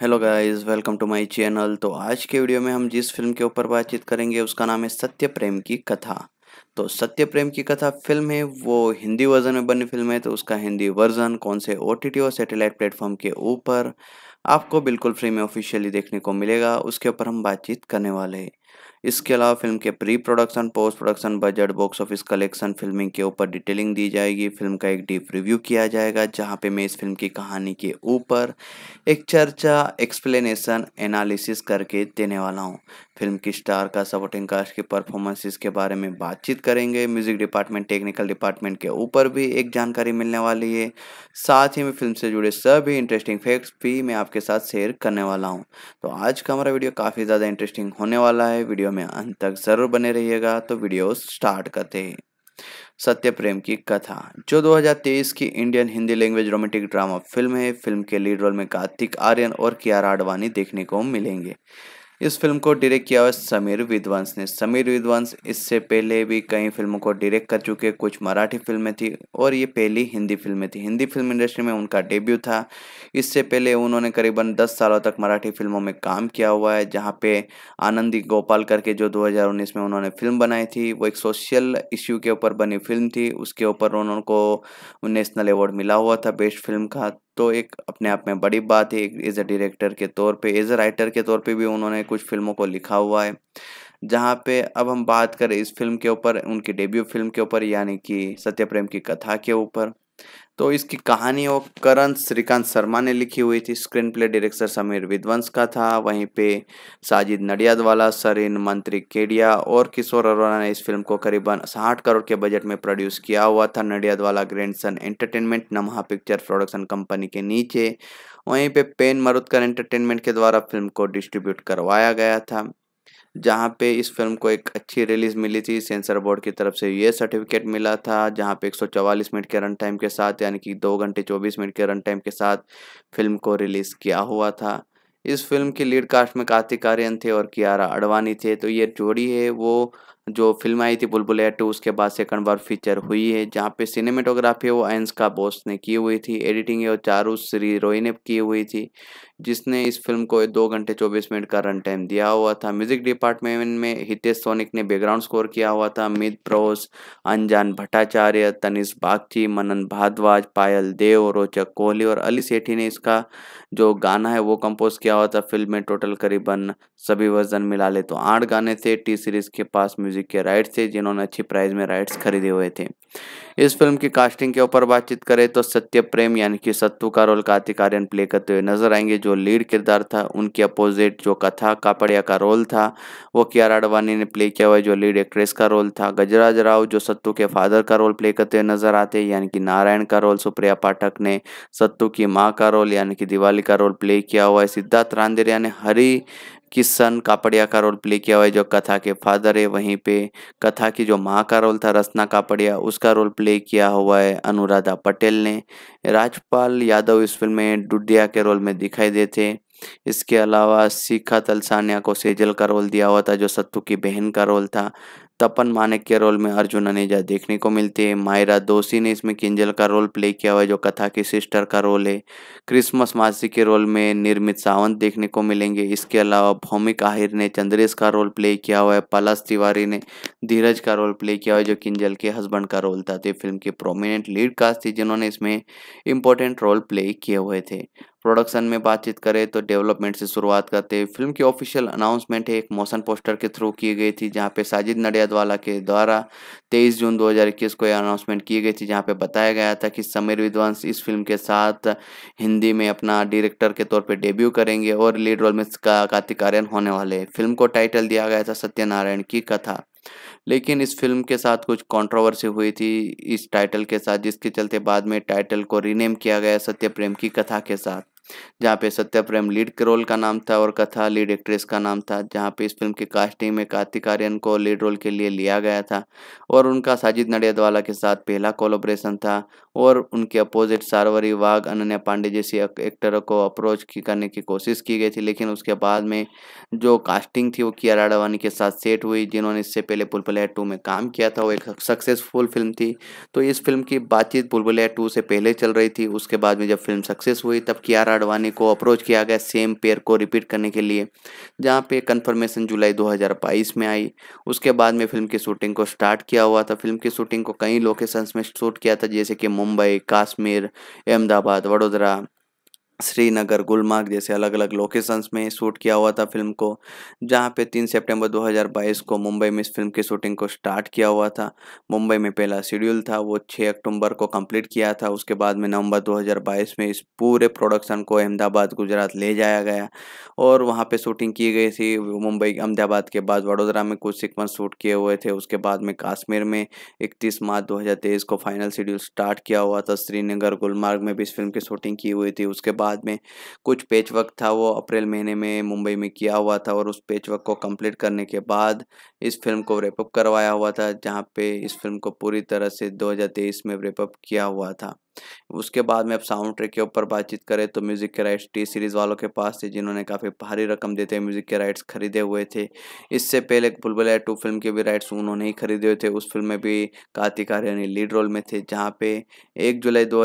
hello guys welcome to my channel तो आज के वीडियो में हम जिस फिल्म के ऊपर बातचीत करेंगे उसका नाम है सत्य प्रेम की कथा तो सत्य प्रेम की कथा फिल्म है वो हिंदी वर्जन में बनी फिल्म है तो उसका हिंदी वर्जन कौन से ओ और सैटेलाइट प्लेटफॉर्म के ऊपर आपको बिल्कुल फ्री में ऑफिशियली देखने को मिलेगा उसके ऊपर हम बातचीत करने वाले हैं इसके अलावा फिल्म के pre production post production budget box office collection filming के ऊपर डिटेलिंग दी जाएगी फिल्म का एक डीप रिव्यू किया जाएगा जहाँ पे मैं इस फिल्म की कहानी के ऊपर एक चर्चा एक्सप्लेनेशन एनालिसिस करके देने वाला हूँ फिल्म की स्टार का सपोर्टिंग कास्ट की परफॉर्मेंसेस के बारे में बातचीत करेंगे म्यूज़िक डिपार्टमेंट टेक्निकल डिपार्टमेंट के ऊपर भी एक जानकारी मिलने वाली है साथ ही मैं फिल्म से जुड़े सभी इंटरेस्टिंग फैक्ट्स भी मैं आपके साथ शेयर करने वाला हूँ तो आज का हमारा वीडियो काफ़ी ज़्यादा इंटरेस्टिंग होने वाला है वीडियो में अंत तक ज़रूर बने रहिएगा तो वीडियो स्टार्ट करते हैं सत्य प्रेम की कथा जो 2023 की Indian Hindi language romantic drama film है फिल्म के लीड रोल में कार्तिक आर्यन और कियारा आडवाणी देखने को मिलेंगे इस फिल्म को डायरेक्ट किया हुआ समीर विद्वांस ने समीर विद्वांस इससे पहले भी कई फिल्मों को डायरेक्ट कर चुके कुछ मराठी फिल्में थी और ये पहली हिंदी फिल्में थी हिंदी फिल्म इंडस्ट्री में उनका डेब्यू था इससे पहले उन्होंने करीबन 10 सालों तक मराठी फिल्मों में काम किया हुआ है जहाँ पे आनंदी गोपाल करके जो दो में उन्होंने फिल्म बनाई थी वो एक सोशल इश्यू के ऊपर बनी फिल्म थी उसके ऊपर उन्होंने को नेशनल अवार्ड मिला हुआ था बेस्ट फिल्म का तो एक अपने आप में बड़ी बात है एज अ डायरेक्टर के तौर पे एज अ राइटर के तौर पे भी उन्होंने कुछ फिल्मों को लिखा हुआ है जहाँ पे अब हम बात करें इस फिल्म के ऊपर उनकी डेब्यू फिल्म के ऊपर यानी कि सत्य प्रेम की कथा के ऊपर तो इसकी कहानी वो करण श्रीकांत शर्मा ने लिखी हुई थी स्क्रीन प्ले डायरेक्टर समीर विध्वंस का था वहीं पे साजिद नडियादवाला सरिन मंत्री केडिया और किशोर अरोड़ा ने इस फिल्म को करीबन साठ करोड़ के बजट में प्रोड्यूस किया हुआ था Nadiadwala grandson entertainment Namah picture production company के नीचे वहीं पे पेन मरुदकर एंटरटेनमेंट के द्वारा फिल्म को डिस्ट्रीब्यूट करवाया गया था जहाँ पे इस फिल्म को एक अच्छी रिलीज मिली थी सेंसर बोर्ड की तरफ से ये सर्टिफिकेट मिला था जहाँ पे 144 मिनट के रन टाइम के साथ यानी कि दो घंटे 24 मिनट के रन टाइम के साथ फिल्म को रिलीज़ किया हुआ था इस फिल्म की लीड कास्ट में कार्तिक आर्यन थे और कियारा अडवाणी थे तो ये जोड़ी है वो जो फिल्म आई थी बुलबुल एट टू उसके बाद सेकंड बार फीचर हुई है जहाँ पे सिनेमेटोग्राफी वो एंस का बोस ने की हुई थी एडिटिंग है वो चारू श्री रोई ने की हुई थी जिसने इस फिल्म को दो घंटे चौबीस मिनट का रन टाइम दिया हुआ था म्यूजिक डिपार्टमेंट में हितेश सोनिक ने बैकग्राउंड स्कोर किया हुआ था अमित प्रोस अनजान भट्टाचार्य तनिष बागची मनन भारद्वाज पायल देव रोचक कोहली और अली सेठी ने इसका जो गाना है वो कंपोज किया हुआ था फिल्म में टोटल करीबन सभी वर्जन मिला ले तो आठ गाने थे टी सीरीज के पास म्यूजिक के राइट्स थे जिन्होंने अच्छी प्राइस में राइट्स खरीदे हुए थे इस फिल्म की कास्टिंग के ऊपर बातचीत करें तो सत्य प्रेम यानी कि सत्तू का रोल कार्तिक आर्यन प्ले करते हुए नजर आएंगे जो लीड किरदार था उनके अपोजिट जो कथा कापड़िया का रोल था वो कियारा आडवाणी ने प्ले किया हुआ जो लीड एक्ट्रेस का रोल था गजराज राव जो सत्तू के फादर का रोल प्ले करते हुए नजर आते यानी कि नारायण का रोल सुप्रिया पाठक ने सत्तू की माँ का रोल यानी कि दिवाली का रोल प्ले किया हुआ है सिद्धार्थ रांदेरिया ने हरी किशन कापड़िया का रोल प्ले किया हुआ है जो कथा के फादर है वहीं पे कथा की जो माँ का रोल था रसना कापड़िया उसका रोल प्ले किया हुआ है अनुराधा पटेल ने राजपाल यादव इस फिल्म में डुडिया के रोल में दिखाई देते इसके अलावा शिखा तलसानिया को सेजल का रोल दिया हुआ था जो सत्तू की बहन का रोल था तपन मानक के रोल में अर्जुन अनेजा देखने को मिलती है मायरा दोषी ने इसमें किंजल का रोल प्ले किया हुआ है जो कथा की सिस्टर का रोल है क्रिसमस मासी के रोल में निर्मित सावंत देखने को मिलेंगे इसके अलावा भौमिक आहिर ने चंद्रेश का रोल प्ले किया हुआ है पलाश तिवारी ने धीरज का रोल प्ले किया हुआ है जो किंजल के हस्बैंड का रोल था तो फिल्म के प्रोमिनेंट लीड कास्ट थी जिन्होंने इसमें इंपॉर्टेंट रोल प्ले किए हुए थे प्रोडक्शन में बातचीत करें तो डेवलपमेंट से शुरुआत करते हैं फिल्म की ऑफिशियल अनाउंसमेंट है एक मोशन पोस्टर के थ्रू की गई थी जहां पे साजिद नडियादवाला के द्वारा 23 जून 2021 को यह अनाउंसमेंट की गई थी जहां पे बताया गया था कि समीर विद्वांस इस फिल्म के साथ हिंदी में अपना डायरेक्टर के तौर पर डेब्यू करेंगे और लीड रोल में कार्तिक आर्यन होने वाले फिल्म को टाइटल दिया गया था सत्यनारायण की कथा लेकिन इस फिल्म के साथ कुछ कंट्रोवर्सी हुई थी इस टाइटल के साथ जिसके चलते बाद में टाइटल को रीनेम किया गया सत्य प्रेम की कथा के साथ जहाँ पे सत्या प्रेम लीड के रोल का नाम था और कथा लीड एक्ट्रेस का नाम था जहाँ पे इस फिल्म की कास्टिंग में कार्तिक आर्यन को लीड रोल के लिए लिया गया था और उनका साजिद नडियादवाला के साथ पहला कोलोब्रेशन था और उनके अपोजिट सार्वरी वाघ अनन्या पांडे जैसी एक्टर को अप्रोच की करने की कोशिश की गई थी लेकिन उसके बाद में जो कास्टिंग थी वो किया राडावानी के साथ सेट हुई जिन्होंने इससे पहले पुलपुलैया टू में काम किया था वो एक सक्सेसफुल फिल्म थी तो इस फिल्म की बातचीत पुलपुलैया टू से पहले चल रही थी उसके बाद में जब फिल्म सक्सेस हुई तब किया आडवाणी को अप्रोच किया गया सेम पेयर को रिपीट करने के लिए जहाँ पे कन्फर्मेशन जुलाई 2022 में आई उसके बाद में फिल्म की शूटिंग को स्टार्ट किया हुआ था फिल्म की शूटिंग को कई लोकेशंस में शूट किया था जैसे कि मुंबई काश्मीर अहमदाबाद वडोदरा श्रीनगर गुलमार्ग जैसे अलग अलग लोकेशंस में शूट किया हुआ था फिल्म को जहाँ पे तीन सितंबर 2022 को मुंबई में इस फिल्म की शूटिंग को स्टार्ट किया हुआ था मुंबई में पहला शेड्यूल था वो 6 अक्टूबर को कंप्लीट किया था उसके बाद में नवंबर 2022 में इस पूरे प्रोडक्शन को अहमदाबाद गुजरात ले जाया गया और वहाँ पर शूटिंग की गई थी मुंबई अहमदाबाद के बाद वडोदरा में कुछ सिक्वेंस शूट किए हुए थे उसके बाद में काश्मीर में इकतीस मार्च दो को फाइनल शेड्यूल स्टार्ट किया हुआ था श्रीनगर गुलमार्ग में भी इस फिल्म की शूटिंग की हुई थी उसके बाद बाद में कुछ पेच वर्क था वो अप्रैल महीने में मुंबई में किया हुआ था और उस पेच वर्क को कंप्लीट करने के बाद इस फिल्म को रेपअप करवाया हुआ था जहाँ पे इस फिल्म को पूरी तरह से 2023 में रेपअप किया हुआ था उसके बाद में अब साउंड ट्रैक के ऊपर बातचीत करें तो म्यूज़िक के राइट्स टी सीरीज़ वालों के पास थे जिन्होंने काफ़ी भारी रकम देते हुए म्यूज़िक के राइट्स खरीदे हुए थे इससे पहले बुलबुल टू फिल्म के भी राइट्स उन्होंने ही खरीदे हुए थे उस फिल्म में भी कार्तिक आर्यन लीड रोल में थे जहाँ पे एक जुलाई दो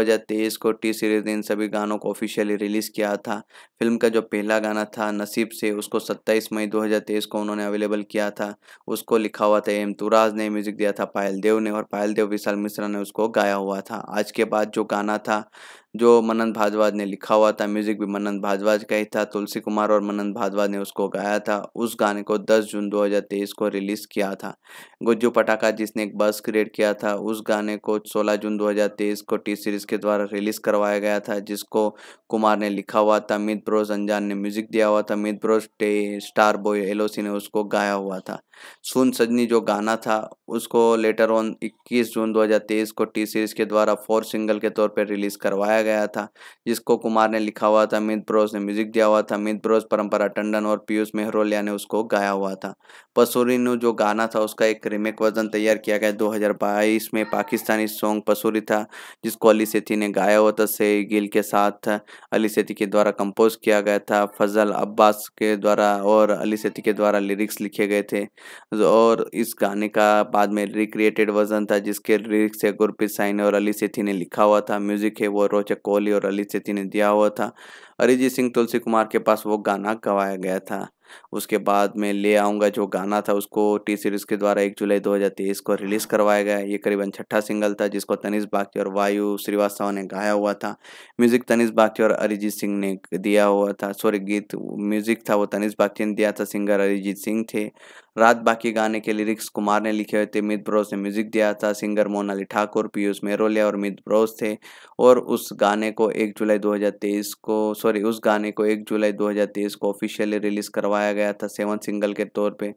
को टी सीरीज़ ने इन सभी गानों को ऑफिशियली रिलीज़ किया था फिल्म का जो पहला गाना था नसीब से उसको सत्ताईस मई दो को उन्होंने अवेलेबल किया था उसको लिखा हुआ था एम तुराज ने म्यूज़िक दिया था पायल देव ने और पायल देव विशाल मिश्रा ने उसको गाया हुआ था आज के बाद जो गाना था जो मनन भारद्वाज ने लिखा हुआ था म्यूजिक भी मनन भाजवाज का ही था तुलसी कुमार और मनन भारद्वाज ने उसको गाया था उस गाने को 10 जून 2023 को रिलीज़ किया था गुज्जू पटाखा जिसने एक बस क्रिएट किया था उस गाने को 16 जून 2023 को टी सीरीज़ के द्वारा रिलीज़ करवाया गया था जिसको कुमार ने लिखा हुआ था मित ब्रोज अंजान ने म्यूजिक दिया हुआ था मित ब्रोज स्टार बॉय एलोसी ने उसको गाया हुआ था सुन सजनी जो गाना था उसको लेटर ऑन इक्कीस जून दो को टी सीरीज़ के द्वारा फोर सिंगल के तौर पर रिलीज़ करवाया गया था जिसको कुमार ने लिखा हुआ था मित ब्रोस ने म्यूजिक दिया हुआ था मित ब्रोस परंपरा टंडन और पीयूष मेहरोलिया ने उसको गाया हुआ था पसूरी नु जो गाना था उसका एक रिमेक वर्जन तैयार किया गया दो में पाकिस्तानी सॉन्ग पसूरी था जिसको अली सेठी ने गाया हुआ था से गिल के साथ अली सेठी के द्वारा कंपोज किया गया था फजल अब्बास के द्वारा और अली सेठी के द्वारा लिरिक्स लिखे गए थे और इस गाने का बाद में रिक्रिएटेड वर्जन था जिसके लिरिक्स है गुरप्रीत साइन और अली सेठी ने लिखा हुआ था म्यूजिक है वो रोचक जब कोहली और अली सेती ने दिया हुआ था अरिजीत सिंह तुलसी कुमार के पास वो गाना गवाया गया था उसके बाद में ले आऊँगा जो गाना था उसको टी सीरीज़ के द्वारा एक जुलाई 2023 को रिलीज़ करवाया गया ये करीबन छठा सिंगल था जिसको तनिष बागची और वायु श्रीवास्तव ने गाया हुआ था म्यूज़िक तनिष बागची और अरिजीत सिंह ने दिया हुआ था सॉरी गीत म्यूज़िक था वो तनिष बागची ने दिया था सिंगर अरिजीत सिंह थे रात बाकी गाने के लिरिक्स कुमार ने लिखे हुए थे मित ब्रोस ने म्यूजिक दिया था सिंगर मोनाली ठाकुर पीयूष मेरोलिया और मित ब्रोस थे और उस गाने को एक जुलाई 2023 को सॉरी उस गाने को एक जुलाई 2023 को ऑफिशियली रिलीज करवाया गया था सेवन सिंगल के तौर पर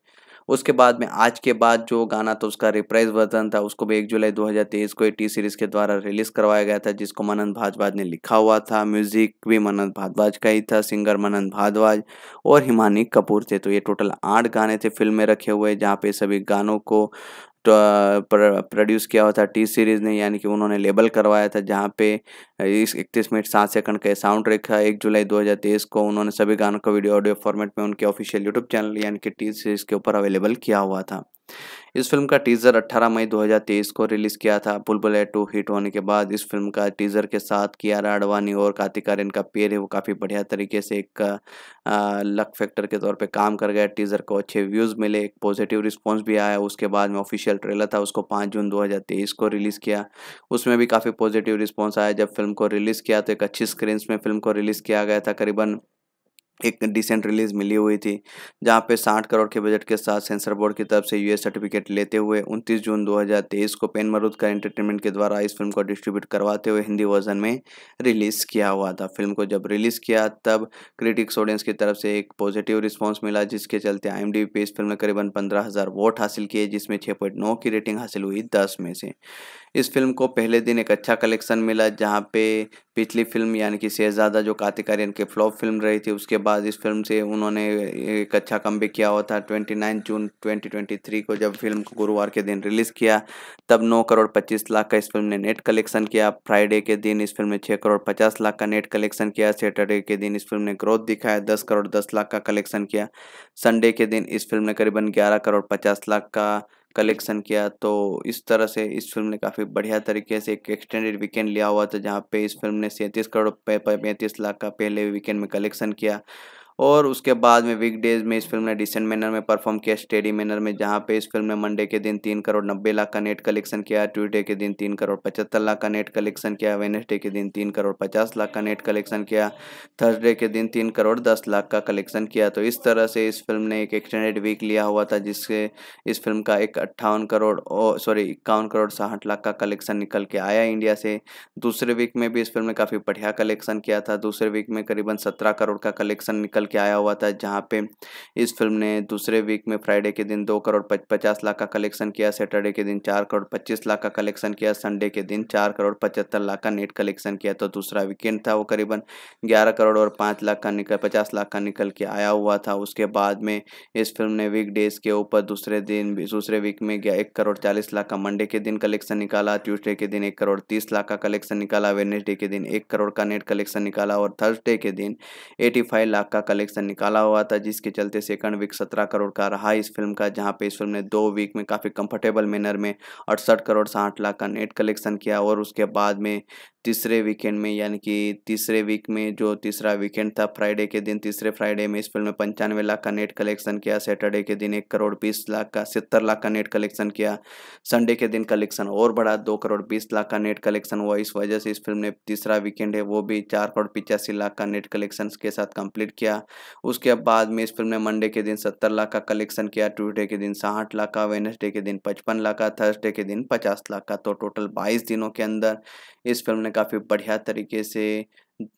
उसके बाद में आज के बाद जो गाना था उसका रिप्राइज वर्जन था उसको भी एक जुलाई 2023 को टी सीरीज के द्वारा रिलीज करवाया गया था जिसको मनन भाजवाज ने लिखा हुआ था म्यूजिक भी मनन भारद्वाज का ही था सिंगर मनन भारद्वाज और हिमानी कपूर थे तो ये टोटल आठ गाने थे फिल्म में रखे हुए जहाँ पे सभी गानों को तो, प्रोड्यूस किया हुआ था टी सीरीज़ ने यानी कि उन्होंने लेबल करवाया था जहाँ पे इस इकतीस मिनट सात सेकंड का साउंड ट्रैक था एक जुलाई 2023 को उन्होंने सभी गानों का वीडियो ऑडियो फॉर्मेट में उनके ऑफिशियल यूट्यूब चैनल यानी कि टी सीरीज़ के ऊपर अवेलेबल किया हुआ था इस फिल्म का टीजर 18 मई 2023 को रिलीज किया था बुलबुल टू हिट होने के बाद इस फिल्म का टीजर के साथ कियारा आडवाणी और कार्तिक आर्यन का पेयर है वो काफ़ी बढ़िया तरीके से एक लक फैक्टर के तौर पर काम कर गया टीजर को अच्छे व्यूज़ मिले एक पॉजिटिव रिस्पॉन्स भी आया उसके बाद में ऑफिशियल ट्रेलर था उसको पाँच जून दो को रिलीज़ किया उसमें भी काफ़ी पॉजिटिव रिस्पॉन्स आया जब फिल्म को रिलीज़ किया तो एक अच्छी स्क्रीन में फिल्म को रिलीज़ किया गया था करीबन एक डिसेंट रिलीज मिली हुई थी जहां पे 60 करोड़ के बजट के साथ सेंसर बोर्ड की तरफ से यूएस सर्टिफिकेट लेते हुए 29 जून 2023 को पेन मरूद का एंटरटेनमेंट के द्वारा इस फिल्म को डिस्ट्रीब्यूट करवाते हुए हिंदी वर्जन में रिलीज़ किया हुआ था फिल्म को जब रिलीज़ किया तब क्रिटिक्स ऑडियंस की तरफ से एक पॉजिटिव रिस्पॉन्स मिला जिसके चलते आई एम पे इस फिल्म ने करीबन पंद्रह वोट हासिल किए जिसमें छः की रेटिंग हासिल हुई दस में से इस फिल्म को पहले दिन एक अच्छा कलेक्शन मिला जहाँ पे पिछली फिल्म यानी कि शहजादा जो कार्तिक आर्यन के फ्लॉप फिल्म रही थी उसके बाद इस फिल्म से उन्होंने एक अच्छा कम किया हुआ था 29 जून 2023 को जब फिल्म को गुरुवार के दिन रिलीज़ किया तब 9 करोड़ 25 लाख का इस फिल्म ने नेट कलेक्शन किया फ्राइडे के दिन इस फिल्म ने छः करोड़ पचास लाख का नेट कलेक्शन किया सैटरडे के दिन इस फिल्म ने ग्रोथ दिखाया दस करोड़ दस लाख का कलेक्शन किया संडे के दिन इस फिल्म ने करीबन ग्यारह करोड़ पचास लाख का कलेक्शन किया तो इस तरह से इस फिल्म ने काफ़ी बढ़िया तरीके से एक एक्सटेंडेड वीकेंड लिया हुआ था जहाँ पे इस फिल्म ने सैंतीस करोड़ पैंतीस लाख का पहले वीकेंड में कलेक्शन किया और उसके बाद में वीकडेज में इस फिल्म ने डिसेंट मैनर में परफॉर्म किया स्टेडी मैनर में जहाँ पे इस फिल्म ने मंडे के दिन तीन करोड़ नब्बे लाख का नेट कलेक्शन किया ट्यूजडे के दिन तीन करोड़ पचहत्तर लाख का नेट कलेक्शन किया वेनेसडे के दिन तीन करोड़ पचास लाख का नेट कलेक्शन किया थर्सडे के दिन तीन करोड़ दस लाख का कलेक्शन किया तो इस तरह से इस फिल्म ने एक एक्सटेंडेड वीक लिया हुआ था जिससे इस फिल्म का एक अट्ठावन करोड़ सॉरी इक्यावन करोड़ साठ लाख का कलेक्शन निकल के आया इंडिया से दूसरे वीक में भी इस फिल्म ने काफ़ी बढ़िया कलेक्शन किया था दूसरे वीक में करीबन सत्रह करोड़ का कलेक्शन निकल निकल के आया हुआ था जहाँ पे इस फिल्म ने दूसरे वीक में फ्राइडे के दिन दो करोड़ पच, पचास लाख का कलेक्शन किया सैटरडे के दिन चार करोड़ पच्चीस लाख का कलेक्शन किया संडे के दिन चार करोड़ पचहत्तर लाख का नेट कलेक्शन किया तो दूसरा वीकेंड था वो करीबन ग्यारह करोड़ और पाँच लाख का निकल पचास लाख का निकल के आया हुआ था उसके बाद में इस फिल्म ने वीक डेज के ऊपर दूसरे दिन दूसरे वीक में गया एक करोड़ चालीस लाख का मंडे के दिन कलेक्शन निकाला ट्यूसडे के दिन एक करोड़ तीस लाख का कलेक्शन निकाला वेनेसडे के दिन एक करोड़ का नेट कलेक्शन निकाला और थर्सडे के दिन एटी फाइव लाख का कलेक्शन निकाला हुआ था जिसके चलते सेकंड वीक सत्रह करोड़ का रहा इस फिल्म का जहाँ पे इस फिल्म ने दो वीक में काफ़ी कंफर्टेबल मैनर में अड़सठ करोड़ साठ लाख का नेट कलेक्शन किया और उसके बाद में तीसरे वीकेंड में यानी कि तीसरे वीक में जो तीसरा वीकेंड था फ्राइडे के दिन तीसरे फ्राइडे में इस फिल्म ने पंचानवे लाख का नेट कलेक्शन किया सैटरडे के दिन एक करोड़ बीस लाख का सत्तर लाख का नेट कलेक्शन किया संडे के दिन कलेक्शन और बढ़ा दो करोड़ बीस लाख का नेट कलेक्शन हुआ इस वजह से इस फिल्म ने तीसरा वीकेंड है वो भी चार करोड़ पिचासी लाख का नेट कलेक्शन के साथ कंप्लीट किया उसके बाद में इस फिल्म ने मंडे के दिन सत्तर लाख का कलेक्शन किया ट्यूजडे के दिन साठ लाख का वेनसडे के दिन पचपन लाख का थर्सडे के दिन पचास लाख का तो टोटल बाईस दिनों के अंदर इस फिल्म ने काफ़ी बढ़िया तरीके से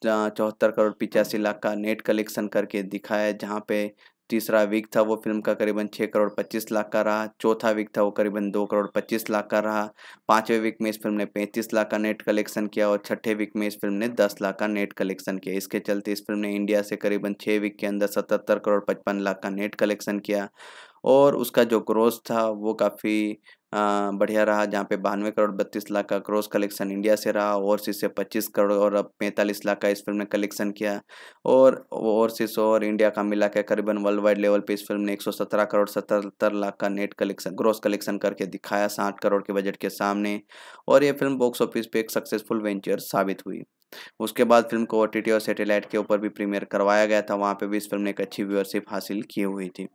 चौहत्तर करोड़ पिचासी लाख का नेट कलेक्शन करके दिखाया जहाँ पे तीसरा वीक था वो फिल्म का करीबन छः करोड़ पच्चीस लाख का रहा चौथा वीक था वो करीबन दो करोड़ पच्चीस लाख का रहा पाँचवें वीक में इस फिल्म ने पैंतीस लाख का नेट कलेक्शन किया और छठे वीक में इस फिल्म ने दस लाख का नेट कलेक्शन किया इसके चलते इस फिल्म ने इंडिया से करीबन छः वीक के अंदर सतहत्तर करोड़ पचपन लाख का नेट कलेक्शन किया और उसका जो ग्रोथ था वो काफ़ी बढ़िया रहा जहाँ पे बानवे करोड़ बत्तीस लाख का क्रॉस कलेक्शन इंडिया से रहा और से पच्चीस करोड़ और अब पैंतालीस लाख का इस फिल्म ने कलेक्शन किया और से और इंडिया का मिला के करीबन वर्ल्ड वाइड लेवल पे इस फिल्म ने एक सौ सत्रह करोड़ सतहत्तर लाख का नेट कलेक्शन ग्रॉस कलेक्शन करके दिखाया साठ करोड़ के बजट के सामने और ये फिल्म बॉक्स ऑफिस पर एक सक्सेसफुल वेंचर साबित हुई उसके बाद फिल्म को ओ और सैटेलाइट के ऊपर भी प्रीमियर करवाया गया था वहाँ पे भी इस फिल्म ने एक अच्छी व्यूअरशिप हासिल की हुई थी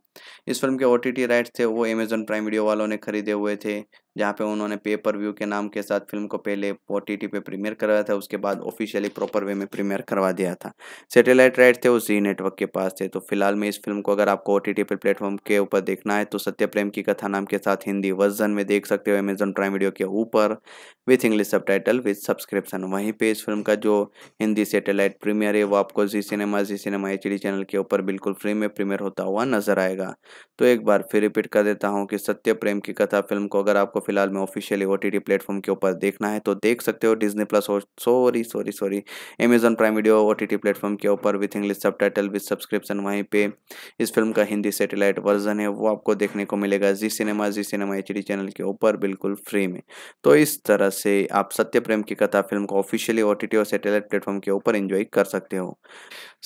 इस फिल्म के ओ राइट्स थे वो अमेजन प्राइम वीडियो वालों ने खरीदे हुए थे जहाँ पे उन्होंने पे पर व्यू के नाम के साथ फिल्म को पहले ओ टी पे प्रीमियर करवाया था उसके बाद ऑफिशियली प्रॉपर वे में प्रीमियर करवा दिया था सैटेलाइट राइट थे वो जी नेटवर्क के पास थे तो फिलहाल में इस फिल्म को अगर आपको ओ टी पर प्लेटफॉर्म के ऊपर देखना है तो सत्य प्रेम की कथा नाम के साथ हिंदी वर्जन में देख सकते हो अमेजन प्राइम वीडियो के ऊपर with English subtitle with subscription वहीं पर इस फिल्म का जो हिंदी सेटेलाइट प्रीमियर है वो आपको Zee cinema Zee cinema H channel के ऊपर बिल्कुल फ्री में प्रीमियर होता हुआ नजर आएगा तो एक बार फिर रिपीट कर देता हूँ कि सत्य प्रेम की कथा फिल्म को अगर आपको फिलहाल में ऑफिशियली ओ टी प्लेटफॉर्म के ऊपर देखना है तो देख सकते हो Disney Plus sorry sorry sorry Amazon Prime Video O T platform के ऊपर with English subtitle with subscription वहीं पे इस फिल्म का हिंदी सेटेलाइट वर्जन है वो आपको देखने को मिलेगा Zee cinema Zee cinema H D channel के ऊपर बिल्कुल फ्री में तो इस तरह से आप सत्य प्रेम की कथा फिल्म को ऑफिशियली ओ और सेटेलाइट प्लेटफॉर्म के ऊपर इन्जॉय कर सकते हो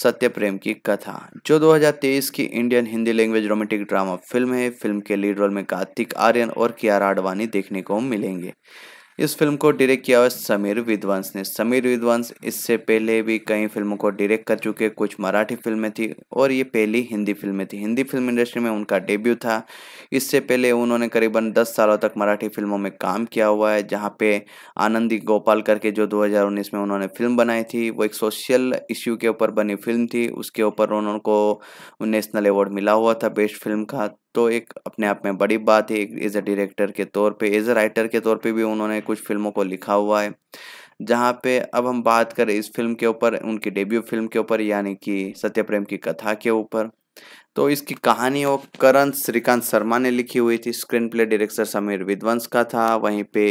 सत्य प्रेम की कथा जो 2023 की Indian Hindi language romantic drama film है फिल्म के लीड रोल में कार्तिक आर्यन और कियारा आडवाणी देखने को मिलेंगे इस फिल्म को डायरेक्ट किया हुआ समीर विद्वांस ने समीर विद्वांस इससे पहले भी कई फिल्मों को डायरेक्ट कर चुके कुछ मराठी फिल्में थी और ये पहली हिंदी फिल्में थी हिंदी फिल्म इंडस्ट्री में उनका डेब्यू था इससे पहले उन्होंने करीबन दस सालों तक मराठी फिल्मों में काम किया हुआ है जहाँ पे आनंदी गोपाल करके जो दो में उन्होंने फिल्म बनाई थी वो एक सोशल इश्यू के ऊपर बनी फिल्म थी उसके ऊपर उन्होंने को नेशनल अवार्ड मिला हुआ था बेस्ट फिल्म का तो एक अपने आप में बड़ी बात है एज अ डायरेक्टर के तौर पे एज अ राइटर के तौर पे भी उन्होंने कुछ फिल्मों को लिखा हुआ है जहाँ पे अब हम बात करें इस फिल्म के ऊपर उनकी डेब्यू फिल्म के ऊपर यानी कि सत्यप्रेम की कथा के ऊपर तो इसकी कहानी और करण श्रीकांत शर्मा ने लिखी हुई थी screenplay director Sameer Vidwans का था वहीं पे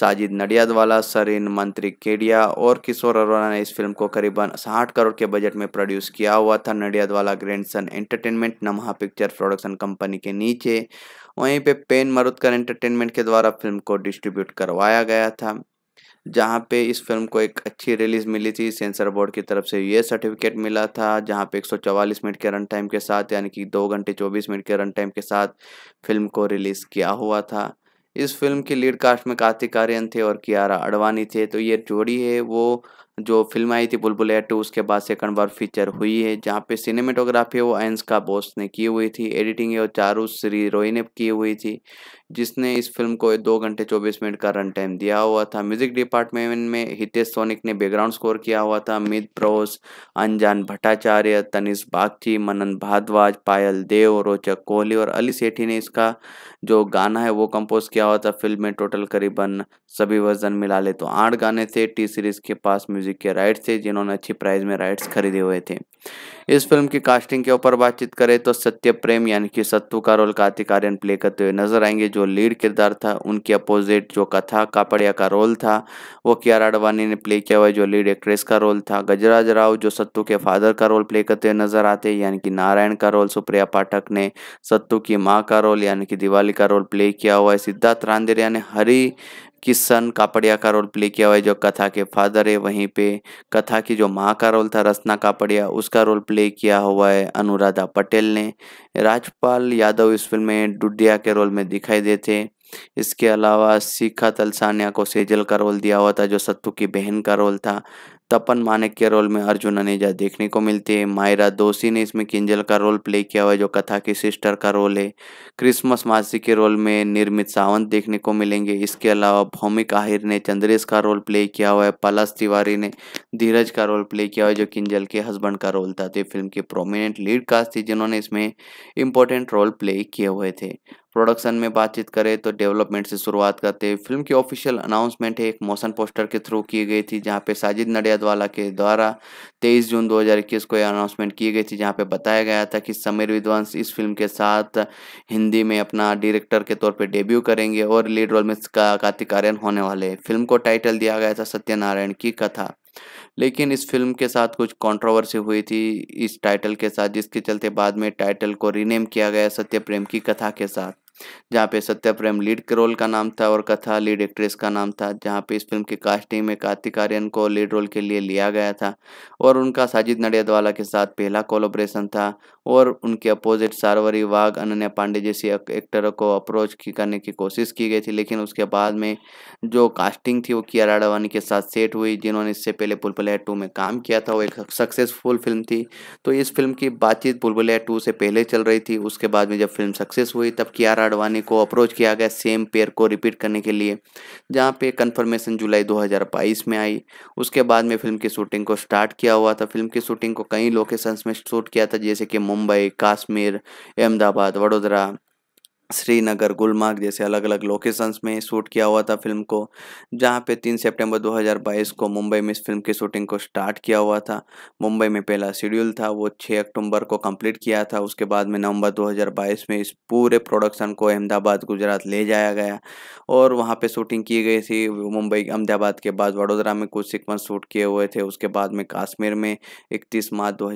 साजिद नडियादवाला सरिन मंत्री केडिया और किशोर अरोरा ने इस फिल्म को करीबन साठ करोड़ के बजट में प्रोड्यूस किया हुआ था Nadiadwala grandson entertainment Namah picture production company के नीचे वहीं पे पेन मरुदकर एंटरटेनमेंट के द्वारा फिल्म को डिस्ट्रीब्यूट करवाया गया था जहाँ पे इस फिल्म को एक अच्छी रिलीज मिली थी सेंसर बोर्ड की तरफ से ये सर्टिफिकेट मिला था जहाँ पे 144 मिनट के रन टाइम के साथ यानी कि दो घंटे 24 मिनट के रन टाइम के साथ फिल्म को रिलीज़ किया हुआ था इस फिल्म के लीड कास्ट में कार्तिक आर्यन थे और कियारा अडवाणी थे तो ये जोड़ी है वो जो फिल्म आई थी बुलबुल टू उसके बाद सेकंड बार फीचर हुई है जहाँ पे सिनेमेटोग्राफी वो एंस का बोस ने की हुई थी एडिटिंग है वो चारू श्री रोई ने की हुई थी जिसने इस फिल्म को दो घंटे चौबीस मिनट का रन टाइम दिया हुआ था म्यूजिक डिपार्टमेंट में हितेश सोनिक ने बैकग्राउंड स्कोर किया हुआ था अमित प्रोस अनजान भट्टाचार्य तनिष बागची मनन भारद्वाज पायल देव रोचक कोहली और अली सेठी ने इसका जो गाना है वो कंपोज किया हुआ था फिल्म में टोटल करीबन सभी वर्जन मिला ले तो आठ गाने थे टी सीरीज के पास म्यूजिक के राइट्स थे जिन्होंने अच्छी प्राइस में राइट्स खरीदे हुए थे इस फिल्म की कास्टिंग के ऊपर बातचीत करें तो सत्य प्रेम यानी कि सत्तु का रोल कार्तिक आर्यन प्ले करते हुए नजर आएंगे जो लीड किरदार था उनके अपोजिट जो कथा कापड़िया का रोल था वो कियारा अडवाणी ने प्ले किया हुआ जो लीड एक्ट्रेस का रोल था गजराज राव जो सत्तू के फादर का रोल प्ले करते हुए नजर आते यानी कि नारायण का रोल सुप्रिया पाठक ने सत्तू की माँ का रोल यानी कि दिवाली का रोल प्ले किया हुआ है सिद्धार्थ रांदेरिया ने हरी किशन कापड़िया का रोल प्ले किया हुआ है जो कथा के फादर है वहीं पे कथा की जो माँ का रोल था रसना कापड़िया उसका रोल प्ले किया हुआ है अनुराधा पटेल ने राजपाल यादव इस फिल्म में डुडिया के रोल में दिखाई देते इसके अलावा शिखा तलसानिया को सेजल का रोल दिया हुआ था जो सत्तू की बहन का रोल था तपन मानक के रोल में अर्जुन अनेजा देखने को मिलते हैं मायरा दोषी ने इसमें किंजल का रोल प्ले किया हुआ है जो कथा की सिस्टर का रोल है क्रिसमस मासी के रोल में निर्मित सावंत देखने को मिलेंगे इसके अलावा भौमिक आहिर ने चंद्रेश का रोल प्ले किया हुआ है पलाश तिवारी ने धीरज का रोल प्ले किया हुआ है जो किंजल के हस्बैंड का रोल था तो फिल्म की प्रोमिनेंट लीड कास्ट थी जिन्होंने इसमें इंपॉर्टेंट रोल प्ले किए हुए थे प्रोडक्शन में बातचीत करें तो डेवलपमेंट से शुरुआत करते हैं फिल्म की ऑफिशियल अनाउंसमेंट एक मोशन पोस्टर के थ्रू की गई थी जहां पे साजिद नडियादवाला के द्वारा 23 जून 2021 को यह अनाउंसमेंट की गई थी जहां पे बताया गया था कि समीर विद्वांस इस फिल्म के साथ हिंदी में अपना डायरेक्टर के तौर पर डेब्यू करेंगे और लीड रोल में का कार्तिक आर्यन होने वाले फिल्म को टाइटल दिया गया था सत्यनारायण की कथा लेकिन इस फिल्म के साथ कुछ कंट्रोवर्सी हुई थी इस टाइटल के साथ जिसके चलते बाद में टाइटल को रीनेम किया गया सत्य प्रेम की कथा के साथ जहाँ पे सत्या प्रेम लीड के रोल का नाम था और कथा लीड एक्ट्रेस का नाम था जहाँ पे इस फिल्म की कास्टिंग में कार्तिक आर्यन को लीड रोल के लिए लिया गया था और उनका साजिद नडियादवाला के साथ पहला कोलोब्रेशन था और उनके अपोजिट सार्वरी वाघ अनन्या पांडे जैसी एक्टर को अप्रोच की करने की कोशिश की गई थी लेकिन उसके बाद में जो कास्टिंग थी वो किया राडावानी के साथ सेट हुई जिन्होंने इससे पहले बुलबुलैया टू में काम किया था वो एक सक्सेसफुल फिल्म थी तो इस फिल्म की बातचीत बुलबुलैया टू से पहले चल रही थी उसके बाद में जब फिल्म सक्सेस हुई तब किया आडवाणी को अप्रोच किया गया सेम पेयर को रिपीट करने के लिए जहाँ पे कन्फर्मेशन जुलाई 2022 में आई उसके बाद में फिल्म की शूटिंग को स्टार्ट किया हुआ था फिल्म की शूटिंग को कई लोकेशंस में शूट किया था जैसे कि मुंबई काश्मीर अहमदाबाद वडोदरा श्रीनगर गुलमार्ग जैसे अलग अलग लोकेशंस में शूट किया हुआ था फिल्म को जहां पे 3 सितंबर 2022 को मुंबई में इस फिल्म की शूटिंग को स्टार्ट किया हुआ था मुंबई में पहला शेड्यूल था वो 6 अक्टूबर को कंप्लीट किया था उसके बाद में नवंबर 2022 में इस पूरे प्रोडक्शन को अहमदाबाद गुजरात ले जाया गया और वहाँ पर शूटिंग की गई थी मुंबई अहमदाबाद के बाद वडोदरा में कुछ सिक्वेंस शूट किए हुए थे उसके बाद में काश्मीर में इकतीस मार्च दो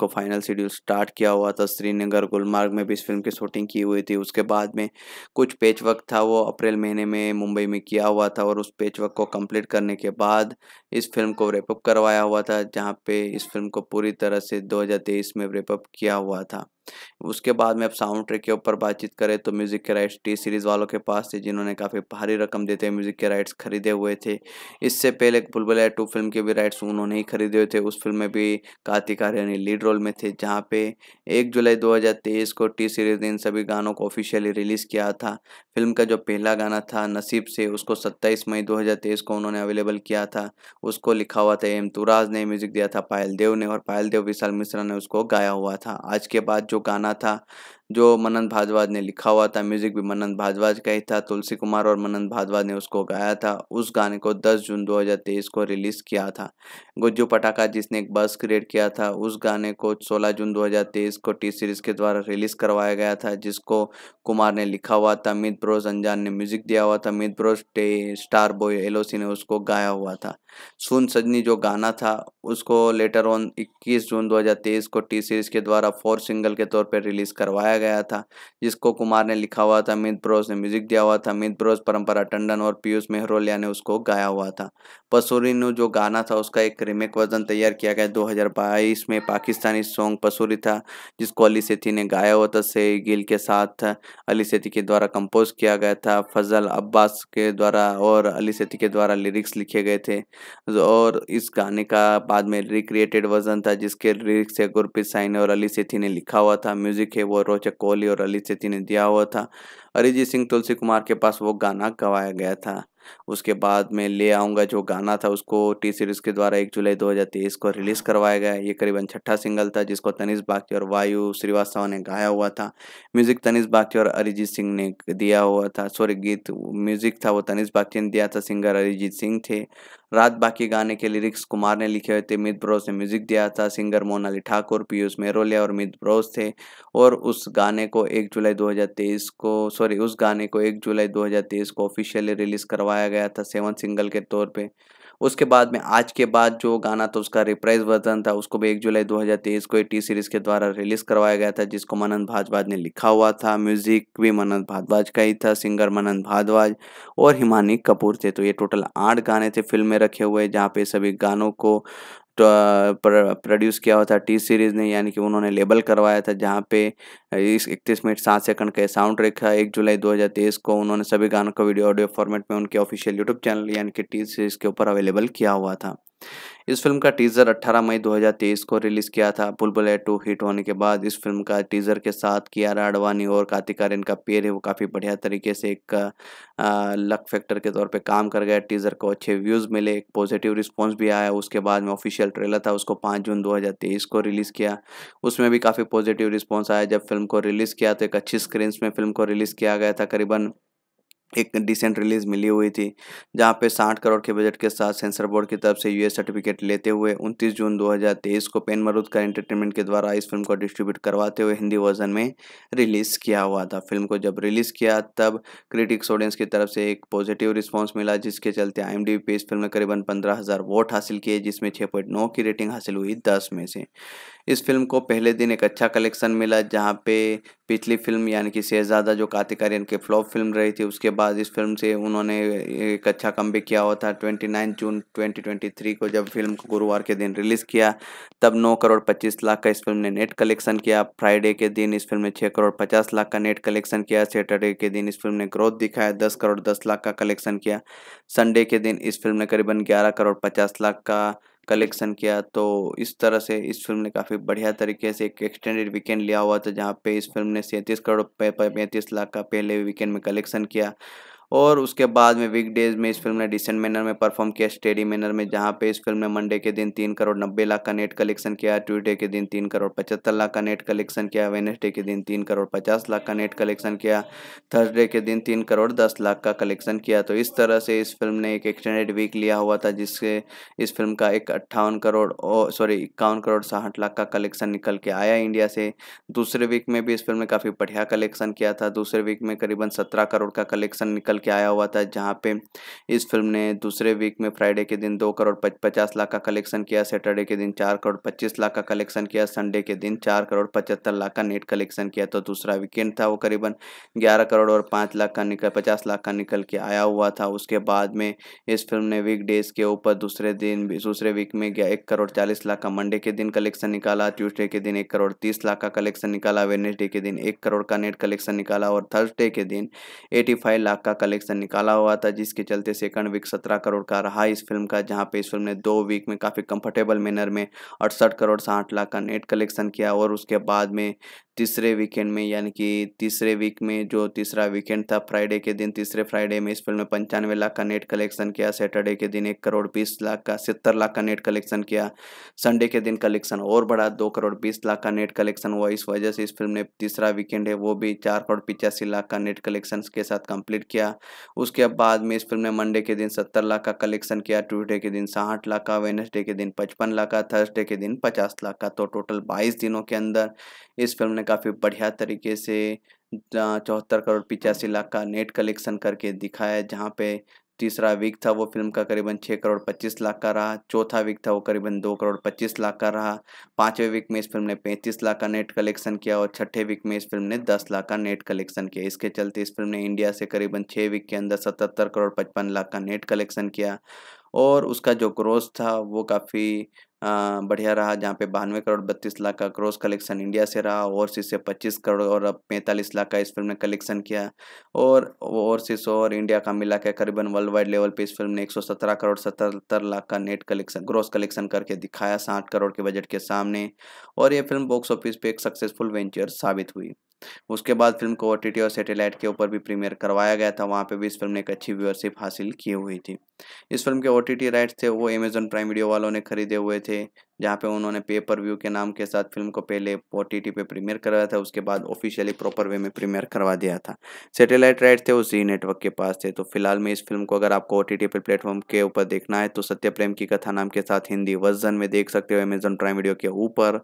को फाइनल शेड्यूल स्टार्ट किया हुआ था श्रीनगर गुलमार्ग में भी इस फिल्म की शूटिंग की हुई थी उसके बाद बाद में कुछ पेच वर्क था वो अप्रैल महीने में मुंबई में किया हुआ था और उस पेच वर्क को कंप्लीट करने के बाद इस फिल्म को रेपअप करवाया हुआ था जहाँ पे इस फिल्म को पूरी तरह से 2023 में रेपअप किया हुआ था उसके बाद में अब साउंड ट्रैक के ऊपर बातचीत करें तो म्यूज़िक के राइट्स टी सीरीज़ वालों के पास थे जिन्होंने काफ़ी भारी रकम देते हुए म्यूज़िक के राइट्स खरीदे हुए थे इससे पहले बुलबुल टू फिल्म के भी राइट्स उन्होंने ही खरीदे हुए थे उस फिल्म में भी कार्तिक आर्यन लीड रोल में थे जहाँ पे एक जुलाई दो को टी सीरीज़ ने इन सभी गानों को ऑफिशियली रिलीज़ किया था फिल्म का जो पहला गाना था नसीब से उसको सत्ताईस मई दो को उन्होंने अवेलेबल किया था उसको लिखा हुआ था एम तुराज ने म्यूज़िक दिया था पायल देव ने और पायल देव विशाल मिश्रा ने उसको गाया हुआ था आज के बाद चुकाना था जो मनन भारद्वाज ने लिखा हुआ था म्यूजिक भी मनन भाजवाज का ही था तुलसी कुमार और मनन भाजवाज ने उसको गाया था उस गाने को 10 जून 2023 को रिलीज़ किया था गुज्जू पटाखा जिसने एक बस क्रिएट किया था उस गाने को 16 जून 2023 को टी सीरीज़ के द्वारा रिलीज़ करवाया गया था जिसको कुमार ने लिखा हुआ था मित ब्रोज अंजान ने म्यूजिक दिया हुआ था मित ब्रोज स्टार बॉय एलोसी ने उसको गाया हुआ था सुन सजनी जो गाना था उसको लेटर ऑन इक्कीस जून दो को टी सीरीज़ के द्वारा फोर सिंगल के तौर पर रिलीज़ करवाया गया था जिसको कुमार ने लिखा हुआ था अमित ब्रोस ने म्यूजिक दिया हुआ था अमित ब्रोस परंपरा टंडन और पीयूष मेहरोलिया ने उसको गाया हुआ था पसूरी नु जो गाना था उसका एक रिमेक वर्जन तैयार किया गया दो में पाकिस्तानी सॉन्ग पसूरी था जिसको अली सेठी ने गाया हुआ था सई गिल के साथ अली सेठी के द्वारा कंपोज किया गया था फजल अब्बास के द्वारा और अली सेठी के द्वारा लिरिक्स लिखे गए थे और इस गाने का बाद में रिक्रिएटेड वर्जन था जिसके लिरिक्स है गुरप्रीत साइन और अली सेठी ने लिखा हुआ था म्यूजिक है वो रोचक कोहली और अली सेती ने दिया हुआ था अरिजीत सिंह तुलसी कुमार के पास वो गाना गवाया गया था उसके बाद में ले आऊँगा जो गाना था उसको टी सीरीज़ के द्वारा एक जुलाई 2023 को रिलीज़ करवाया गया ये करीबन छठा सिंगल था जिसको तनिष बागची और वायु श्रीवास्तव ने गाया हुआ था म्यूज़िक तनिष बागची और अरिजीत सिंह ने दिया हुआ था सॉरी गीत म्यूज़िक था वो तनिष बागची ने दिया था सिंगर अरिजीत सिंह थे रात बाकी गाने के लिरिक्स कुमार ने लिखे हुए थे मित ब्रोस ने म्यूजिक दिया था सिंगर मोनाली ठाकुर पीयूष मेरोलिया और मित ब्रोस थे और उस गाने को एक जुलाई 2023 को सॉरी उस गाने को एक जुलाई 2023 को ऑफिशियली रिलीज करवाया गया था सेवन सिंगल के तौर पर उसके बाद में आज के बाद जो गाना था उसका रिप्राइज वर्जन था उसको भी एक जुलाई 2023 को टी सीरीज के द्वारा रिलीज करवाया गया था जिसको मनन भाजवाज ने लिखा हुआ था म्यूजिक भी मनन भारद्वाज का ही था सिंगर मनन भारद्वाज और हिमानी कपूर थे तो ये टोटल आठ गाने थे फिल्म में रखे हुए जहाँ पे सभी गानों को प्रोड्यूस किया हुआ था टी सीरीज़ ने यानी कि उन्होंने लेबल करवाया था जहाँ पे इस इकतीस मिनट सात सेकंड का साउंड ट्रैक था एक जुलाई 2023 को उन्होंने सभी गानों का वीडियो ऑडियो फॉर्मेट में उनके ऑफिशियल यूट्यूब चैनल यानी कि टी सीरीज़ के ऊपर अवेलेबल किया हुआ था इस फिल्म का टीजर 18 मई 2023 को रिलीज किया था बुलबुल टू हिट होने के बाद इस फिल्म का टीजर के साथ कियारा आडवाणी और कार्तिक आर्यन का पेयर है वो काफ़ी बढ़िया तरीके से एक लक फैक्टर के तौर पर काम कर गया टीजर को अच्छे व्यूज़ मिले एक पॉजिटिव रिस्पॉन्स भी आया उसके बाद में ऑफिशियल ट्रेलर था उसको पाँच जून दो को रिलीज़ किया उसमें भी काफ़ी पॉजिटिव रिस्पॉन्स आया जब फिल्म को रिलीज़ किया तो एक अच्छी स्क्रीन में फिल्म को रिलीज़ किया गया था करीबन एक डिसेंट रिलीज मिली हुई थी जहां पे 60 करोड़ के बजट के साथ सेंसर बोर्ड की तरफ से यूएस सर्टिफिकेट लेते हुए 29 जून 2023 को पेन मरूद का एंटरटेनमेंट के द्वारा इस फिल्म को डिस्ट्रीब्यूट करवाते हुए हिंदी वर्जन में रिलीज़ किया हुआ था फिल्म को जब रिलीज़ किया तब क्रिटिक्स ऑडियंस की तरफ से एक पॉजिटिव रिस्पॉन्स मिला जिसके चलते आई एम पे इस फिल्म ने करीबन पंद्रह वोट हासिल किए जिसमें छः की रेटिंग हासिल हुई दस में से इस फिल्म को पहले दिन एक अच्छा कलेक्शन मिला जहाँ पे पिछली फिल्म यानी कि शहजादा जो कार्तिक आर्यन के फ्लॉप फिल्म रही थी उसके बाद इस फिल्म से उन्होंने एक अच्छा कम किया हुआ था 29 जून 2023 को जब फिल्म को गुरुवार के दिन रिलीज़ किया तब 9 करोड़ 25 लाख का इस फिल्म ने नेट कलेक्शन किया फ्राइडे के दिन इस फिल्म ने छः करोड़ पचास लाख का नेट कलेक्शन किया सैटरडे के दिन इस फिल्म ने ग्रोथ दिखाया दस करोड़ दस लाख का कलेक्शन किया संडे के दिन इस फिल्म ने करीबन ग्यारह करोड़ पचास लाख का कलेक्शन किया तो इस तरह से इस फिल्म ने काफ़ी बढ़िया तरीके से एक एक्सटेंडेड वीकेंड लिया हुआ था जहाँ पे इस फिल्म ने सैंतीस करोड़ पैंतीस लाख का पहले वीकेंड में कलेक्शन किया और उसके बाद में डेज में इस फिल्म ने डिसेंट मैनर में परफॉर्म किया स्टेडी मैनर में जहां पे इस फिल्म ने मंडे के दिन तीन करोड़ नब्बे लाख का नेट कलेक्शन किया ट्यूजडे के दिन तीन करोड़ पचहत्तर लाख का नेट कलेक्शन किया वेनेसडे के दिन तीन करोड़ पचास लाख का नेट कलेक्शन किया थर्सडे के दिन तीन करोड़ दस लाख का कलेक्शन किया तो इस तरह से इस फिल्म ने एक एक्सटेंडेड वीक लिया हुआ था जिससे इस फिल्म का एक अट्ठावन करोड़ सॉरी इक्यावन करोड़ साठ लाख का कलेक्शन निकल के आया इंडिया से दूसरे वीक में भी इस फिल्म ने काफ़ी बढ़िया कलेक्शन किया था दूसरे वीक में करीबन सत्रह करोड़ का कलेक्शन निकल के आया हुआ था जहाँ पे इस फिल्म ने दूसरे वीक में फ्राइडे के दिन दो करोड़ पच, पचास लाख का कलेक्शन किया सैटरडे के दिन चार करोड़ पच्चीस लाख का कलेक्शन किया संडे के दिन चार करोड़ पचहत्तर लाख का नेट कलेक्शन किया तो दूसरा वीकेंड था वो करीबन ग्यारह करोड़ और पाँच लाख का निकल पचास लाख का निकल के आया हुआ था उसके बाद में इस फिल्म ने वीक डेज़ के ऊपर दूसरे दिन दूसरे वीक में गया एक करोड़ चालीस लाख का मंडे के दिन कलेक्शन निकाला ट्यूसडे के दिन एक करोड़ तीस लाख का कलेक्शन निकाला वेनेसडे के दिन एक करोड़ का नेट कलेक्शन निकाला और थर्सडे के दिन एटी फाइव लाख का कलेक्शन निकाला हुआ था जिसके चलते सेकंड वीक सत्रह करोड़ का रहा इस फिल्म का जहाँ पे इस फिल्म ने दो वीक में काफ़ी कंफर्टेबल मैनर में अड़सठ करोड़ साठ लाख का नेट कलेक्शन किया और उसके बाद में तीसरे वीकेंड में यानी कि तीसरे वीक में जो तीसरा वीकेंड था फ्राइडे के दिन तीसरे फ्राइडे में इस फिल्म ने पंचानवे लाख का नेट कलेक्शन किया सैटरडे के दिन एक करोड़ बीस लाख का सत्तर लाख का नेट कलेक्शन किया संडे के दिन कलेक्शन और बढ़ा दो करोड़ बीस लाख का नेट कलेक्शन हुआ इस वजह से इस फिल्म ने तीसरा वीकेंड है वो भी चार करोड़ पिचासी लाख का नेट कलेक्शन के साथ कंप्लीट किया उसके बाद में इस फिल्म ने मंडे के दिन सत्तर लाख का कलेक्शन किया ट्यूजडे के दिन साठ लाख का वेनसडे के दिन पचपन लाख का थर्सडे के दिन पचास लाख का तो टोटल बाईस दिनों के अंदर इस फिल्म ने ने काफ़ी बढ़िया तरीके से चौहत्तर करोड़ पिचासी लाख का नेट कलेक्शन करके दिखाया जहाँ पे तीसरा वीक था वो फिल्म का करीबन छः करोड़ पच्चीस लाख का रहा चौथा वीक था वो करीबन दो करोड़ पच्चीस लाख का रहा पाँचवें वीक में इस फिल्म ने पैंतीस लाख का नेट कलेक्शन किया और छठे वीक में इस फिल्म ने दस लाख का नेट कलेक्शन किया इसके चलते इस फिल्म ने इंडिया से करीबन छः वीक के अंदर सतहत्तर करोड़ पचपन लाख का नेट कलेक्शन किया और उसका जो क्रॉस था वो काफ़ी बढ़िया रहा जहाँ पे बानवे करोड़ बत्तीस लाख का क्रॉस कलेक्शन इंडिया से रहा ओवरसीज से पच्चीस करोड़ और अब पैंतालीस लाख का इस फिल्म ने कलेक्शन किया और ओवरसीज और इंडिया का मिला के करीबन वर्ल्ड वाइड लेवल पे इस फिल्म ने एक सौ सत्रह करोड़ सतहत्तर लाख का नेट कलेक्शन ग्रॉस कलेक्शन करके दिखाया साठ करोड़ के बजट के सामने और ये फिल्म बॉक्स ऑफिस पर एक सक्सेसफुल वेंचर साबित हुई उसके बाद फिल्म को ओ टी और सैटेलाइट के ऊपर भी प्रीमियर करवाया गया था वहाँ पे भी इस फिल्म ने एक अच्छी व्यूअरशिप हासिल की हुई थी इस फिल्म के ओ राइट्स थे वो अमेजोन प्राइम वीडियो वालों ने खरीदे हुए थे जहाँ पे उन्होंने पेपर व्यू के नाम के साथ फिल्म को पहले ओ पे प्रीमियर करवाया था उसके बाद ऑफिशियली प्रॉपर वे में प्रीमियर करवा दिया था सैटेलाइट राइट थे वो जी नेटवर्क के पास थे तो फिलहाल में इस फिल्म को अगर आपको ओ टी टी प्लेटफॉर्म के ऊपर देखना है तो सत्य प्रेम की कथा नाम के साथ हिंदी वर्जन में देख सकते हो अमेजोन प्राइम वीडियो के ऊपर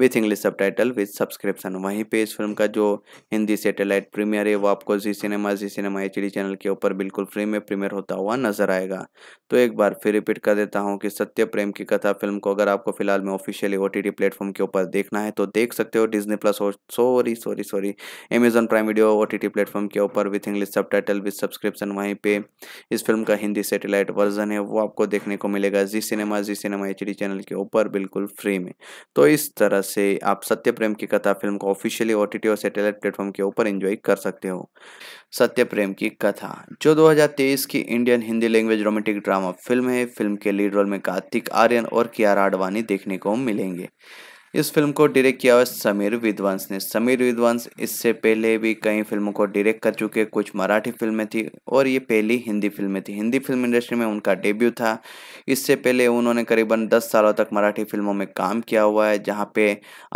with English subtitle subscription वहीं पर इस फिल्म का जो हिंदी सेटेलाइट प्रीमियर है वो आपको Zee cinema Zee cinema H channel के ऊपर बिल्कुल फ्री में प्रीमियर होता हुआ नजर आएगा जाएगा तो एक बार फिर रिपीट कर देता हूँ कि सत्य प्रेम की कथा फिल्म को अगर आपको फिलहाल में ऑफिशियली ओ टी प्लेटफॉर्म के ऊपर देखना है तो देख सकते हो Disney Plus sorry sorry sorry Amazon Prime Video O T platform के ऊपर with English subtitle with subscription वहीं पे इस फिल्म का हिंदी सेटेलाइट वर्जन है वो आपको देखने को मिलेगा Zee cinema Zee cinema H channel के ऊपर बिल्कुल फ्री में तो इस तरह से आप सत्य प्रेम की कथा फिल्म को ऑफिशियली ओ और सैटेलाइट प्लेटफॉर्म के ऊपर इंजॉय कर सकते हो सत्य प्रेम की कथा जो दो की Indian Hindi language romantic drama film है फिल्म के लीड रोल में कार्तिक आर्यन और कियारा आडवाणी देखने को मिलेंगे इस फिल्म को डायरेक्ट किया हुआ समीर विद्वांस ने समीर विद्वांस इससे पहले भी कई फिल्मों को डायरेक्ट कर चुके कुछ मराठी फिल्में थी और ये पहली हिंदी फिल्में थी हिंदी फिल्म इंडस्ट्री में उनका डेब्यू था इससे पहले उन्होंने करीबन 10 सालों तक मराठी फिल्मों में काम किया हुआ है जहाँ पे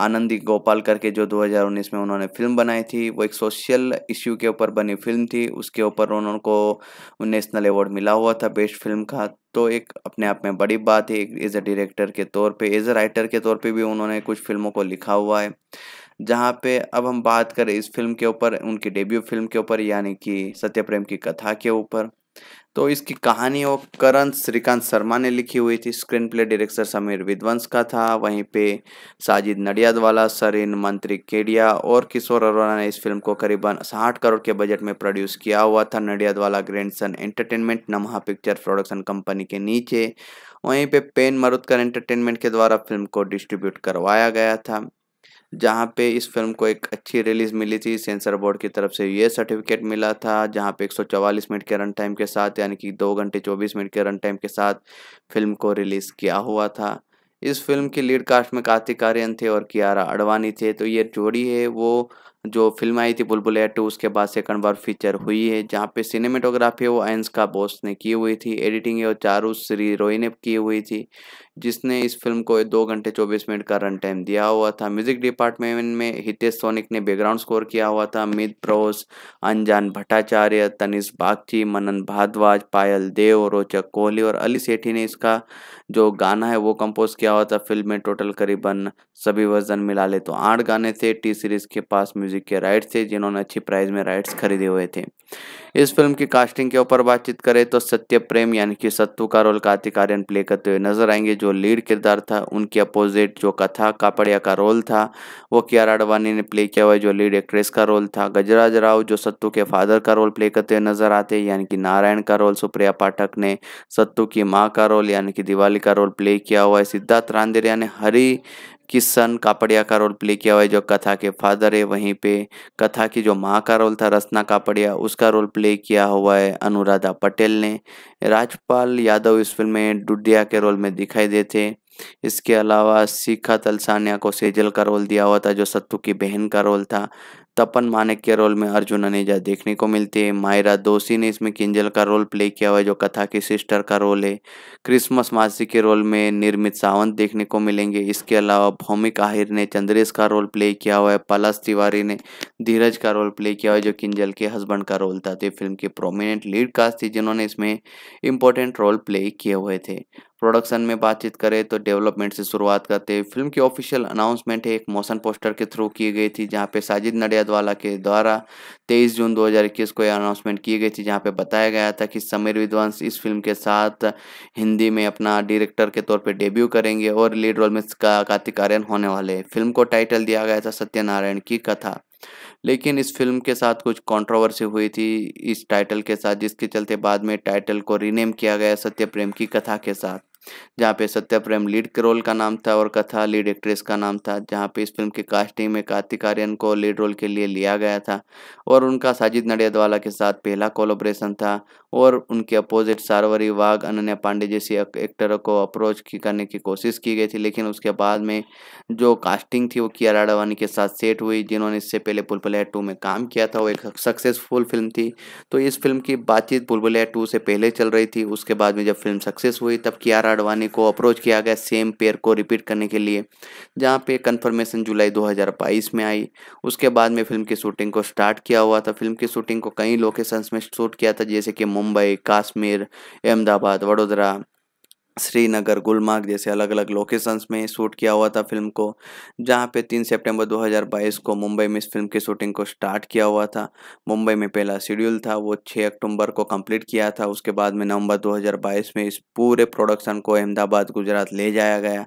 आनंदी गोपाल करके जो दो में उन्होंने फिल्म बनाई थी वो एक सोशल इश्यू के ऊपर बनी फिल्म थी उसके ऊपर को नेशनल अवार्ड मिला हुआ था बेस्ट फिल्म का तो एक अपने आप में बड़ी बात है एज अ डायरेक्टर के तौर पे एज अ राइटर के तौर पे भी उन्होंने कुछ फिल्मों को लिखा हुआ है जहाँ पे अब हम बात करें इस फिल्म के ऊपर उनकी डेब्यू फिल्म के ऊपर यानी कि सत्य प्रेम की कथा के ऊपर तो इसकी कहानी और करण श्रीकांत शर्मा ने लिखी हुई थी screenplay director Sameer Vidwans का था वहीं पे साजिद नडियादवाला सरिन मंत्री केडिया और किशोर अरोड़ा ने इस फिल्म को करीबन साठ करोड़ के बजट में प्रोड्यूस किया हुआ था Nadiadwala grandson entertainment Namah picture production company के नीचे वहीं पे पेन मरुदकर एंटरटेनमेंट के द्वारा फिल्म को डिस्ट्रीब्यूट करवाया गया था जहाँ पे इस फिल्म को एक अच्छी रिलीज मिली थी सेंसर बोर्ड की तरफ से ये सर्टिफिकेट मिला था जहाँ पे 144 मिनट के रन टाइम के साथ यानी कि दो घंटे 24 मिनट के रन टाइम के साथ फिल्म को रिलीज़ किया हुआ था इस फिल्म की लीड कास्ट में कार्तिक आर्यन थे और कियारा अडवाणी थे तो ये जोड़ी है वो जो फिल्म आई थी बुलबुलैया टू उसके बाद सेकंड बार फीचर हुई है जहाँ पे सिनेमेटोग्राफी वो एंस का बोस ने की हुई थी एडिटिंग है वो चारू श्री रोई ने की हुई थी जिसने इस फिल्म को दो घंटे चौबीस मिनट का रन टाइम दिया हुआ था म्यूजिक डिपार्टमेंट में हितेश सोनिक ने बैकग्राउंड स्कोर किया हुआ था अमित प्रोस अनजान भट्टाचार्य तनिष बागची मनन भारद्वाज पायल देव रोचक कोहली और अली सेठी ने इसका जो गाना है वो कंपोज किया हुआ था फिल्म में टोटल करीबन सभी वर्जन मिला ले तो आठ गाने थे टी सीरीज के पास म्यूजिक के राइट्स थे जिन्होंने अच्छी प्राइस में राइट्स खरीदे हुए थे इस फिल्म की कास्टिंग के ऊपर बातचीत करें तो सत्य प्रेम यानी कि सत्तू का रोल कार्तिक आर्यन प्ले करते हुए नजर आएंगे जो लीड किरदार था उनके अपोजिट जो कथा कापड़िया का रोल था वो कियारा आडवाणी ने प्ले किया हुआ जो लीड एक्ट्रेस का रोल था गजराज राव जो सत्तू के फादर का रोल प्ले करते हुए नजर आते यानी कि नारायण का रोल सुप्रिया पाठक ने सत्तू की माँ का रोल यानी कि दिवाली का रोल प्ले किया हुआ है सिद्धार्थ रांदेरिया ने हरी किसन कापड़िया का रोल प्ले किया हुआ है जो कथा के फादर है वहीं पे कथा की जो माँ का रोल था रसना कापड़िया उसका रोल प्ले किया हुआ है अनुराधा पटेल ने राजपाल यादव इस फिल्म में डुडिया के रोल में दिखाई देते इसके अलावा शिखा तलसानिया को सेजल का रोल दिया हुआ था जो सत्तू की बहन का रोल था तपन मानक के रोल में अर्जुन अनेजा देखने को मिलती है मायरा दोषी ने इसमें किंजल का रोल प्ले किया हुआ है जो कथा की सिस्टर का रोल है क्रिसमस मासी के रोल में निर्मित सावंत देखने को मिलेंगे इसके अलावा भौमिक आहिर ने चंद्रेश का रोल प्ले किया हुआ है पलाश तिवारी ने धीरज का रोल प्ले किया हुआ है जो किंजल के हस्बैंड का रोल था फिल्म तो के प्रोमिनेंट लीड कास्ट थी जिन्होंने इसमें इम्पोर्टेंट रोल प्ले किए हुए थे प्रोडक्शन में बातचीत करें तो डेवलपमेंट से शुरुआत करते हैं फिल्म की ऑफिशियल अनाउंसमेंट एक मोशन पोस्टर के थ्रू की गई थी जहाँ पे साजिद नडियादवाला के द्वारा 23 जून 2021 को यह अनाउंसमेंट की गई थी जहाँ पे बताया गया था कि समीर विद्वांस इस फिल्म के साथ हिंदी में अपना डायरेक्टर के तौर पर डेब्यू करेंगे और लीड रोल में का कार्तिक आर्यन होने वाले फिल्म को टाइटल दिया गया था सत्यनारायण की कथा लेकिन इस फिल्म के साथ कुछ कंट्रोवर्सी हुई थी इस टाइटल के साथ जिसके चलते बाद में टाइटल को रीनेम किया गया सत्य प्रेम की कथा के साथ जहाँ पे सत्या प्रेम लीड के रोल का नाम था और कथा लीड एक्ट्रेस का नाम था जहाँ पे इस फिल्म की कास्टिंग में कार्तिक आर्यन को लीड रोल के लिए लिया गया था और उनका साजिद नडियादवाला के साथ पहला कोलोब्रेशन था और उनके अपोजिट सार्वरी वाघ अनन्या पांडे जैसी एक्टर को अप्रोच की करने की कोशिश की गई थी लेकिन उसके बाद में जो कास्टिंग थी वो किया राडावानी के साथ सेट हुई जिन्होंने इससे पहले पुलपुलैया टू में काम किया था वो एक सक्सेसफुल फिल्म थी तो इस फिल्म की बातचीत पुलपुलैया टू से पहले चल रही थी उसके बाद में जब फिल्म सक्सेस हुई तब किया आडवाणी को अप्रोच किया गया सेम पेयर को रिपीट करने के लिए जहाँ पे कंफर्मेशन जुलाई 2022 में आई उसके बाद में फिल्म की शूटिंग को स्टार्ट किया हुआ था फिल्म की शूटिंग को कई लोकेशंस में शूट किया था जैसे कि मुंबई काश्मीर अहमदाबाद वडोदरा श्रीनगर गुलमार्ग जैसे अलग अलग लोकेशंस में शूट किया हुआ था फिल्म को जहाँ पे तीन सितंबर 2022 को मुंबई में इस फिल्म की शूटिंग को स्टार्ट किया हुआ था मुंबई में पहला शेड्यूल था वो 6 अक्टूबर को कंप्लीट किया था उसके बाद में नवंबर 2022 में इस पूरे प्रोडक्शन को अहमदाबाद गुजरात ले जाया गया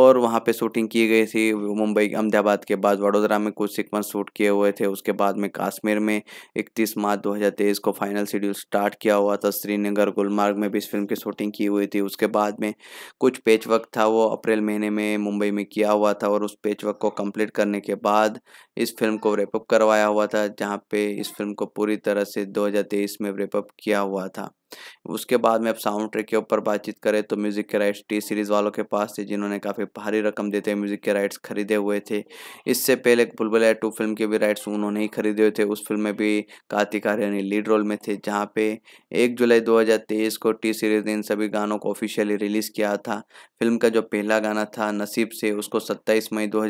और वहाँ पर शूटिंग की गई थी मुंबई अहमदाबाद के बाद वडोदरा में कुछ सिक्वेंस शूट किए हुए थे उसके बाद में काश्मीर में इकतीस मार्च दो को फाइनल शेड्यूल स्टार्ट किया हुआ था श्रीनगर गुलमार्ग में भी इस फिल्म की शूटिंग की हुई थी उसके बाद बाद में कुछ पेच वर्क था वो अप्रैल महीने में मुंबई में किया हुआ था और उस पेच वर्क को कंप्लीट करने के बाद इस फिल्म को रेपअप करवाया हुआ था जहाँ पे इस फिल्म को पूरी तरह से 2023 में रेपअप किया हुआ था उसके बाद में अब साउंड ट्रैक के ऊपर बातचीत करें तो म्यूज़िक के राइट्स टी सीरीज़ वालों के पास थे जिन्होंने काफ़ी भारी रकम देते हुए म्यूज़िक के राइट्स खरीदे हुए थे इससे पहले बुलबुल टू फिल्म के भी राइट्स उन्होंने ही खरीदे हुए थे उस फिल्म में भी कार्तिक आर्यन लीड रोल में थे जहाँ पे एक जुलाई दो को टी सीरीज़ ने इन सभी गानों को ऑफिशियली रिलीज़ किया था फिल्म का जो पहला गाना था नसीब से उसको सत्ताईस मई दो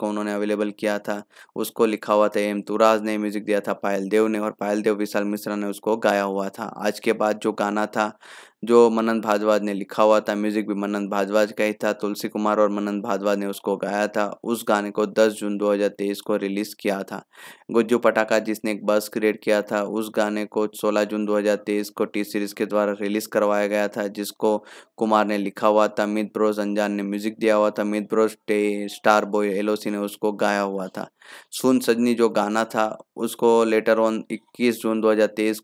को उन्होंने अवेलेबल किया था उसको लिखा हुआ था एम तुराज ने म्यूज़िक दिया था पायल देव ने और पायल देव विशाल मिश्रा ने उसको गाया हुआ था आज के बाद जो जो गाना था जो मनन भारद्वाज ने लिखा हुआ था म्यूजिक भी मनन भाजवाज का ही था तुलसी कुमार और मनन भाजवाज ने उसको गाया था उस गाने को 10 जून 2023 को रिलीज किया था गुज्जू पटाखा जिसने एक बस क्रिएट किया था उस गाने को 16 जून 2023 को टी सीरीज के द्वारा रिलीज करवाया गया था जिसको कुमार ने लिखा हुआ था मित ब्रोज अनजान ने म्यूजिक दिया हुआ था मित ब्रोज स्टार बॉय एलोसी ने उसको गाया हुआ था सुन सजनी जो गाना था उसको लेटर ऑन इक्कीस जून दो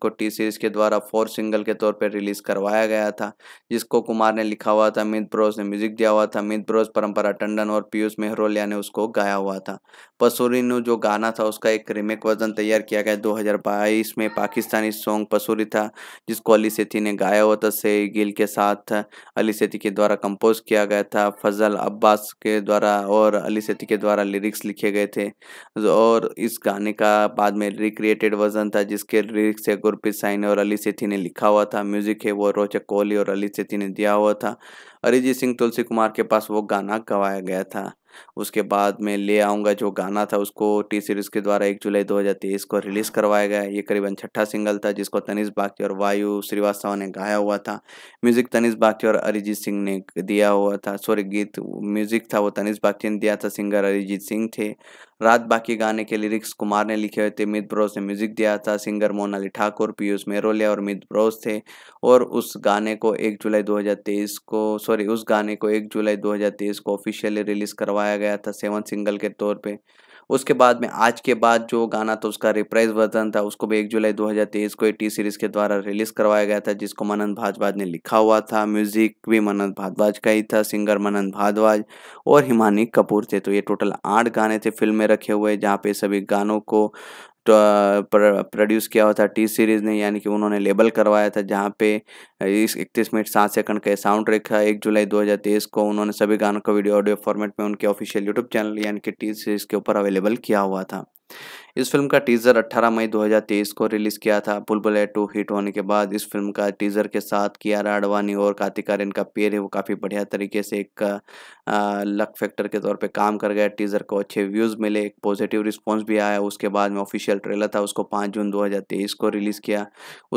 को टी सीरीज के द्वारा फोर सिंगल के तौर पर रिलीज करवाया दिया गया था जिसको कुमार ने लिखा हुआ था मित ब्रोस ने म्यूजिक दिया हुआ था मित ब्रोस परंपरा टंडन और पीयूष मेहरोलिया ने उसको गाया हुआ था पसूरी नु जो गाना था उसका एक रिमेक वर्जन तैयार किया गया दो में पाकिस्तानी सॉन्ग पसूरी था जिसको अली सेती ने गाया हुआ था से गिल के साथ अली सेती के द्वारा कंपोज किया गया था फजल अब्बास के द्वारा और अली सेती के द्वारा लिरिक्स लिखे गए थे और इस गाने का बाद में रिक्रिएटेड वर्जन था जिसके लिरिक्स है गुरप्रीत साइन और अली सेठी ने लिखा हुआ था म्यूजिक है वो रोच सचिन कोहली और अली सेती ने दिया हुआ था अरिजीत सिंह तुलसी कुमार के पास वो गाना गवाया गया था उसके बाद में ले आऊँगा जो गाना था उसको टी सीरीज़ के द्वारा एक जुलाई 2023 को रिलीज़ करवाया गया ये करीबन छठा सिंगल था जिसको तनिष बागची और वायु श्रीवास्तव ने गाया हुआ था म्यूज़िक तनिष बागची और अरिजीत सिंह ने दिया हुआ था सॉरी गीत म्यूज़िक था वो तनिष बागची ने दिया था सिंगर अरिजीत सिंह थे रात बाकी गाने के लिरिक्स कुमार ने लिखे हुए थे मित ब्रोस ने म्यूजिक दिया था सिंगर मोनाली ठाकुर पीयूष मेरोलिया और मित ब्रोस थे और उस गाने को एक जुलाई 2023 को सॉरी उस गाने को एक जुलाई 2023 को ऑफिशियली रिलीज करवाया फिल्माया गया था सेवन सिंगल के तौर पे उसके बाद में आज के बाद जो गाना था उसका रिप्राइज वर्जन था उसको भी एक जुलाई 2023 को ए टी सीरीज के द्वारा रिलीज करवाया गया था जिसको मनन भाजवाज ने लिखा हुआ था म्यूजिक भी मनन भाजवाज का ही था सिंगर मनन भाजवाज और हिमानी कपूर थे तो ये टोटल आठ गाने थे फिल्म में रखे हुए जहाँ पे सभी गानों को तो, प्रोड्यूस किया हुआ था टी सीरीज़ ने यानी कि उन्होंने लेबल करवाया था जहाँ पे इस इकतीस मिनट सात सेकंड का साउंड ट्रैक एक जुलाई 2023 को उन्होंने सभी गानों को वीडियो ऑडियो फॉर्मेट में उनके ऑफिशियल यूट्यूब चैनल यानी कि टी सीरीज़ के ऊपर अवेलेबल किया हुआ था इस फिल्म का टीजर 18 मई 2023 को रिलीज किया था बुलबुल टू हिट होने के बाद इस फिल्म का टीजर के साथ कियारा आडवाणी और कार्तिक आर्यन का पेयर है वो काफ़ी बढ़िया तरीके से एक लक फैक्टर के तौर पे काम कर गया टीजर को अच्छे व्यूज़ मिले एक पॉजिटिव रिस्पॉन्स भी आया उसके बाद में ऑफिशियल ट्रेलर था उसको पाँच जून दो को रिलीज़ किया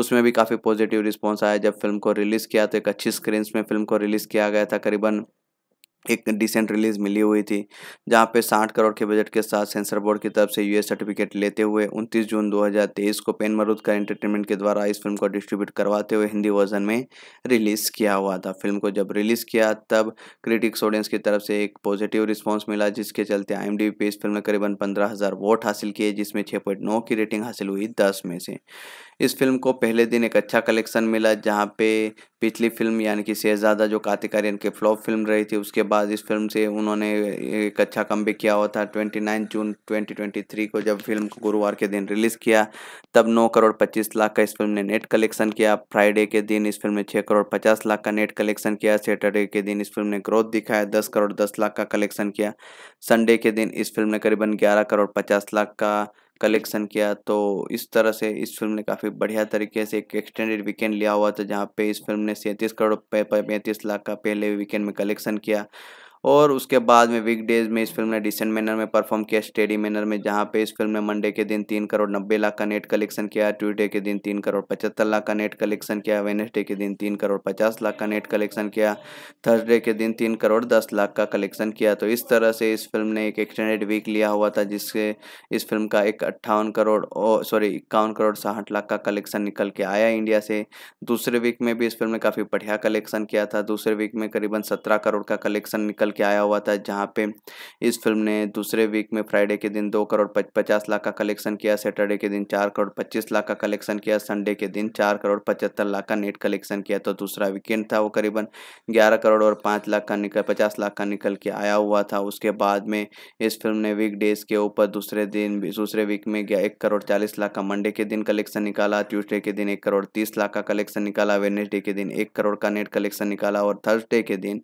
उसमें भी काफ़ी पॉजिटिव रिस्पॉन्स आया जब फिल्म को रिलीज़ किया तो एक अच्छी स्क्रीन में फिल्म को रिलीज़ किया गया था करीबन एक डिसेंट रिलीज मिली हुई थी जहां पे 60 करोड़ के बजट के साथ सेंसर बोर्ड की तरफ से यूएस सर्टिफिकेट लेते हुए 29 जून 2023 को पेन मरूद का एंटरटेनमेंट के द्वारा इस फिल्म को डिस्ट्रीब्यूट करवाते हुए हिंदी वर्जन में रिलीज़ किया हुआ था फिल्म को जब रिलीज़ किया तब क्रिटिक्स ऑडियंस की तरफ से एक पॉजिटिव रिस्पॉन्स मिला जिसके चलते आई एम पे इस फिल्म ने करीबन पंद्रह वोट हासिल किए जिसमें छः की रेटिंग हासिल हुई दस में से इस फिल्म को पहले दिन एक अच्छा कलेक्शन मिला जहाँ पे पिछली फिल्म यानी कि शहजादा जो कार्तिक आर्यन की फ्लॉप फिल्म रही थी उसके बाद इस फिल्म से उन्होंने एक अच्छा कम किया हुआ था twenty nine June twenty twenty three को जब फिल्म को गुरुवार के दिन रिलीज़ किया तब नौ करोड़ पच्चीस लाख का इस फिल्म ने नेट कलेक्शन किया फ्राइडे के दिन इस फिल्म ने छः करोड़ पचास लाख का नेट कलेक्शन किया सैटरडे के दिन इस फिल्म ने ग्रोथ दिखाया दस करोड़ दस लाख का कलेक्शन किया संडे के दिन इस फिल्म ने करीबन ग्यारह करोड़ पचास लाख का कलेक्शन किया तो इस तरह से इस फिल्म ने काफ़ी बढ़िया तरीके से एक एक्सटेंडेड वीकेंड लिया हुआ था जहाँ पे इस फिल्म ने सैंतीस करोड़ पैंतीस लाख का पहले वीकेंड में कलेक्शन किया और उसके बाद में वीकडेज में इस फिल्म ने डिसेंट मैनर में परफॉर्म किया स्टेडी मैनर में जहां पे इस फिल्म ने मंडे के दिन तीन करोड़ नब्बे लाख का नेट कलेक्शन किया ट्यूजडे के दिन तीन करोड़ पचहत्तर लाख का नेट कलेक्शन किया वेनेसडे के दिन तीन करोड़ पचास लाख का नेट कलेक्शन किया थर्सडे के दिन तीन करोड़ दस लाख का कलेक्शन किया तो इस तरह से इस फिल्म ने एक एक्सटेंडेड वीक लिया हुआ था जिससे इस फिल्म का एक अट्ठावन करोड़ सॉरी इक्यावन करोड़ साठ लाख का कलेक्शन निकल के आया इंडिया से दूसरे वीक में भी इस फिल्म ने काफ़ी बढ़िया कलेक्शन किया था दूसरे वीक में करीबन सत्रह करोड़ का कलेक्शन निकल निकल के आया हुआ था जहाँ पे इस फिल्म ने दूसरे वीक में फ्राइडे के दिन दो करोड़ पच पचास लाख का कलेक्शन किया सैटरडे के दिन चार करोड़ पच्चीस लाख का कलेक्शन किया संडे के दिन चार करोड़ पचहत्तर लाख का नेट कलेक्शन किया तो दूसरा वीकेंड था वो करीबन ग्यारह करोड़ और पाँच लाख का निकल पचास लाख का निकल के आया हुआ था उसके बाद में इस फिल्म ने वीक डेज के ऊपर दूसरे दिन दूसरे वीक में गया एक करोड़ चालीस लाख का मंडे के दिन कलेक्शन निकाला ट्यूसडे के दिन एक करोड़ तीस लाख का कलेक्शन निकाला वेनेसडे के दिन एक करोड़ का नेट कलेक्शन निकाला और थर्सडे के दिन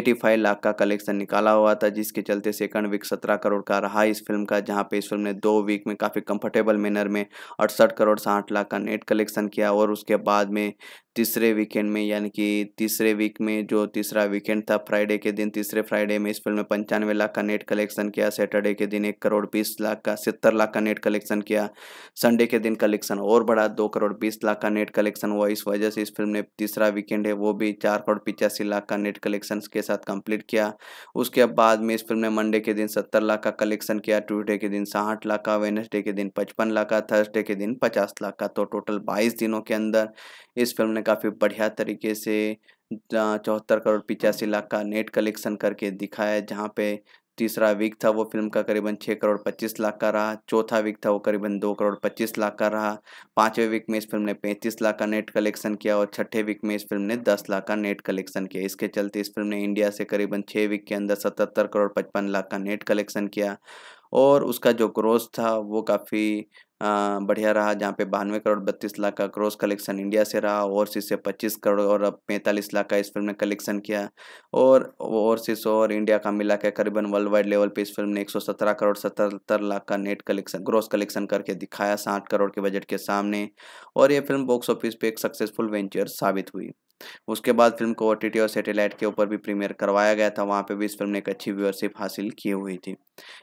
एटी फाइव लाख का कलेक्शन निकाला हुआ था जिसके चलते सेकंड वीक सत्रह करोड़ का रहा इस फिल्म का जहां पे इस फिल्म ने दो वीक में काफ़ी कंफर्टेबल मैनर में अड़सठ करोड़ साठ लाख का नेट कलेक्शन किया और उसके बाद में तीसरे वीकेंड में यानी कि तीसरे वीक में जो तीसरा वीकेंड था फ्राइडे के दिन तीसरे फ्राइडे में इस फिल्म ने पंचानवे लाख का नेट कलेक्शन किया सैटरडे के दिन एक करोड़ बीस लाख का सत्तर लाख का नेट कलेक्शन किया संडे के दिन कलेक्शन और बढ़ा दो करोड़ बीस लाख का नेट कलेक्शन हुआ इस वजह से इस फिल्म ने तीसरा वीकेंड है वो भी चार करोड़ पिचासी लाख का नेट कलेक्शन के साथ कंप्लीट किया उसके बाद में इस फिल्म ने मंडे के दिन सत्तर लाख का कलेक्शन किया ट्यूजडे के दिन साठ लाख का वेनसडे के दिन पचपन लाख का थर्सडे के दिन पचास लाख का तो टोटल बाईस दिनों के अंदर इस फिल्म ने काफ़ी बढ़िया तरीके से चौहत्तर करोड़ पिचासी लाख का नेट कलेक्शन करके दिखाया जहाँ पे तीसरा वीक था वो फिल्म का करीबन छः करोड़ पच्चीस लाख का रहा चौथा वीक था वो करीबन दो करोड़ पच्चीस लाख का रहा पाँचवें वीक में इस फिल्म ने पैंतीस लाख का नेट कलेक्शन किया और छठे वीक में इस फिल्म ने दस लाख का नेट कलेक्शन किया इसके चलते इस फिल्म ने इंडिया से करीबन छः वीक के अंदर सतहत्तर करोड़ पचपन लाख का नेट कलेक्शन किया और उसका जो ग्रोथ था वो काफ़ी बढ़िया रहा जहाँ पे बानवे करोड़ बत्तीस लाख का क्रॉस कलेक्शन इंडिया से रहा ओवरसीज से पच्चीस करोड़ और अब पैंतालीस लाख का इस फिल्म ने कलेक्शन किया और ओवरसीज और इंडिया का मिला के करीबन वर्ल्ड वाइड लेवल पे इस फिल्म ने एक सौ सत्रह करोड़ सतहत्तर लाख का नेट कलेक्शन ग्रॉस कलेक्शन करके दिखाया साठ करोड़ के बजट के सामने और ये फिल्म बॉक्स ऑफिस पे एक सक्सेसफुल वेंचर साबित हुई उसके बाद फिल्म को ओ और सैटेलाइट के ऊपर भी प्रीमियर करवाया गया था वहाँ पे भी इस फिल्म ने एक अच्छी व्यूअरशिप हासिल की हुई थी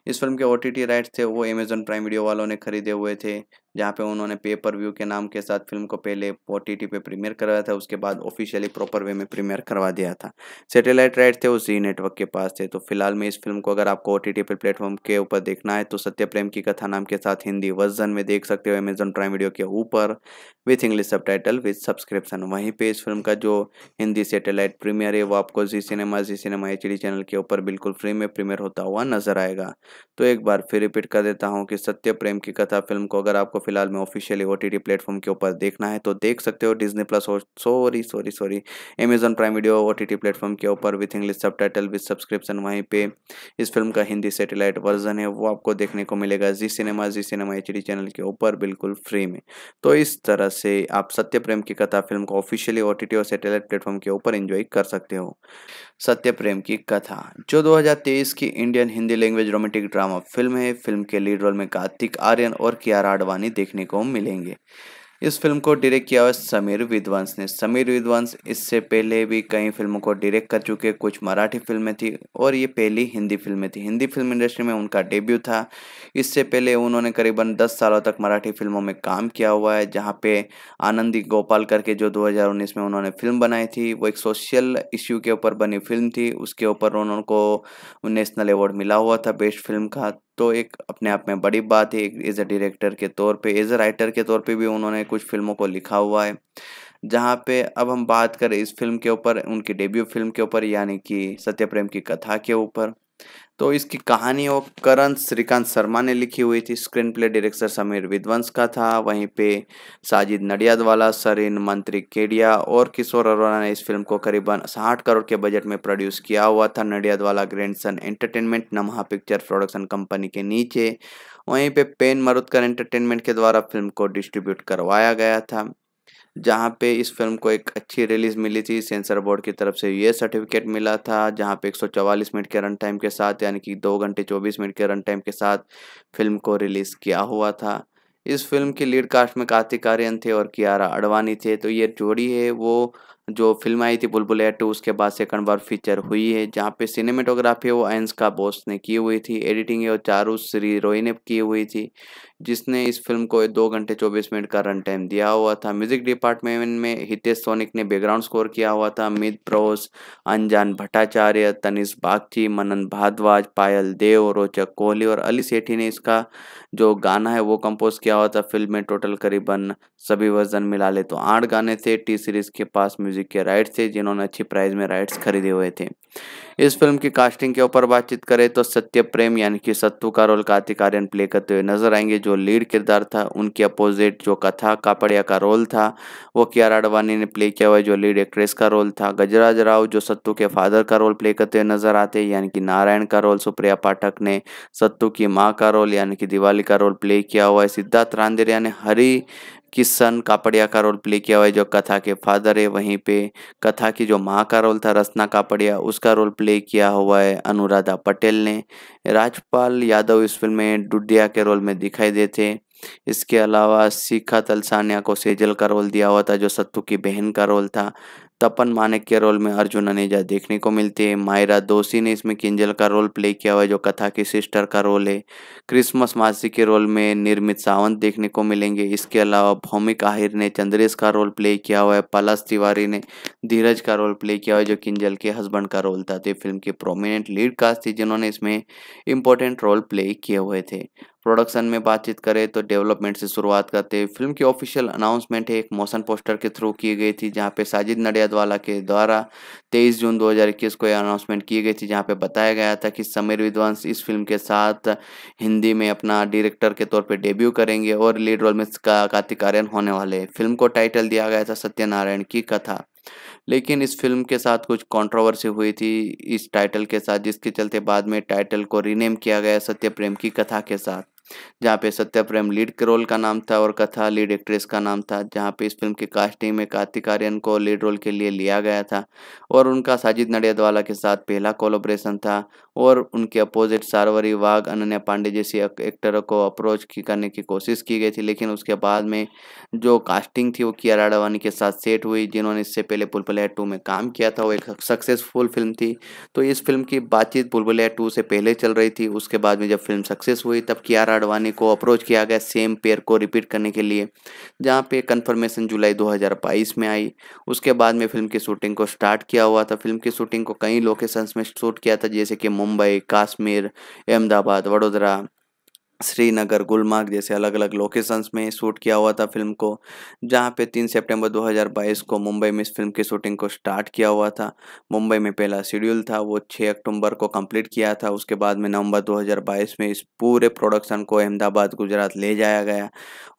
इस फिल्म के ओ राइट्स थे वो अमेजोन प्राइम वीडियो वालों ने खरीदे हुए थे जहाँ पे उन्होंने पे पर व्यू के नाम के साथ फिल्म को पहले ओ टी टी पे प्रीमियर करवाया था उसके बाद ऑफिशियली प्रॉपर वे में प्रीमियर करवा दिया था सैटेलाइट राइट थे वो जी नेटवर्क के पास थे तो फिलहाल में इस फिल्म को अगर आपको ओ टी टी पर प्लेटफॉर्म के ऊपर देखना है तो सत्य प्रेम की कथा नाम के साथ हिंदी वर्जन में देख सकते हो अमेजोन प्राइम वीडियो के ऊपर with English subtitle with subscription वहीं पर इस फिल्म का जो हिंदी सेटेलाइट प्रीमियर है वो आपको Zee cinema Zee cinema H D channel के ऊपर बिल्कुल फ्री में प्रीमियर होता हुआ नजर आएगा जाएगा तो एक बार फिर रिपीट कर देता हूँ कि सत्य प्रेम की कथा फिल्म को अगर आपको फिलहाल में ऑफिशियली ओ टी प्लेटफॉर्म के ऊपर देखना है तो देख सकते हो डिजनी प्लस और sorry sorry sorry Amazon Prime Video O T platform के ऊपर with English subtitle with subscription वहीं पे इस फिल्म का हिंदी सेटेलाइट वर्जन है वो आपको देखने को मिलेगा Zee cinema Zee cinema H channel के ऊपर बिल्कुल फ्री में तो इस तरह से आप सत्य प्रेम की कथा फिल्म को ऑफिशियली ओ और सेटेलाइट प्लेटफॉर्म के ऊपर एंजॉय कर सकते हो सत्य प्रेम की कथा जो 2023 की Indian Hindi language romantic drama film है फिल्म के लीड रोल में कार्तिक आर्यन और कियारा आडवाणी देखने को मिलेंगे इस फिल्म को डायरेक्ट किया हुआ समीर विद्वंस ने समीर विद्वंस इससे पहले भी कई फिल्मों को डायरेक्ट कर चुके कुछ मराठी फिल्में थी और ये पहली हिंदी फिल्में थी हिंदी फिल्म इंडस्ट्री में उनका डेब्यू था इससे पहले उन्होंने करीबन दस सालों तक मराठी फिल्मों में काम किया हुआ है जहाँ पे आनंदी गोपाल करके जो दो में उन्होंने फिल्म बनाई थी वो एक सोशल इश्यू के ऊपर बनी फिल्म थी उसके ऊपर उन्होंने को नेशनल अवार्ड मिला हुआ था बेस्ट फिल्म का तो एक अपने आप में बड़ी बात है एक एज अ डायरेक्टर के तौर पे एज अ राइटर के तौर पे भी उन्होंने कुछ फिल्मों को लिखा हुआ है जहाँ पे अब हम बात करें इस फिल्म के ऊपर उनकी डेब्यू फिल्म के ऊपर यानी कि सत्यप्रेम की कथा के ऊपर तो इसकी कहानी और करण श्रीकांत शर्मा ने लिखी हुई थी screenplay director Sameer Vidwans का था वहीं पे साजिद नडियादवाला सरिन मंत्री केडिया और किशोर अरोरा ने इस फिल्म को करीबन साठ करोड़ के बजट में प्रोड्यूस किया हुआ था Nadiadwala grandson entertainment Namah picture production company के नीचे वहीं पे पेन मरुदकर एंटरटेनमेंट के द्वारा फिल्म को डिस्ट्रीब्यूट करवाया गया था जहाँ पे इस फिल्म को एक अच्छी रिलीज मिली थी सेंसर बोर्ड की तरफ से ये सर्टिफिकेट मिला था जहाँ पे 144 मिनट के रन टाइम के साथ यानी कि दो घंटे 24 मिनट के रन टाइम के साथ फिल्म को रिलीज़ किया हुआ था इस फिल्म के लीड कास्ट में कार्तिक आर्यन थे और कियारा अडवाणी थे तो ये जोड़ी है वो जो फिल्म आई थी बुलबुलैया टू उसके बाद सेकंड बार फीचर हुई है जहाँ पे सिनेमेटोग्राफी वो एंस का बोस ने की हुई थी एडिटिंग वो चारू श्री रोई ने की हुई थी जिसने इस फिल्म को दो घंटे चौबीस मिनट का रन टाइम दिया हुआ था म्यूजिक डिपार्टमेंट में हितेश सोनिक ने बैकग्राउंड स्कोर किया हुआ था अमित प्रोस अनजान भट्टाचार्य तनिष बागची मनन भारद्वाज पायल देव रोचक कोहली और अली सेठी ने इसका जो गाना है वो कंपोज किया हुआ था फिल्म में टोटल करीबन सभी वर्जन मिला ले तो आठ गाने थे टी सीरीज़ के पास म्यूज़िक के राइट्स थे जिन्होंने अच्छी प्राइस में राइट्स खरीदे हुए थे इस फिल्म की कास्टिंग के ऊपर बातचीत करें तो सत्य प्रेम यानी कि सत्तू का रोल कार्तिक आर्यन प्ले करते हुए नजर आएंगे जो लीड किरदार था उनके अपोजिट जो कथा कापड़िया का रोल था वो कियारा अडवाणी ने प्ले किया हुआ जो लीड एक्ट्रेस का रोल था गजराज राव जो सत्तू के फादर का रोल प्ले करते हुए नजर आते यानी कि नारायण का रोल सुप्रिया पाठक ने सत्तू की माँ का रोल यानी कि दिवाली का रोल प्ले किया हुआ है सिद्धार्थ रांदेरिया ने हरी किशन कापड़िया का रोल प्ले किया हुआ है जो कथा के फादर है वहीं पे कथा की जो माँ का रोल था रसना कापड़िया उसका रोल प्ले किया हुआ है अनुराधा पटेल ने राजपाल यादव इस फिल्म में डुडिया के रोल में दिखाई देते इसके अलावा शिखा तलसानिया को सेजल का रोल दिया हुआ था जो सत्तू की बहन का रोल था तपन मानक के रोल में अर्जुन अनेजा देखने को मिलती है मायरा दोषी ने इसमें किंजल का रोल प्ले किया हुआ है जो कथा की सिस्टर का रोल है क्रिसमस मासी के रोल में निर्मित सावंत देखने को मिलेंगे इसके अलावा भौमिक आहिर ने चंद्रेश का रोल प्ले किया हुआ है पलाश तिवारी ने धीरज का रोल प्ले किया हुआ है जो किंजल के हस्बैंड का रोल था तो फिल्म के प्रोमिनेंट लीड कास्ट थी जिन्होंने इसमें इम्पोर्टेंट रोल प्ले किए हुए थे प्रोडक्शन में बातचीत करें तो डेवलपमेंट से शुरुआत करते हैं फिल्म की ऑफिशियल अनाउंसमेंट एक मोशन पोस्टर के थ्रू की गई थी जहां पे साजिद नडियादवाला के द्वारा 23 जून 2021 को यह अनाउंसमेंट की गई थी जहां पे बताया गया था कि समीर विद्वंस इस फिल्म के साथ हिंदी में अपना डायरेक्टर के तौर पर डेब्यू करेंगे और लीड रोल में का कार्तिक आर्यन होने वाले फिल्म को टाइटल दिया गया था सत्यनारायण की कथा लेकिन इस फिल्म के साथ कुछ कंट्रोवर्सी हुई थी इस टाइटल के साथ जिसके चलते बाद में टाइटल को रीनेम किया गया सत्य प्रेम की कथा के साथ जहाँ पे सत्या प्रेम लीड के रोल का नाम था और कथा लीड एक्ट्रेस का नाम था जहाँ पे इस फिल्म की कास्टिंग में कार्तिक आर्यन को लीड रोल के लिए लिया गया था और उनका साजिद नडियादवाला के साथ पहला कोलोब्रेशन था और उनके अपोजिट सारवरी वाघ अनन्या पांडे जैसी एक्टर को अप्रोच की करने की कोशिश की गई थी लेकिन उसके बाद में जो कास्टिंग थी वो किया राडावानी के साथ सेट हुई जिन्होंने इससे पहले पुलपुलिया टू में काम किया था वो एक सक्सेसफुल फिल्म थी तो इस फिल्म की बातचीत पुलपुलिया टू से पहले चल रही थी उसके बाद में जब फिल्म सक्सेस हुई तब किया राडवानी को अप्रोच किया गया सेम पेयर को रिपीट करने के लिए जहाँ पे कन्फर्मेशन जुलाई दो में आई उसके बाद में फिल्म की शूटिंग को स्टार्ट किया हुआ था फिल्म की शूटिंग को कई लोकेशंस में शूट किया था जैसे कि મુંબઈ કાશ્મીર અહેમદાબાદ વડોદરા श्रीनगर गुलमार्ग जैसे अलग अलग लोकेशंस में शूट किया हुआ था फिल्म को जहाँ पे 3 सितंबर 2022 को मुंबई में इस फिल्म की शूटिंग को स्टार्ट किया हुआ था मुंबई में पहला शेड्यूल था वो 6 अक्टूबर को कंप्लीट किया था उसके बाद में नवंबर 2022 में इस पूरे प्रोडक्शन को अहमदाबाद गुजरात ले जाया गया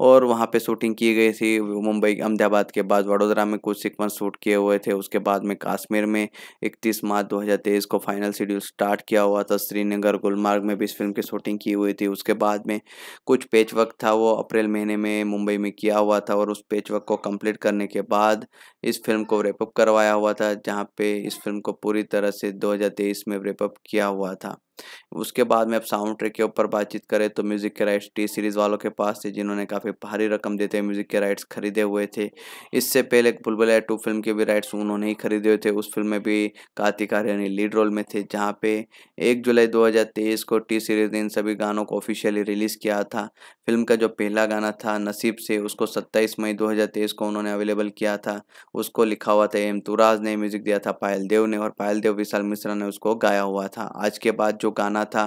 और वहाँ पर शूटिंग की गई थी मुंबई अहमदाबाद के बाद वडोदरा में कुछ सिक्वेंस शूट किए हुए थे उसके बाद में काश्मीर में इकतीस मार्च दो को फाइनल शेड्यूल स्टार्ट किया हुआ था श्रीनगर गुलमार्ग में भी इस फिल्म की शूटिंग की हुई थी उसके बाद बाद में कुछ पेच वर्क था वो अप्रैल महीने में मुंबई में किया हुआ था और उस पेच वर्क को कंप्लीट करने के बाद इस फिल्म को रेपअप करवाया हुआ था जहाँ पे इस फिल्म को पूरी तरह से 2023 में रेपअप किया हुआ था उसके बाद में अब साउंड ट्रैक के ऊपर बातचीत करें तो म्यूज़िक के राइट्स टी सीरीज़ वालों के पास थे जिन्होंने काफ़ी भारी रकम देते हुए म्यूज़िक के राइट्स खरीदे हुए थे इससे पहले बुलबुल टू फिल्म के भी राइट्स उन्होंने ही खरीदे हुए थे उस फिल्म में भी कार्तिक आर्यन लीड रोल में थे जहाँ पे एक जुलाई दो को टी सीरीज़ ने इन सभी गानों को ऑफिशियली रिलीज़ किया था फिल्म का जो पहला गाना था नसीब से उसको सत्ताईस मई दो को उन्होंने अवेलेबल किया था उसको लिखा हुआ था एम तुराज ने म्यूज़िक दिया था पायल देव ने और पायल देव विशाल मिश्रा ने उसको गाया हुआ था आज के बाद चुकाना था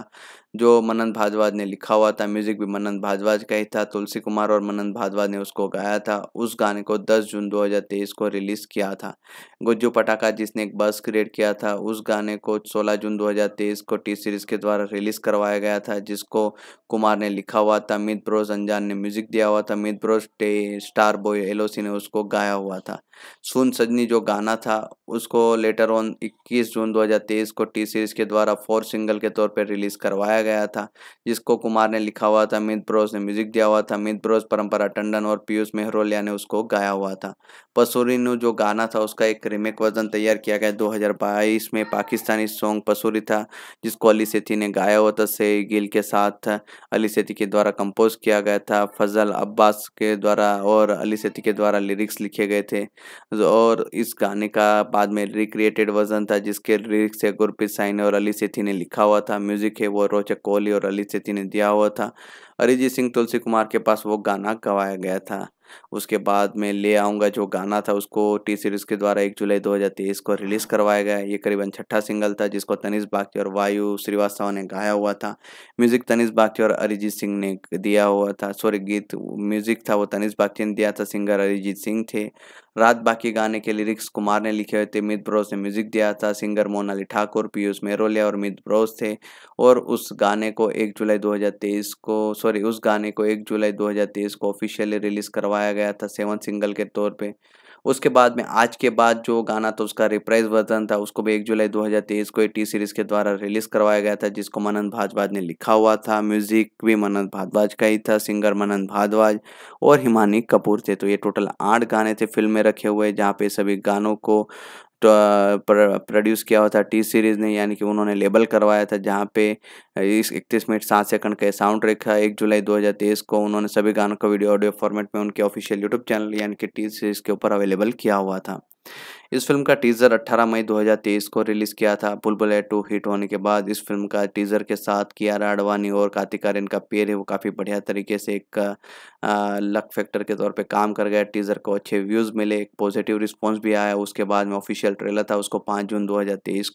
जो मनन भारद्वाज ने लिखा हुआ था म्यूजिक भी मनन भाजवाज का ही था तुलसी कुमार और मनन भारद्वाज ने उसको गाया था उस गाने को 10 जून 2023 को रिलीज किया था गुज्जू पटाखा जिसने एक बस क्रिएट किया था उस गाने को 16 जून 2023 को टी सीरीज के द्वारा रिलीज करवाया गया था जिसको कुमार ने लिखा हुआ था मित ब्रोज अंजान ने म्यूजिक दिया हुआ था मित ब्रोज स्टार बॉय एलोसी ने उसको गाया हुआ था सुन सजनी जो गाना था उसको लेटर ऑन इक्कीस जून दो को टी सीरीज के द्वारा फोर सिंगल के तौर पर रिलीज करवाया गाया गया था जिसको कुमार ने लिखा हुआ था अमित ब्रोस ने म्यूजिक दिया हुआ था अमित ब्रोस परंपरा टंडन और पीयूष मेहरोलिया ने उसको गाया हुआ था पसूरी नु जो गाना था उसका एक रिमेक वर्जन तैयार किया गया दो में पाकिस्तानी सॉन्ग पसूरी था जिसको अली सेठी ने गाया हुआ था से गिल के साथ अली सेठी के द्वारा कंपोज किया गया था फजल अब्बास के द्वारा और अली सेठी के द्वारा लिरिक्स लिखे गए थे और इस गाने का बाद में रिक्रिएटेड वर्जन था जिसके लिरिक्स है गुरप्रीत साइन और अली सेठी ने लिखा हुआ था म्यूजिक है वो कोच कोहली और अली सेती ने दिया हुआ था अरिजीत सिंह तुलसी कुमार के पास वो गाना गवाया गया था उसके बाद मैं ले आऊँगा जो गाना था उसको टी सीरीज़ के द्वारा एक जुलाई 2023 को रिलीज़ करवाया गया ये करीबन छठा सिंगल था जिसको तनिष बागची और वायु श्रीवास्तव ने गाया हुआ था म्यूज़िक तनिष बागची और अरिजीत सिंह ने दिया हुआ था सॉरी गीत म्यूज़िक था वो तनिष बागची ने दिया था सिंगर अरिजीत सिंह थे रात बाकी गाने के लिरिक्स कुमार ने लिखे हुए थे मित ब्रोस ने म्यूजिक दिया था सिंगर मोनाली ठाकुर पीयूष मेरोलिया और मित ब्रोस थे और उस गाने को एक जुलाई तेईस को सॉरी उस गाने को एक जुलाई तेईस को ऑफिशियली रिलीज़ करवा करवाया गया था सेवन सिंगल के तौर पे उसके बाद में आज के बाद जो गाना था उसका रिप्राइज वर्जन था उसको भी एक जुलाई 2023 को टी सीरीज के द्वारा रिलीज करवाया गया था जिसको मनन भाजवाज ने लिखा हुआ था म्यूजिक भी मनन भाजवाज का ही था सिंगर मनन भाजवाज और हिमानी कपूर थे तो ये टोटल आठ गाने थे फिल्म में रखे हुए जहाँ पे सभी गानों को प्रोड्यूस किया हुआ था टी सीरीज़ ने यानी कि उन्होंने लेबल करवाया था जहाँ पे इस इकतीस मिनट सात सेकंड का साउंड ट्रैक था एक जुलाई 2023 को उन्होंने सभी गानों का वीडियो ऑडियो फॉर्मेट में उनके ऑफिशियल यूट्यूब चैनल यानी कि टी सीरीज़ के ऊपर अवेलेबल किया हुआ था इस फिल्म का टीजर 18 मई 2023 को रिलीज किया था बुलबुल टू हिट होने के बाद इस फिल्म का टीजर के साथ कियारा आडवाणी और कार्तिक आर्यन का पेयर है वो काफ़ी बढ़िया तरीके से एक लक फैक्टर के तौर पर काम कर गया टीजर को अच्छे व्यूज़ मिले एक पॉजिटिव रिस्पॉन्स भी आया उसके बाद में ऑफिशियल ट्रेलर था उसको पाँच जून दो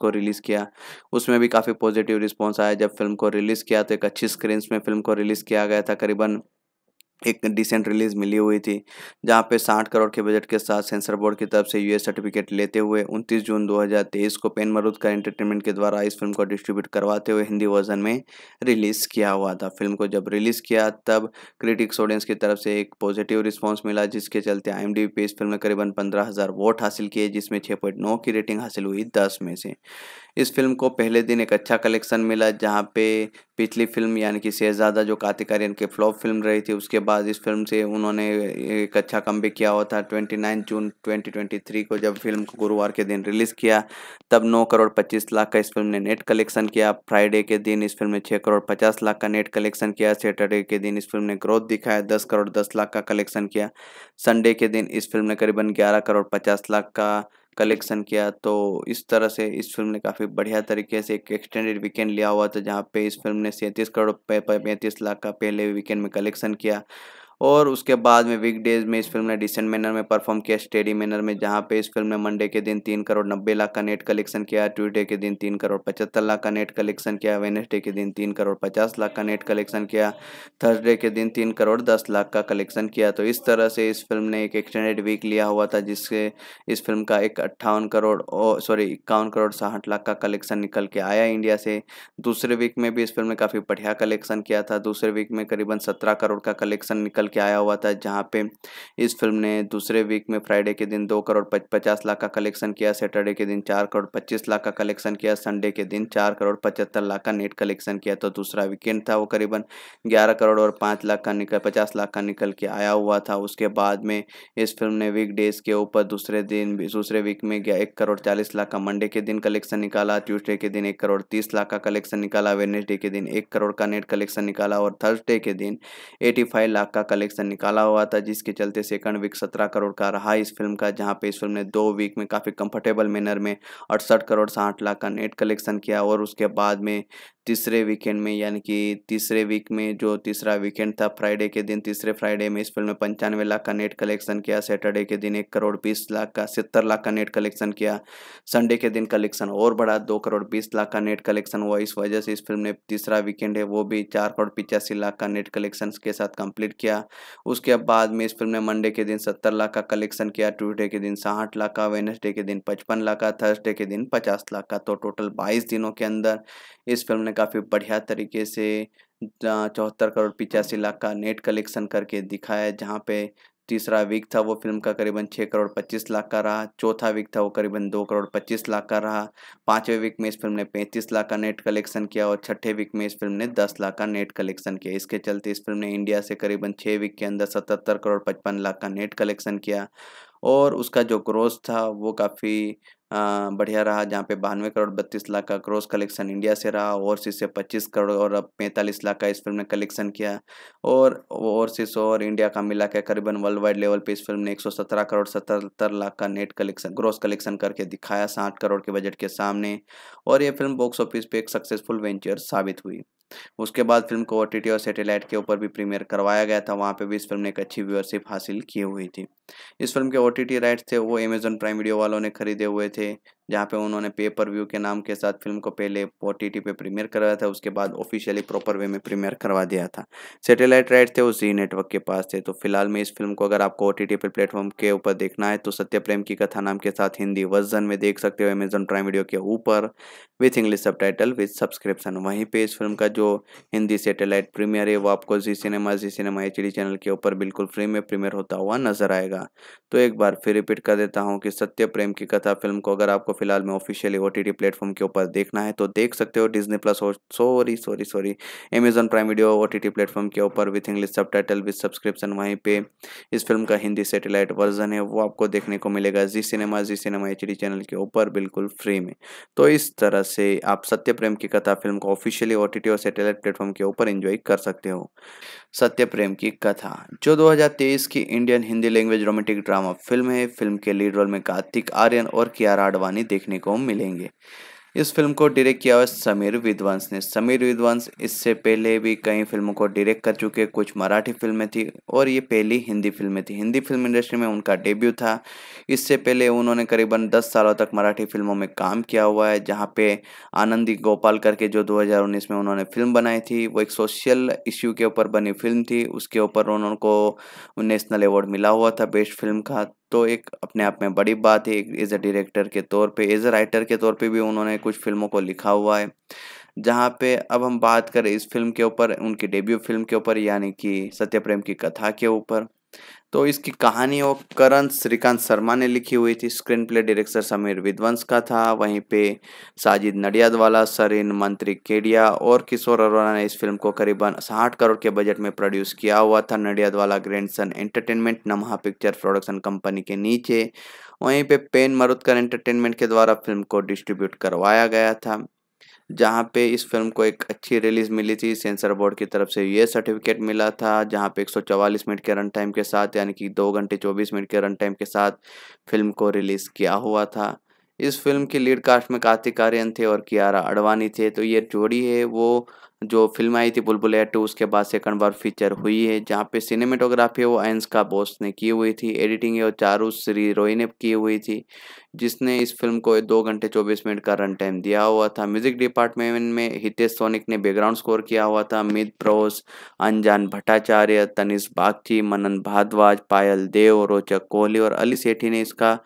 को रिलीज़ किया उसमें भी काफ़ी पॉजिटिव रिस्पॉन्स आया जब फिल्म को रिलीज़ किया तो एक अच्छी स्क्रीन में फिल्म को रिलीज़ किया गया था करीबन एक डिसेंट रिलीज मिली हुई थी जहां पे 60 करोड़ के बजट के साथ सेंसर बोर्ड की तरफ से यूएस सर्टिफिकेट लेते हुए 29 जून 2023 को पेन मरूद का एंटरटेनमेंट के द्वारा इस फिल्म को डिस्ट्रीब्यूट करवाते हुए हिंदी वर्जन में रिलीज़ किया हुआ था फिल्म को जब रिलीज़ किया तब क्रिटिक्स ऑडियंस की तरफ से एक पॉजिटिव रिस्पॉन्स मिला जिसके चलते आई पे इस फिल्म ने करीबन पंद्रह वोट हासिल किए जिसमें छः की रेटिंग हासिल हुई दस में से इस फिल्म को पहले दिन एक अच्छा कलेक्शन मिला जहाँ पे पिछली फिल्म यानी कि शहजादा जो कार्तिक आर्यन के फ्लॉप फिल्म रही थी उसके बाद इस फिल्म से उन्होंने एक अच्छा कम किया हुआ था 29 जून 2023 को जब फिल्म को गुरुवार के दिन रिलीज़ किया तब 9 करोड़ 25 लाख का इस फिल्म ने नेट कलेक्शन किया फ्राइडे के दिन इस फिल्म ने छः करोड़ पचास लाख का नेट कलेक्शन किया सैटरडे के दिन इस फिल्म ने ग्रोथ दिखाया दस करोड़ दस लाख का कलेक्शन किया संडे के दिन इस फिल्म ने करीबन ग्यारह करोड़ पचास लाख का कलेक्शन किया तो इस तरह से इस फिल्म ने काफ़ी बढ़िया तरीके से एक एक्सटेंडेड वीकेंड लिया हुआ था जहाँ पे इस फिल्म ने सैंतीस करोड़ पैंतीस लाख का पहले वीकेंड में कलेक्शन किया और उसके बाद में डेज में इस फिल्म ने डिसेंट मैनर में परफॉर्म किया स्टेडी मैनर में जहाँ पे इस फिल्म ने मंडे के दिन तीन करोड़ नब्बे लाख का नेट कलेक्शन किया ट्यूजडे के दिन तीन करोड़ पचहत्तर लाख का नेट कलेक्शन किया वेनेसडे के दिन तीन करोड़ पचास लाख का नेट कलेक्शन किया थर्सडे के दिन तीन करोड़ दस लाख का कलेक्शन किया तो इस तरह से इस फिल्म ने एक एक्सटेंडेड वीक लिया हुआ था जिससे इस फिल्म का एक अट्ठावन करोड़ सॉरी इक्यावन करोड़ साठ लाख का कलेक्शन निकल के आया इंडिया से दूसरे वीक में भी इस फिल्म ने काफ़ी बढ़िया कलेक्शन किया था दूसरे वीक में करीबन सत्रह करोड़ का कलेक्शन निकल के आया हुआ था जहाँ पे इस फिल्म ने दूसरे वीक में फ्राइडे के दिन दो करोड़ पच, पचास लाख का कलेक्शन किया सैटरडे के दिन चार करोड़ पच्चीस लाख का कलेक्शन किया संडे के दिन चार करोड़ पचहत्तर लाख का नेट कलेक्शन किया तो दूसरा वीकेंड था वो करीबन ग्यारह करोड़ और पाँच लाख का निकल पचास लाख का निकल के आया हुआ था उसके बाद में इस फिल्म ने वीक डेज के ऊपर दूसरे दिन दूसरे वीक में गया एक करोड़ चालीस लाख का मंडे के दिन कलेक्शन निकाला ट्यूसडे के दिन एक करोड़ तीस लाख का कलेक्शन निकाला वेनेसडे के दिन एक करोड़ का नेट कलेक्शन निकाला और थर्सडे के दिन एटी लाख का कलेक्शन निकाला हुआ था जिसके चलते सेकंड वीक सत्रह करोड़ का रहा इस फिल्म का जहाँ पे इस फिल्म ने दो वीक में काफ़ी कंफर्टेबल मैनर में अड़सठ करोड़ साठ लाख का नेट कलेक्शन किया और उसके बाद में तीसरे वीकेंड में यानी कि तीसरे वीक में जो तीसरा वीकेंड था फ्राइडे के दिन तीसरे फ्राइडे में इस फिल्म ने पंचानवे लाख का नेट कलेक्शन किया सैटरडे के दिन एक करोड़ बीस लाख का सत्तर लाख का नेट कलेक्शन किया संडे के दिन कलेक्शन और बढ़ा दो करोड़ बीस लाख का नेट कलेक्शन हुआ इस वजह से इस फिल्म ने तीसरा वीकेंड है वो भी चार करोड़ पिचासी लाख का नेट कलेक्शन के साथ कंप्लीट किया उसके बाद में इस फिल्म ने मंडे के दिन सत्तर लाख का कलेक्शन किया ट्यूजडे के दिन साठ लाख का वेनसडे के दिन पचपन लाख का थर्सडे के दिन पचास लाख का तो टोटल बाईस दिनों के अंदर इस फिल्म ने ने काफ़ी बढ़िया तरीके से चौहत्तर करोड़ पिचासी लाख का नेट कलेक्शन करके दिखाया जहाँ पे तीसरा वीक था वो फिल्म का करीबन छः करोड़ पच्चीस लाख का रहा चौथा वीक था वो करीबन दो करोड़ पच्चीस लाख का रहा पाँचवें वीक में इस फिल्म ने पैंतीस लाख का नेट कलेक्शन किया और छठे वीक में इस फिल्म ने दस लाख का नेट कलेक्शन किया इसके चलते इस फिल्म ने इंडिया से करीबन छः वीक के अंदर सतहत्तर करोड़ पचपन लाख का नेट कलेक्शन किया और उसका जो ग्रोथ था वो काफ़ी बढ़िया रहा जहाँ पे बानवे करोड़ बत्तीस लाख का क्रॉस कलेक्शन इंडिया से रहा ओवरसीज से पच्चीस करोड़ और अब पैंतालीस लाख का इस फिल्म ने कलेक्शन किया और ओवरसीज और इंडिया का मिला के करीबन वर्ल्ड वाइड लेवल पे इस फिल्म ने एक सौ सत्रह करोड़ सतहत्तर लाख का नेट कलेक्शन ग्रॉस कलेक्शन करके दिखाया साठ करोड़ के बजट के सामने और ये फिल्म बॉक्स ऑफिस पे एक सक्सेसफुल वेंचर साबित हुई उसके बाद फिल्म को ओ और सैटेलाइट के ऊपर भी प्रीमियर करवाया गया था वहाँ पे भी इस फिल्म ने एक अच्छी व्यूअरशिप हासिल की हुई थी इस फिल्म के ओ राइट्स थे वो अमेजन प्राइम वीडियो वालों ने खरीदे हुए थे जहाँ पे उन्होंने पे पर व्यू के नाम के साथ फिल्म को पहले ओ टी टी पे प्रीमियर करवाया था उसके बाद ऑफिशियली प्रॉपर वे में प्रीमियर करवा दिया था सैटेलाइट राइट थे वो जी नेटवर्क के पास थे तो फिलहाल में इस फिल्म को अगर आपको ओ टी टी पर प्लेटफॉर्म के ऊपर देखना है तो सत्य प्रेम की कथा नाम के साथ हिंदी वर्जन में देख सकते हो अमेजन प्राइम वीडियो के ऊपर with English subtitle with subscription वहीं पर इस फिल्म का जो जो हिंदी सैटेलाइट प्रीमियर है वो आपको Zee cinema Zee cinema H channel के ऊपर बिल्कुल फ्री में प्रीमियर होता हुआ नजर आएगा तो एक बार फिर रिपीट कर देता हूँ कि सत्य प्रेम की कथा फिल्म को अगर आपको फिलहाल में ऑफिशियली ओ टी प्लेटफॉर्म के ऊपर देखना है तो देख सकते हो Disney Plus sorry sorry sorry Amazon Prime Video O T platform के ऊपर with English subtitle with subscription वहीं पर इस फिल्म का हिंदी सेटेलाइट वर्जन है वो आपको देखने को मिलेगा Zee cinema Zee cinema H channel के ऊपर बिल्कुल फ्री में तो इस तरह से आप सत्य प्रेम की कथा फिल्म को ऑफिशियली ओ और सैटेलाइट प्लेटफॉर्म के ऊपर एंजॉय कर सकते हो सत्य प्रेम की कथा जो 2023 की Indian Hindi language romantic drama film है फिल्म के लीड रोल में कार्तिक आर्यन और कियारा आडवाणी देखने को मिलेंगे इस फिल्म को डायरेक्ट किया हुआ समीर विद्वांस ने समीर विद्वांस इससे पहले भी कई फिल्मों को डायरेक्ट कर चुके कुछ मराठी फिल्में थी और ये पहली हिंदी फिल्में थी हिंदी फिल्म इंडस्ट्री में उनका डेब्यू था इससे पहले उन्होंने करीबन 10 सालों तक मराठी फिल्मों में काम किया हुआ है जहाँ पे आनंदी गोपाल करके जो दो में उन्होंने फिल्म बनाई थी वो एक सोशल इश्यू के ऊपर बनी फिल्म थी उसके ऊपर उन्होंने नेशनल अवार्ड मिला हुआ था बेस्ट फिल्म का तो एक अपने आप में बड़ी बात है एज अ डायरेक्टर के तौर पे एज अ राइटर के तौर पे भी उन्होंने कुछ फिल्मों को लिखा हुआ है जहाँ पे अब हम बात करें इस फिल्म के ऊपर उनकी डेब्यू फिल्म के ऊपर यानी कि सत्य प्रेम की कथा के ऊपर तो इसकी कहानी और करण श्रीकांत शर्मा ने लिखी हुई थी screenplay director Sameer Vidwans का था वहीं पे साजिद नडियादवाला सरिन मंत्री केडिया और किशोर अरोड़ा ने इस फिल्म को करीबन साठ करोड़ के बजट में प्रोड्यूस किया हुआ था Nadiadwala grandson entertainment Namah picture production company के नीचे वहीं पे पेन मरुदकर एंटरटेनमेंट के द्वारा फिल्म को डिस्ट्रीब्यूट करवाया गया था जहाँ पे इस फिल्म को एक अच्छी रिलीज मिली थी सेंसर बोर्ड की तरफ से ये सर्टिफिकेट मिला था जहाँ पे 144 मिनट के रन टाइम के साथ यानी कि दो घंटे 24 मिनट के रन टाइम के साथ फिल्म को रिलीज़ किया हुआ था इस फिल्म की लीड कास्ट में कार्तिक आर्यन थे और कियारा अडवाणी थे तो ये जोड़ी है वो जो फिल्म आई थी बुलबुल एट टू उसके बाद सेकंड बार फीचर हुई है जहाँ पे सिनेमेटोग्राफी वो एंस का बोस ने की हुई थी एडिटिंग है वो चारू श्री रोई ने की हुई थी जिसने इस फिल्म को दो घंटे चौबीस मिनट का रन टाइम दिया हुआ था म्यूजिक डिपार्टमेंट में हितेश सोनिक ने बैकग्राउंड स्कोर किया हुआ था अमित प्रोस अनजान भट्टाचार्य तनिष बागची मनन भारद्वाज पायल देव रोचक कोहली और अली सेठी ने इसका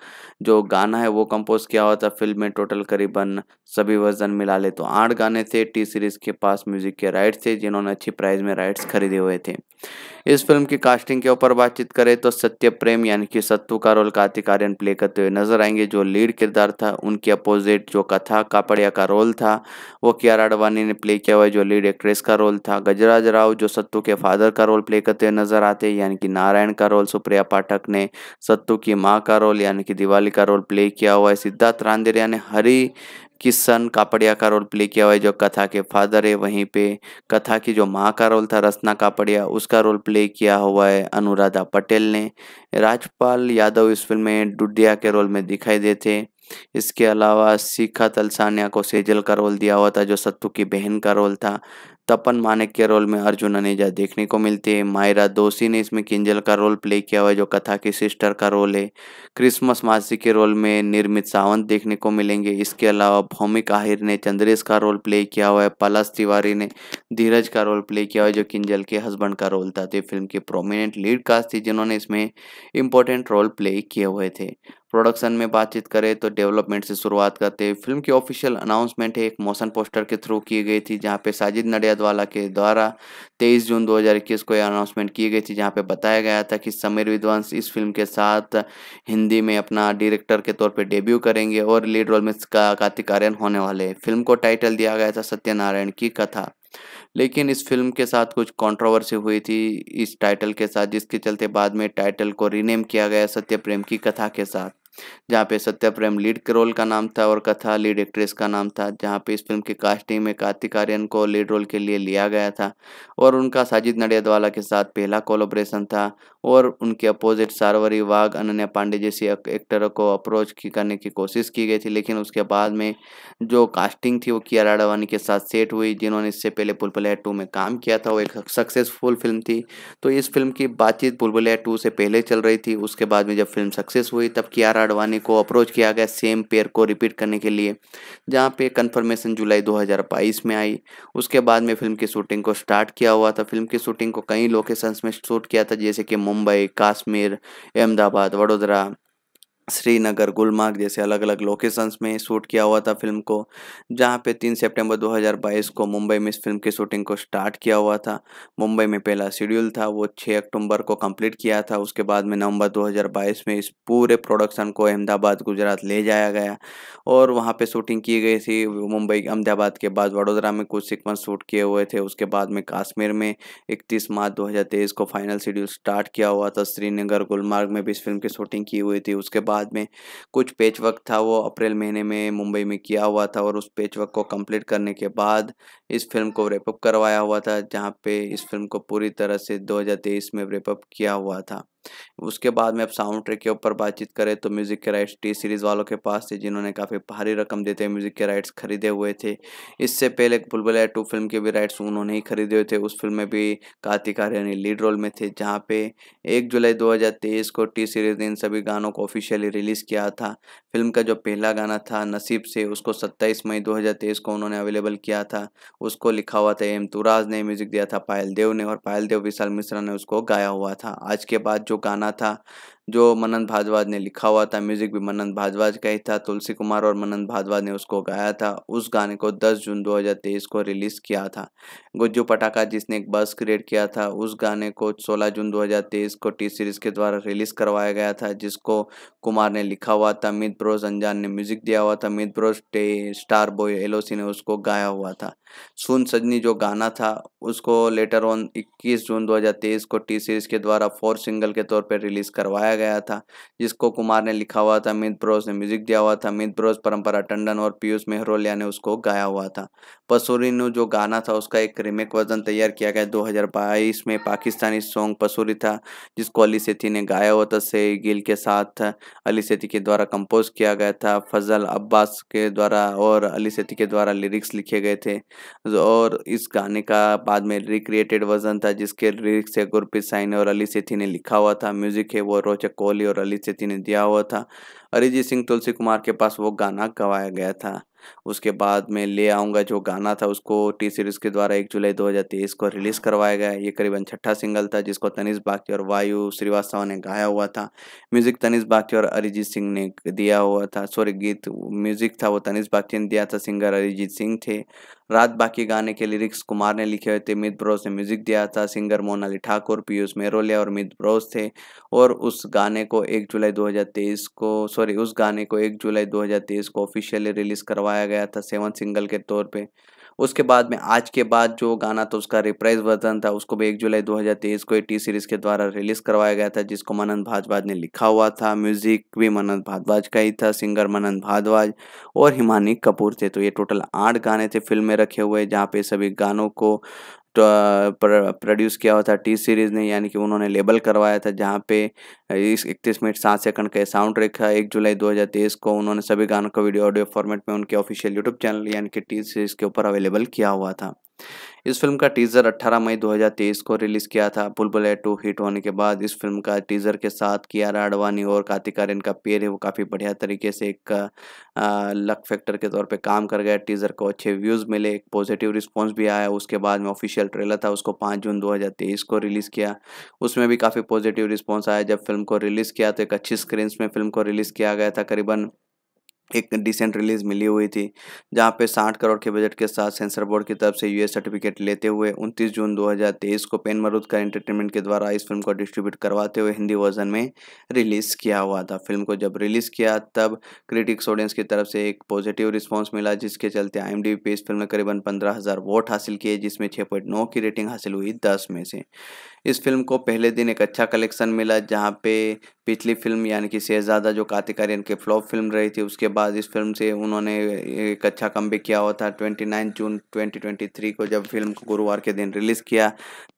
जो गाना है वो कंपोज किया हुआ था फिल्म में टोटल करीबन सभी वर्जन मिला ले तो आठ गाने थे टी सीरीज के पास म्यूजिक के राइट्स थे जिन्होंने अच्छी प्राइस में राइट्स खरीदे हुए थे इस फिल्म की कास्टिंग के ऊपर बातचीत करें तो सत्य प्रेम यानी कि सत्तू का रोल कार्तिक आर्यन प्ले करते हुए नजर आएंगे जो लीड किरदार था उनके अपोजिट जो कथा कापड़िया का रोल था वो कियारा आडवाणी ने प्ले किया हुआ जो लीड एक्ट्रेस का रोल था गजराज राव जो सत्तू के फादर का रोल प्ले करते हुए नजर आते यानी कि नारायण का रोल सुप्रिया पाठक ने सत्तू की माँ का रोल यानी कि दिवाली का रोल प्ले किया हुआ है सिद्धार्थ रांदेरिया ने हरी किसन कापड़िया का रोल प्ले किया हुआ है जो कथा के फादर है वहीं पे कथा की जो माँ का रोल था रसना कापड़िया उसका रोल प्ले किया हुआ है अनुराधा पटेल ने राजपाल यादव इस फिल्म में डुडिया के रोल में दिखाई देते इसके अलावा शिखा तलसानिया को सेजल का रोल दिया हुआ था जो सत्तू की बहन का रोल था तपन मानक के रोल में अर्जुन अनेजा देखने को मिलती है मायरा दोषी ने इसमें किंजल का रोल प्ले किया हुआ है जो कथा की सिस्टर का रोल है क्रिसमस मासी के रोल में निर्मित सावंत देखने को मिलेंगे इसके अलावा भौमिक आहिर ने चंद्रेश का रोल प्ले किया हुआ है पलस तिवारी ने धीरज का रोल प्ले किया हुआ है जो किंजल के हस्बैंड का रोल था तो फिल्म के प्रोमिनेंट लीड कास्ट थी जिन्होंने इसमें इम्पोर्टेंट रोल प्ले किए हुए थे प्रोडक्शन में बातचीत करें तो डेवलपमेंट से शुरुआत करते हैं फिल्म की ऑफिशियल अनाउंसमेंट एक मोशन पोस्टर के थ्रू की गई थी जहाँ पे साजिद नडियादवाला के द्वारा 23 जून 2021 को यह अनाउंसमेंट की गई थी जहाँ पे बताया गया था कि समीर विद्वांस इस फिल्म के साथ हिंदी में अपना डायरेक्टर के तौर पर डेब्यू करेंगे और लीड रोल में कार्तिक आर्यन होने वाले फिल्म को टाइटल दिया गया था सत्यनारायण की कथा लेकिन इस फिल्म के साथ कुछ कंट्रोवर्सी हुई थी इस टाइटल के साथ जिसके चलते बाद में टाइटल को रीनेम किया गया सत्य प्रेम की कथा के साथ जहाँ पे सत्या प्रेम लीड रोल का नाम था और कथा लीड एक्ट्रेस का नाम था जहाँ पे इस फिल्म की कास्टिंग में कार्तिक आर्यन को लीड रोल के लिए लिया गया था और उनका साजिद नडियादवाला के साथ पहला कोलोब्रेशन था और उनके अपोजिट सार्वरी वाघ अनन्या पांडे जैसी एक्टर को अप्रोच की करने की कोशिश की गई थी लेकिन उसके बाद में जो कास्टिंग थी वो किया राडावानी के साथ सेट हुई जिन्होंने इससे पहले पुलबुलैया टू में काम किया था वो एक सक्सेसफुल फिल्म थी तो इस फिल्म की बातचीत पुलबुलैया टू से पहले चल रही थी उसके बाद में जब फिल्म सक्सेस हुई तब किया आडवाणी को अप्रोच किया गया सेम पेयर को रिपीट करने के लिए जहाँ पे कन्फर्मेशन जुलाई 2022 में आई उसके बाद में फिल्म की शूटिंग को स्टार्ट किया हुआ था फिल्म की शूटिंग को कई लोकेशंस में शूट किया था जैसे कि मुंबई काश्मीर अहमदाबाद वडोदरा श्रीनगर गुलमार्ग जैसे अलग अलग लोकेशंस में शूट किया हुआ था फिल्म को जहाँ पे तीन सितंबर 2022 को मुंबई में इस फिल्म की शूटिंग को स्टार्ट किया हुआ था मुंबई में पहला शेड्यूल था वो 6 अक्टूबर को कंप्लीट किया था उसके बाद में नवंबर 2022 में इस पूरे प्रोडक्शन को अहमदाबाद गुजरात ले जाया गया और वहाँ पर शूटिंग की गई थी मुंबई अहमदाबाद के बाद वडोदरा में कुछ सिक्वेंस शूट किए हुए थे उसके बाद में काश्मीर में इकतीस मार्च दो को फाइनल शेड्यूल स्टार्ट किया हुआ था श्रीनगर गुलमार्ग में भी इस फिल्म की शूटिंग की हुई थी उसके बाद बाद में कुछ पेच वर्क था वो अप्रैल महीने में मुंबई में किया हुआ था और उस पेच वर्क को कंप्लीट करने के बाद इस फिल्म को रेपअप करवाया हुआ था जहाँ पे इस फिल्म को पूरी तरह से 2023 में रेपअप किया हुआ था उसके बाद में अब साउंड ट्रैक के ऊपर बातचीत करें तो म्यूज़िक के राइट्स टी सीरीज़ वालों के पास थे जिन्होंने काफ़ी भारी रकम देते हुए म्यूज़िक के राइट्स खरीदे हुए थे इससे पहले बुलबुल टू फिल्म के भी राइट्स उन्होंने ही खरीदे हुए थे उस फिल्म में भी कार्तिक आर्यन लीड रोल में थे जहाँ पे एक जुलाई दो को टी सीरीज़ ने इन सभी गानों को ऑफिशियली रिलीज़ किया था फिल्म का जो पहला गाना था नसीब से उसको सत्ताईस मई दो को उन्होंने अवेलेबल किया था उसको लिखा हुआ था एम तुराज ने म्यूज़िक दिया था पायल देव ने और पायल देव विशाल मिश्रा ने उसको गाया हुआ था आज के बाद जो गाना था जो मनन भारद्वाज ने लिखा हुआ था म्यूजिक भी मनन भारद्वाज का ही था तुलसी कुमार और मनन भारद्वाज ने उसको गाया था उस गाने को 10 जून 2023 को रिलीज़ किया था गुज्जू पटाखा जिसने एक बस क्रिएट किया था उस गाने को 16 जून 2023 को टी सीरीज़ के द्वारा रिलीज़ करवाया गया था जिसको कुमार ने लिखा हुआ था मित ब्रोज अंजान ने म्यूजिक दिया हुआ था मित ब्रोज स्टार बॉय एलोसी ने उसको गाया हुआ था सुन सजनी जो गाना था उसको लेटर ऑन इक्कीस जून दो को टी सीरीज़ के द्वारा फोर सिंगल के तौर पर रिलीज़ करवाया गया था जिसको कुमार ने लिखा हुआ था अमित ब्रोस ने म्यूजिक दिया हुआ था अमित ब्रोस परंपरा टंडन और पीयूष मेहरोलिया ने उसको गाया हुआ था पसूरी ने जो गाना था उसका एक रिमेक वर्जन तैयार किया गया दो में पाकिस्तानी सॉन्ग पसूरी था जिसको अली सेती ने गाया हुआ था से गिल के साथ अली सेती के द्वारा कंपोज किया गया था फजल अब्बास के द्वारा और अली सेती के द्वारा लिरिक्स लिखे गए थे और इस गाने का बाद में रिक्रिएटेड वर्जन था जिसके लिरिक्स है गुरप्रीत साइन और अली सेठी ने लिखा हुआ था म्यूजिक है वो रोचक जब कोहली और अली सेती ने दिया हुआ था अरिजीत सिंह तुलसी कुमार के पास वो गाना गवाया गया था उसके बाद में ले आऊँगा जो गाना था उसको टी सीरीज़ के द्वारा एक जुलाई 2023 को रिलीज़ करवाया गया ये करीबन छठा सिंगल था जिसको तनिष बाकी और वायु श्रीवास्तव ने गाया हुआ था म्यूज़िक तनिष बाकी और अरिजीत सिंह ने दिया हुआ था सॉरी गीत म्यूज़िक था वो तनिष बाकी ने दिया था सिंगर अरिजीत सिंह थे रात बाकी गाने के लिरिक्स कुमार ने लिखे हुए थे मित ब्रोस ने म्यूजिक दिया था सिंगर मोनाली ठाकुर पीयूष मेरोलिया और मित ब्रोस थे और उस गाने को एक जुलाई 2023 को सॉरी उस गाने को एक जुलाई 2023 को ऑफिशियली रिलीज करवाया गया था सेवन सिंगल के तौर पर उसके बाद में आज के बाद जो गाना था उसका रिप्राइज वर्जन था उसको भी एक जुलाई 2023 को टी सीरीज के द्वारा रिलीज करवाया गया था जिसको मनन भारद्वाज ने लिखा हुआ था म्यूजिक भी मनन भारद्वाज का ही था सिंगर मनन भारद्वाज और हिमानी कपूर थे तो ये टोटल आठ गाने थे फिल्म में रखे हुए जहाँ पे सभी गानों को तो, प्रोड्यूस किया हुआ था टी सीरीज़ ने यानी कि उन्होंने लेबल करवाया था जहाँ पे इस इकतीस मिनट सात सेकंड का साउंड ट्रैक था एक जुलाई 2023 को उन्होंने सभी गानों का वीडियो ऑडियो फॉर्मेट में उनके ऑफिशियल यूट्यूब चैनल यानी कि टी सीरीज़ के ऊपर अवेलेबल किया हुआ था इस फिल्म का टीजर 18 मई 2023 को रिलीज किया था बुलबुल टू हिट होने के बाद इस फिल्म का टीजर के साथ कियारा आडवाणी और कार्तिक आर्यन का पेयर है वो काफ़ी बढ़िया तरीके से एक लक फैक्टर के तौर पे काम कर गया टीजर को अच्छे व्यूज़ मिले एक पॉजिटिव रिस्पॉन्स भी आया उसके बाद में ऑफिशियल ट्रेलर था उसको पाँच जून दो को रिलीज़ किया उसमें भी काफ़ी पॉजिटिव रिस्पॉन्स आया जब फिल्म को रिलीज़ किया तो एक अच्छी स्क्रीन में फिल्म को रिलीज़ किया गया था करीबन एक डिसेंट रिलीज मिली हुई थी जहां पे 60 करोड़ के बजट के साथ सेंसर बोर्ड की तरफ से यूएस सर्टिफिकेट लेते हुए 29 जून 2023 को पेन मरूद का एंटरटेनमेंट के द्वारा इस फिल्म को डिस्ट्रीब्यूट करवाते हुए हिंदी वर्जन में रिलीज़ किया हुआ था फिल्म को जब रिलीज़ किया तब क्रिटिक्स ऑडियंस की तरफ से एक पॉजिटिव रिस्पॉन्स मिला जिसके चलते आई एम पे इस फिल्म ने करीबन पंद्रह वोट हासिल किए जिसमें छः की रेटिंग हासिल हुई दस में से इस फिल्म को पहले दिन एक अच्छा कलेक्शन मिला जहाँ पे पिछली फिल्म यानी कि शहजादा जो कार्तिक आर्यन की फ्लॉप फिल्म रही थी उसके बाद इस फिल्म से उन्होंने एक अच्छा कम किया हुआ था twenty nine June twenty twenty three को जब फिल्म को गुरुवार के दिन रिलीज़ किया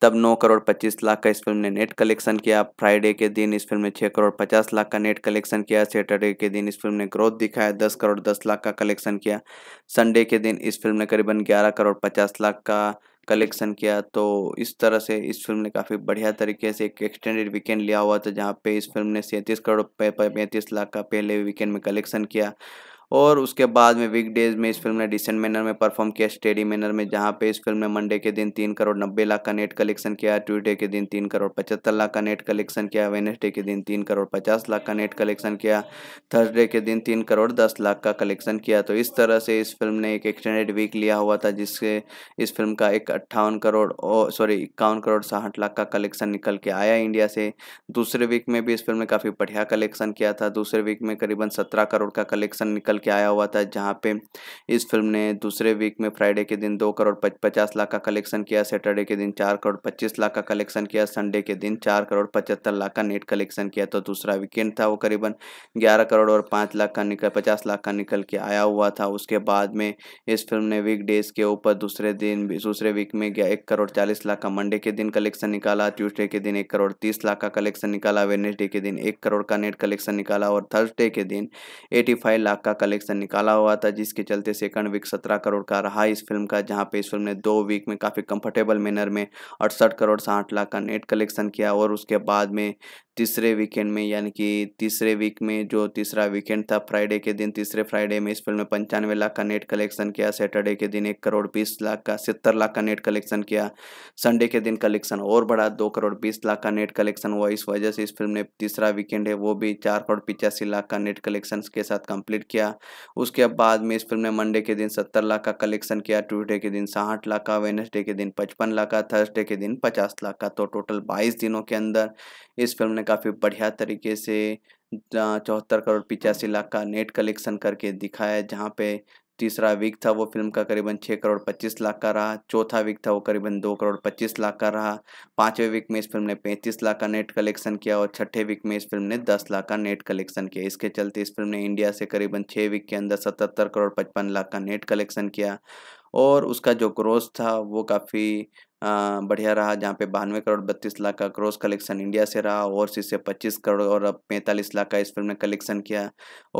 तब नौ करोड़ पच्चीस लाख का इस फिल्म ने नेट कलेक्शन किया फ्राइडे के दिन इस फिल्म ने छः करोड़ पचास लाख का नेट कलेक्शन किया सैटरडे के दिन इस फिल्म ने ग्रोथ दिखाया दस करोड़ दस लाख का कलेक्शन किया संडे के दिन इस फिल्म ने करीबन ग्यारह करोड़ पचास लाख का कलेक्शन किया तो इस तरह से इस फिल्म ने काफ़ी बढ़िया तरीके से एक एक्सटेंडेड वीकेंड लिया हुआ था जहाँ पे इस फिल्म ने सैंतीस करोड़ पैंतीस लाख का पहले वीकेंड में कलेक्शन किया और उसके बाद में वीकडेज में इस फिल्म ने डिसेंट मैनर में परफॉर्म किया स्टेडी मैनर में जहाँ पे इस फिल्म ने मंडे के दिन तीन करोड़ नब्बे लाख का नेट कलेक्शन किया ट्यूजडे के दिन तीन करोड़ पचहत्तर लाख का नेट कलेक्शन किया वेनेसडे के दिन तीन करोड़ पचास लाख का नेट कलेक्शन किया थर्सडे के दिन तीन करोड़ दस लाख का कलेक्शन किया तो इस तरह से इस फिल्म ने एक एक्सटेंडेड वीक लिया हुआ था जिससे इस फिल्म का एक अट्ठावन करोड़ सॉरी इक्यावन करोड़ साठ लाख का कलेक्शन निकल के आया इंडिया से दूसरे वीक में भी इस फिल्म ने काफ़ी बढ़िया कलेक्शन किया था दूसरे वीक में करीबन सत्रह करोड़ का कलेक्शन निकल निकल के आया हुआ था जहाँ पे इस फिल्म ने दूसरे वीक में फ्राइडे के दिन दो करोड़ पच पचास लाख का कलेक्शन किया सैटरडे के दिन चार करोड़ पच्चीस लाख का कलेक्शन किया संडे के दिन चार करोड़ पचहत्तर लाख का नेट कलेक्शन किया तो दूसरा वीकेंड था वो करीबन ग्यारह करोड़ और पाँच लाख का निकल पचास लाख का निकल के आया हुआ था उसके बाद में इस फिल्म ने वीक डेज के ऊपर दूसरे दिन दूसरे वीक में गया एक करोड़ चालीस लाख का मंडे के दिन कलेक्शन निकाला ट्यूसडे के दिन एक करोड़ तीस लाख का कलेक्शन निकाला वेनेसडे के दिन एक करोड़ का नेट कलेक्शन निकाला और थर्सडे के दिन एटी फाइव लाख का कलेक्शन निकाला हुआ था जिसके चलते सेकंड वीक सत्रह करोड़ का रहा इस फिल्म का जहां पे इस फिल्म ने दो वीक में काफ़ी कंफर्टेबल मैनर में अड़सठ करोड़ साठ लाख का नेट कलेक्शन किया और उसके बाद में तीसरे वीकेंड में यानी कि तीसरे वीक में जो तीसरा वीकेंड था फ्राइडे के दिन तीसरे फ्राइडे में इस फिल्म ने पंचानवे लाख का नेट कलेक्शन किया सैटरडे के दिन एक करोड़ बीस लाख का सत्तर लाख का नेट कलेक्शन किया संडे के दिन कलेक्शन और बढ़ा दो करोड़ बीस लाख का नेट कलेक्शन हुआ इस वजह से इस फिल्म ने तीसरा वीकेंड है वो भी चार करोड़ पिचासी लाख का नेट कलेक्शन के साथ कंप्लीट किया उसके बाद में इस फिल्म ने मंडे के दिन सत्तर लाख का कलेक्शन किया ट्यूजडे के दिन साठ लाख का वेनसडे के दिन पचपन लाख का थर्सडे के दिन पचास लाख का तो टोटल बाईस दिनों के अंदर इस फिल्म ने काफ़ी बढ़िया तरीके से चौहत्तर करोड़ पिचासी लाख का नेट कलेक्शन करके दिखाया जहाँ पे तीसरा वीक था वो फिल्म का करीबन छः करोड़ पच्चीस लाख का रहा चौथा वीक था वो करीबन दो करोड़ पच्चीस लाख का रहा पाँचवें वीक में इस फिल्म ने पैंतीस लाख का नेट कलेक्शन किया और छठे वीक में इस फिल्म ने दस लाख का नेट कलेक्शन किया इसके चलते इस फिल्म ने इंडिया से करीबन छः वीक के अंदर सतहत्तर करोड़ पचपन लाख का नेट कलेक्शन किया और उसका जो क्रॉस था वो काफ़ी बढ़िया रहा जहाँ पे बानवे करोड़ बत्तीस लाख का क्रॉस कलेक्शन इंडिया से रहा और से पच्चीस करोड़ और अब पैंतालीस लाख का इस फिल्म ने कलेक्शन किया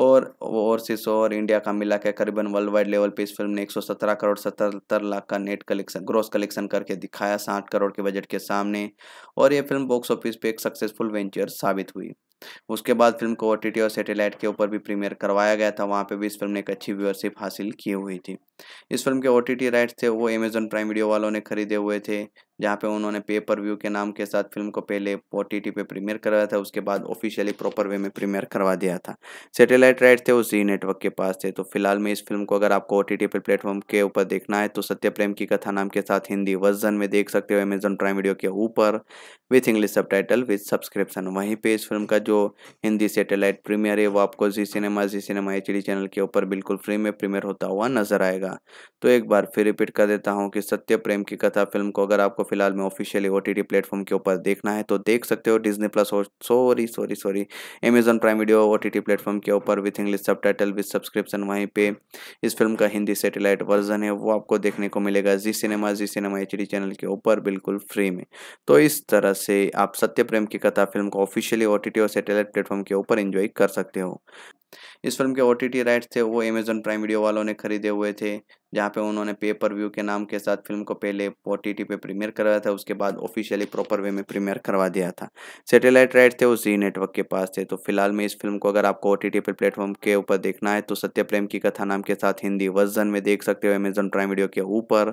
और ओवरसीज और इंडिया का मिला के करीबन वर्ल्ड वाइड लेवल पे इस फिल्म ने एक सौ सत्रह करोड़ सतहत्तर लाख का नेट कलेक्शन ग्रॉस कलेक्शन करके दिखाया साठ करोड़ के बजट के सामने और ये फिल्म बॉक्स ऑफिस पर एक सक्सेसफुल वेंचर साबित हुई उसके बाद फिल्म को ओटीटी और सैटेलाइट के ऊपर भी प्रीमियर करवाया गया था वहाँ पे भी इस फिल्म ने एक अच्छी व्यूअरशिप हासिल की हुई थी इस फिल्म के ओटीटी राइट्स थे वो अमेजन प्राइम वीडियो वालों ने खरीदे हुए थे जहाँ पे उन्होंने पे पर व्यू के नाम के साथ फिल्म को पहले ओ टी पे प्रीमियर करवाया था उसके बाद ऑफिशियली प्रॉपर वे में प्रीमियर करवा दिया था सैटेलाइट राइट थे वो जी नेटवर्क के पास थे तो फिलहाल में इस फिल्म को अगर आपको ओ टी टी प्लेटफॉर्म के ऊपर देखना है तो सत्य प्रेम की कथा नाम के साथ हिंदी वर्जन में देख सकते हो अमेजन प्राइम वीडियो के ऊपर with English subtitle with subscription वहीं पर इस फिल्म का जो हिंदी सैटेलाइट प्रीमियर है वो आपको Zee cinema Zee cinema H channel के ऊपर बिल्कुल फ्री में प्रीमियर होता हुआ नजर आएगा तो एक बार फिर रिपीट कर देता हूँ कि सत्य प्रेम की कथा फिल्म को अगर आपको फिलहाल में ऑफिशियली ओ टी प्लेटफॉर्म के ऊपर देखना है तो देख सकते हो Disney Plus sorry sorry sorry Amazon Prime Video O T platform के ऊपर with English subtitle subscription वहीं पर इस फिल्म का हिंदी सेटेलाइट वर्जन है वो आपको देखने को मिलेगा Zee cinema Zee cinema H channel के ऊपर बिल्कुल फ्री में तो इस तरह से आप सत्य प्रेम की कथा फिल्म को ऑफिशियली ओ टी और सैटेलाइट प्लेटफॉर्म के ऊपर एंजॉय कर सकते हो इस फिल्म के ओ टी राइट्स थे वो अमेजन प्राइम वीडियो वालों ने खरीदे हुए थे जहाँ पे उन्होंने पे पर व्यू के नाम के साथ फिल्म को पहले ओ टी पे प्रीमियर करवाया था उसके बाद ऑफिशियली प्रॉपर वे में प्रीमियर करवा दिया था सैटेलाइट राइट थे वो जी नेटवर्क के पास थे तो फिलहाल में इस फिल्म को अगर आपको ओ टी पे प्लेटफॉर्म के ऊपर देखना है तो सत्य प्रेम की कथा नाम के साथ हिंदी वर्जन में देख सकते हो अमेजोन प्राइम वीडियो के ऊपर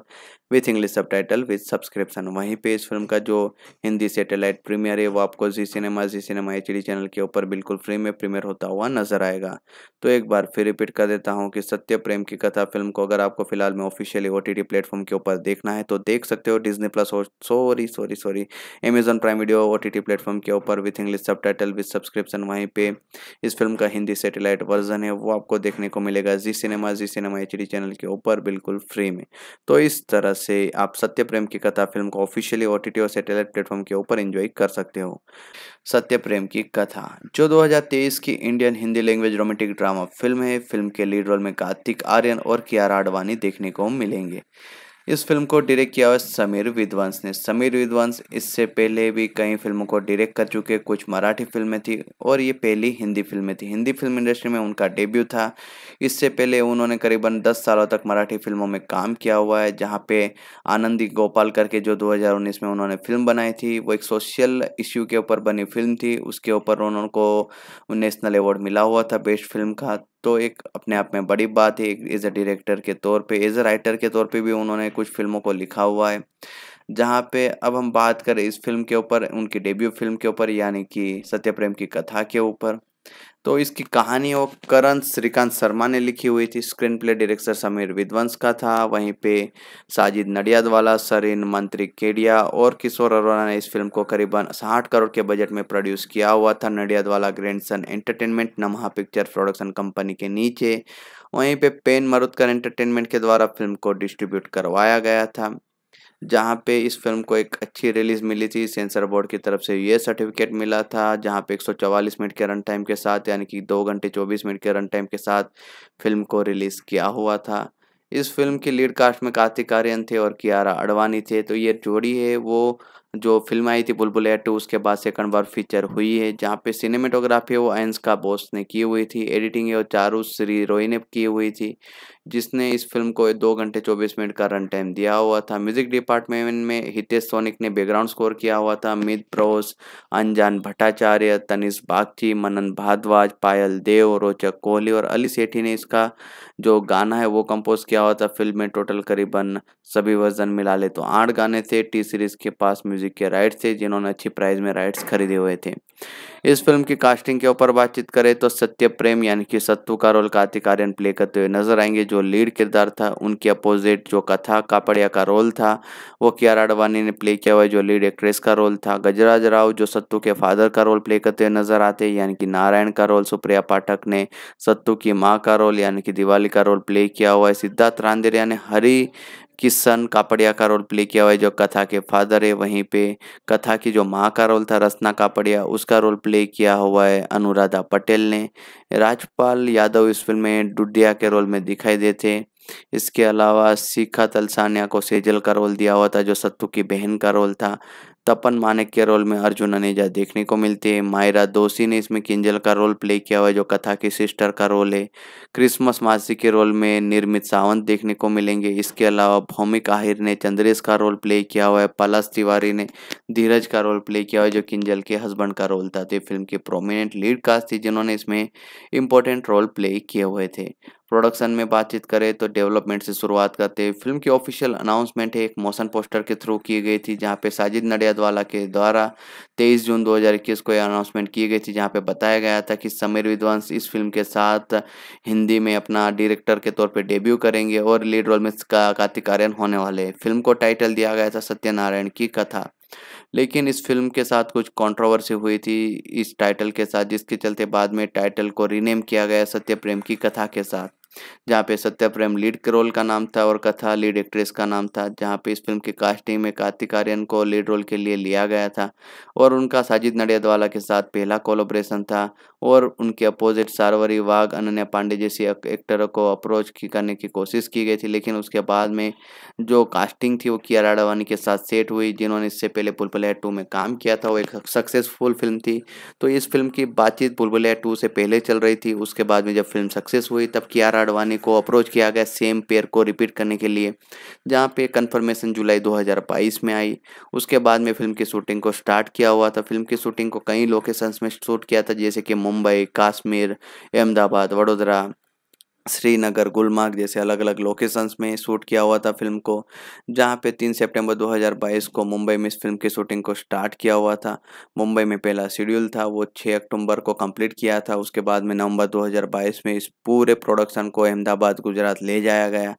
with English subtitle with subscription वहीं पर इस फिल्म का जो हिंदी सेटेलाइट प्रीमियर है वो आपको Zee cinema Zee cinema H channel के ऊपर बिल्कुल फ्री में प्रीमियर होता हुआ नजर आएगा तो एक बार फिर रिपीट कर देता हूँ कि सत्य प्रेम की कथा फिल्म को अगर आपको फिलहाल में ऑफिशियली ओ टी प्लेटफॉर्म के ऊपर देखना है तो देख सकते हो डिजनी प्लस और sorry sorry sorry Amazon Prime Video O T platform के ऊपर with English subtitle with subscription वहीं पे इस फिल्म का हिंदी सेटेलाइट वर्जन है वो आपको देखने को मिलेगा Zee cinema Zee cinema H channel के ऊपर बिल्कुल फ्री में तो इस तरह से आप सत्य प्रेम की कथा फिल्म को ऑफिशियली ओ और सेटेलाइट प्लेटफॉर्म के ऊपर इंजॉय कर सकते हो सत्य प्रेम की कथा जो 2023 की Indian Hindi language romantic drama film है फिल्म के लीड रोल में कार्तिक आर्यन और कियारा आडवाणी कहानी देखने को मिलेंगे इस फिल्म को डायरेक्ट किया हुआ समीर विद्वंस ने समीर विद्वंस इससे पहले भी कई फिल्मों को डायरेक्ट कर चुके कुछ मराठी फिल्में थी और ये पहली हिंदी फिल्में थी हिंदी फिल्म इंडस्ट्री में उनका डेब्यू था इससे पहले उन्होंने करीबन 10 सालों तक मराठी फिल्मों में काम किया हुआ है जहाँ पे आनंदी गोपाल करके जो दो में उन्होंने फिल्म बनाई थी वो एक सोशल इश्यू के ऊपर बनी फिल्म थी उसके ऊपर उन्होंने को नेशनल अवार्ड मिला हुआ था बेस्ट फिल्म का तो एक अपने आप में बड़ी बात है एज अ डायरेक्टर के तौर पे एज अ राइटर के तौर पे भी उन्होंने कुछ फिल्मों को लिखा हुआ है जहाँ पे अब हम बात करें इस फिल्म के ऊपर उनकी डेब्यू फिल्म के ऊपर यानी कि सत्य प्रेम की कथा के ऊपर तो इसकी कहानी और करण श्रीकांत शर्मा ने लिखी हुई थी screenplay director Sameer Vidwans का था वहीं पे साजिद नडियादवाला सरीन मंत्री केडिया और किशोर अरोरा ने इस फिल्म को करीबन साठ करोड़ के बजट में प्रोड्यूस किया हुआ था Nadiadwala grandson entertainment Namah picture production company के नीचे वहीं पे पेन मरुदकर एंटरटेनमेंट के द्वारा फिल्म को डिस्ट्रीब्यूट करवाया गया था जहाँ पे इस फिल्म को एक अच्छी रिलीज मिली थी सेंसर बोर्ड की तरफ से ये सर्टिफिकेट मिला था जहाँ पे 144 मिनट के रन टाइम के साथ यानी कि दो घंटे 24 मिनट के रन टाइम के साथ फिल्म को रिलीज़ किया हुआ था इस फिल्म के लीड कास्ट में कार्तिक आर्यन थे और कियारा अडवाणी थे तो ये जोड़ी है वो जो फिल्म आई थी बुलबुल एट टू उसके बाद सेकंड बार फीचर हुई है जहाँ पे सिनेमेटोग्राफी वो एंस का बोस ने की हुई थी एडिटिंग है वो चारू श्री रोई ने की हुई थी जिसने इस फिल्म को दो घंटे चौबीस मिनट का रन टाइम दिया हुआ था म्यूजिक डिपार्टमेंट में हितेश सोनिक ने बैकग्राउंड स्कोर किया हुआ था अमित प्रोस अनजान भट्टाचार्य तनिष बागची मनन भारद्वाज पायल देव रोचक कोहली और अली सेठी ने इसका जो गाना है वो कंपोज किया हुआ था फिल्म में टोटल करीबन सभी वर्जन मिला ले तो आठ गाने थे टी सीरीज के पास म्यूजिक के राइट्स थे जिन्होंने अच्छी प्राइस में राइट्स खरीदे हुए थे इस फिल्म की कास्टिंग के ऊपर बातचीत करें तो सत्य प्रेम यानी कि सत्तु का रोल कार्तिक आर्यन प्ले करते हुए नजर आएंगे जो लीड किरदार था उनके अपोजिट जो कथा कापड़िया का रोल था वो कियारा आडवाणी ने प्ले किया हुआ जो लीड एक्ट्रेस का रोल था गजराज राव जो सत्तू के फादर का रोल प्ले करते हुए नजर आते यानी कि नारायण का रोल सुप्रिया पाठक ने सत्तू की माँ का रोल यानी कि दिवाली का रोल प्ले किया हुआ है सिद्धार्थ रांदेरिया ने हरी किशन कापड़िया का रोल प्ले किया हुआ है जो कथा के फादर है वहीं पे कथा की जो माँ का रोल था रसना कापड़िया उसका रोल प्ले किया हुआ है अनुराधा पटेल ने राजपाल यादव इस फिल्म में डुडिया के रोल में दिखाई देते इसके अलावा शिखा तलसानिया को सेजल का रोल दिया हुआ था जो सत्तू की बहन का रोल था तपन मानक के रोल में अर्जुन अनेजा देखने को मिलती है मायरा दोषी ने इसमें किंजल का रोल प्ले किया हुआ है जो कथा की सिस्टर का रोल है क्रिसमस मासी के रोल में निर्मित सावंत देखने को मिलेंगे इसके अलावा भौमिक आहिर ने चंद्रेश का रोल प्ले किया हुआ है पलस तिवारी ने धीरज का रोल प्ले किया हुआ है जो किंजल के हस्बैंड का रोल था तो फिल्म के प्रोमिनेंट लीड कास्ट थी जिन्होंने इसमें इंपॉर्टेंट रोल प्ले किए हुए थे प्रोडक्शन में बातचीत करें तो डेवलपमेंट से शुरुआत करते हैं फिल्म की ऑफिशियल अनाउंसमेंट एक मोशन पोस्टर के थ्रू की गई थी जहां पे साजिद नडियादवाला के द्वारा 23 जून 2021 को यह अनाउंसमेंट की गई थी जहां पे बताया गया था कि समीर विद्वांस इस फिल्म के साथ हिंदी में अपना डायरेक्टर के तौर पर डेब्यू करेंगे और लीड रोल में कार्तिक आर्यन होने वाले फिल्म को टाइटल दिया गया था सत्यनारायण की कथा लेकिन इस फिल्म के साथ कुछ कंट्रोवर्सी हुई थी इस टाइटल के साथ जिसके चलते बाद में टाइटल को रीनेम किया गया सत्य प्रेम की कथा के साथ जहाँ पे सत्या प्रेम लीड रोल का नाम था और कथा लीड एक्ट्रेस का नाम था जहाँ पे इस फिल्म की कास्टिंग में कार्तिक आर्यन को लीड रोल के लिए लिया गया था और उनका साजिद नडियादवाला के साथ पहला कोलोब्रेशन था और उनके अपोजिट सार्वरी वाघ अनन्या पांडे जैसी एक्टरों को अप्रोच की करने की कोशिश की गई थी लेकिन उसके बाद में जो कास्टिंग थी वो किया राडावानी के साथ सेट हुई जिन्होंने इससे पहले पुलपुलैया टू में काम किया था वो एक सक्सेसफुल फिल्म थी तो इस फिल्म की बातचीत पुलपुलैया टू से पहले चल रही थी उसके बाद में जब फिल्म सक्सेस हुई तब किया आडवाणी को अप्रोच किया गया सेम पेयर को रिपीट करने के लिए जहाँ पे कन्फर्मेशन जुलाई 2022 में आई उसके बाद में फिल्म की शूटिंग को स्टार्ट किया हुआ था फिल्म की शूटिंग को कई लोकेशंस में शूट किया था जैसे कि मुंबई काश्मीर अहमदाबाद वडोदरा श्रीनगर गुलमार्ग जैसे अलग अलग लोकेशंस में शूट किया हुआ था फिल्म को जहाँ पे तीन सितंबर 2022 को मुंबई में इस फिल्म की शूटिंग को स्टार्ट किया हुआ था मुंबई में पहला शेड्यूल था वो 6 अक्टूबर को कंप्लीट किया था उसके बाद में नवंबर 2022 में इस पूरे प्रोडक्शन को अहमदाबाद गुजरात ले जाया गया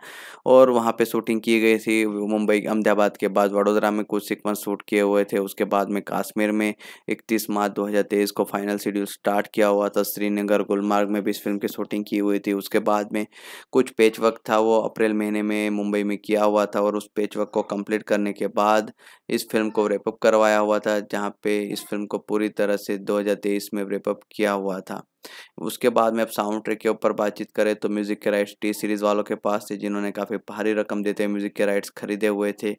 और वहाँ पर शूटिंग की गई थी मुंबई अहमदाबाद के बाद वडोदरा में कुछ सिक्वेंस शूट किए हुए थे उसके बाद में काश्मीर में इकतीस मार्च दो को फाइनल शेड्यूल स्टार्ट किया हुआ था श्रीनगर गुलमार्ग में भी इस फिल्म की शूटिंग की हुई थी उसके बाद बाद में कुछ पेच वर्क था वो अप्रैल महीने में मुंबई में किया हुआ था और उस पेच वर्क को कंप्लीट करने के बाद इस फिल्म को रेपअप करवाया हुआ था जहाँ पे इस फिल्म को पूरी तरह से 2023 में रेपअप किया हुआ था उसके बाद में अब साउंड ट्रैक के ऊपर बातचीत करें तो म्यूज़िक के राइट्स टी सीरीज़ वालों के पास थे जिन्होंने काफ़ी भारी रकम देते हुए म्यूज़िक के राइट्स खरीदे हुए थे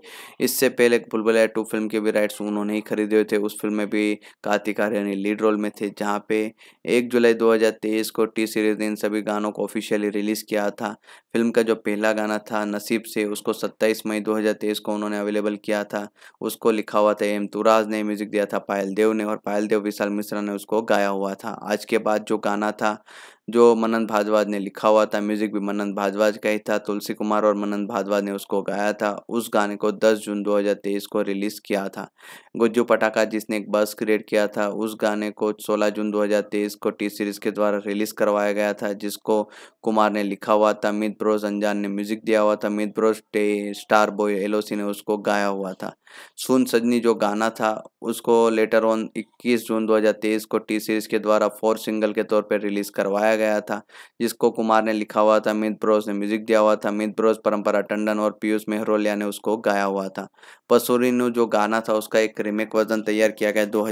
इससे पहले बुलबुल टू फिल्म के भी राइट्स उन्होंने ही खरीदे हुए थे उस फिल्म में भी कार्तिक आर्यन लीड रोल में थे जहाँ पे एक जुलाई दो को टी सीरीज़ ने इन सभी गानों को ऑफिशियली रिलीज़ किया था फिल्म का जो पहला गाना था नसीब से उसको सत्ताईस मई दो को उन्होंने अवेलेबल किया था उसको लिखा हुआ था एम तुराज ने म्यूज़िक दिया था पायल देव ने और पायल देव विशाल मिश्रा ने उसको गाया हुआ था आज के बाद जो गाना था जो मनन भारद्वाज ने लिखा हुआ था म्यूजिक भी मनन भाजवाज का ही था तुलसी कुमार और मनन भारद्वाज ने उसको गाया था उस गाने को 10 जून 2023 को रिलीज किया था गुज्जू पटाखा जिसने एक बस क्रिएट किया था उस गाने को 16 जून 2023 को टी सीरीज के द्वारा रिलीज करवाया गया था जिसको कुमार ने लिखा हुआ था मित ब्रोज अनजान ने म्यूजिक दिया हुआ था मित ब्रोज स्टार बॉय एलोसी ने उसको गाया हुआ था सुन सजनी जो गाना था उसको लेटर ऑन इक्कीस जून दो को टी सीरीज के द्वारा फोर सिंगल के तौर पर रिलीज करवाया गया था जिसको कुमार ने लिखा हुआ था मित ब्रोस ने म्यूजिक दिया हुआ था मित ब्रोस परंपरा टंडन और पीयूष मेहरोलिया ने उसको गाया हुआ था पसूरी नु जो गाना था उसका एक रिमेक वर्जन तैयार किया गया दो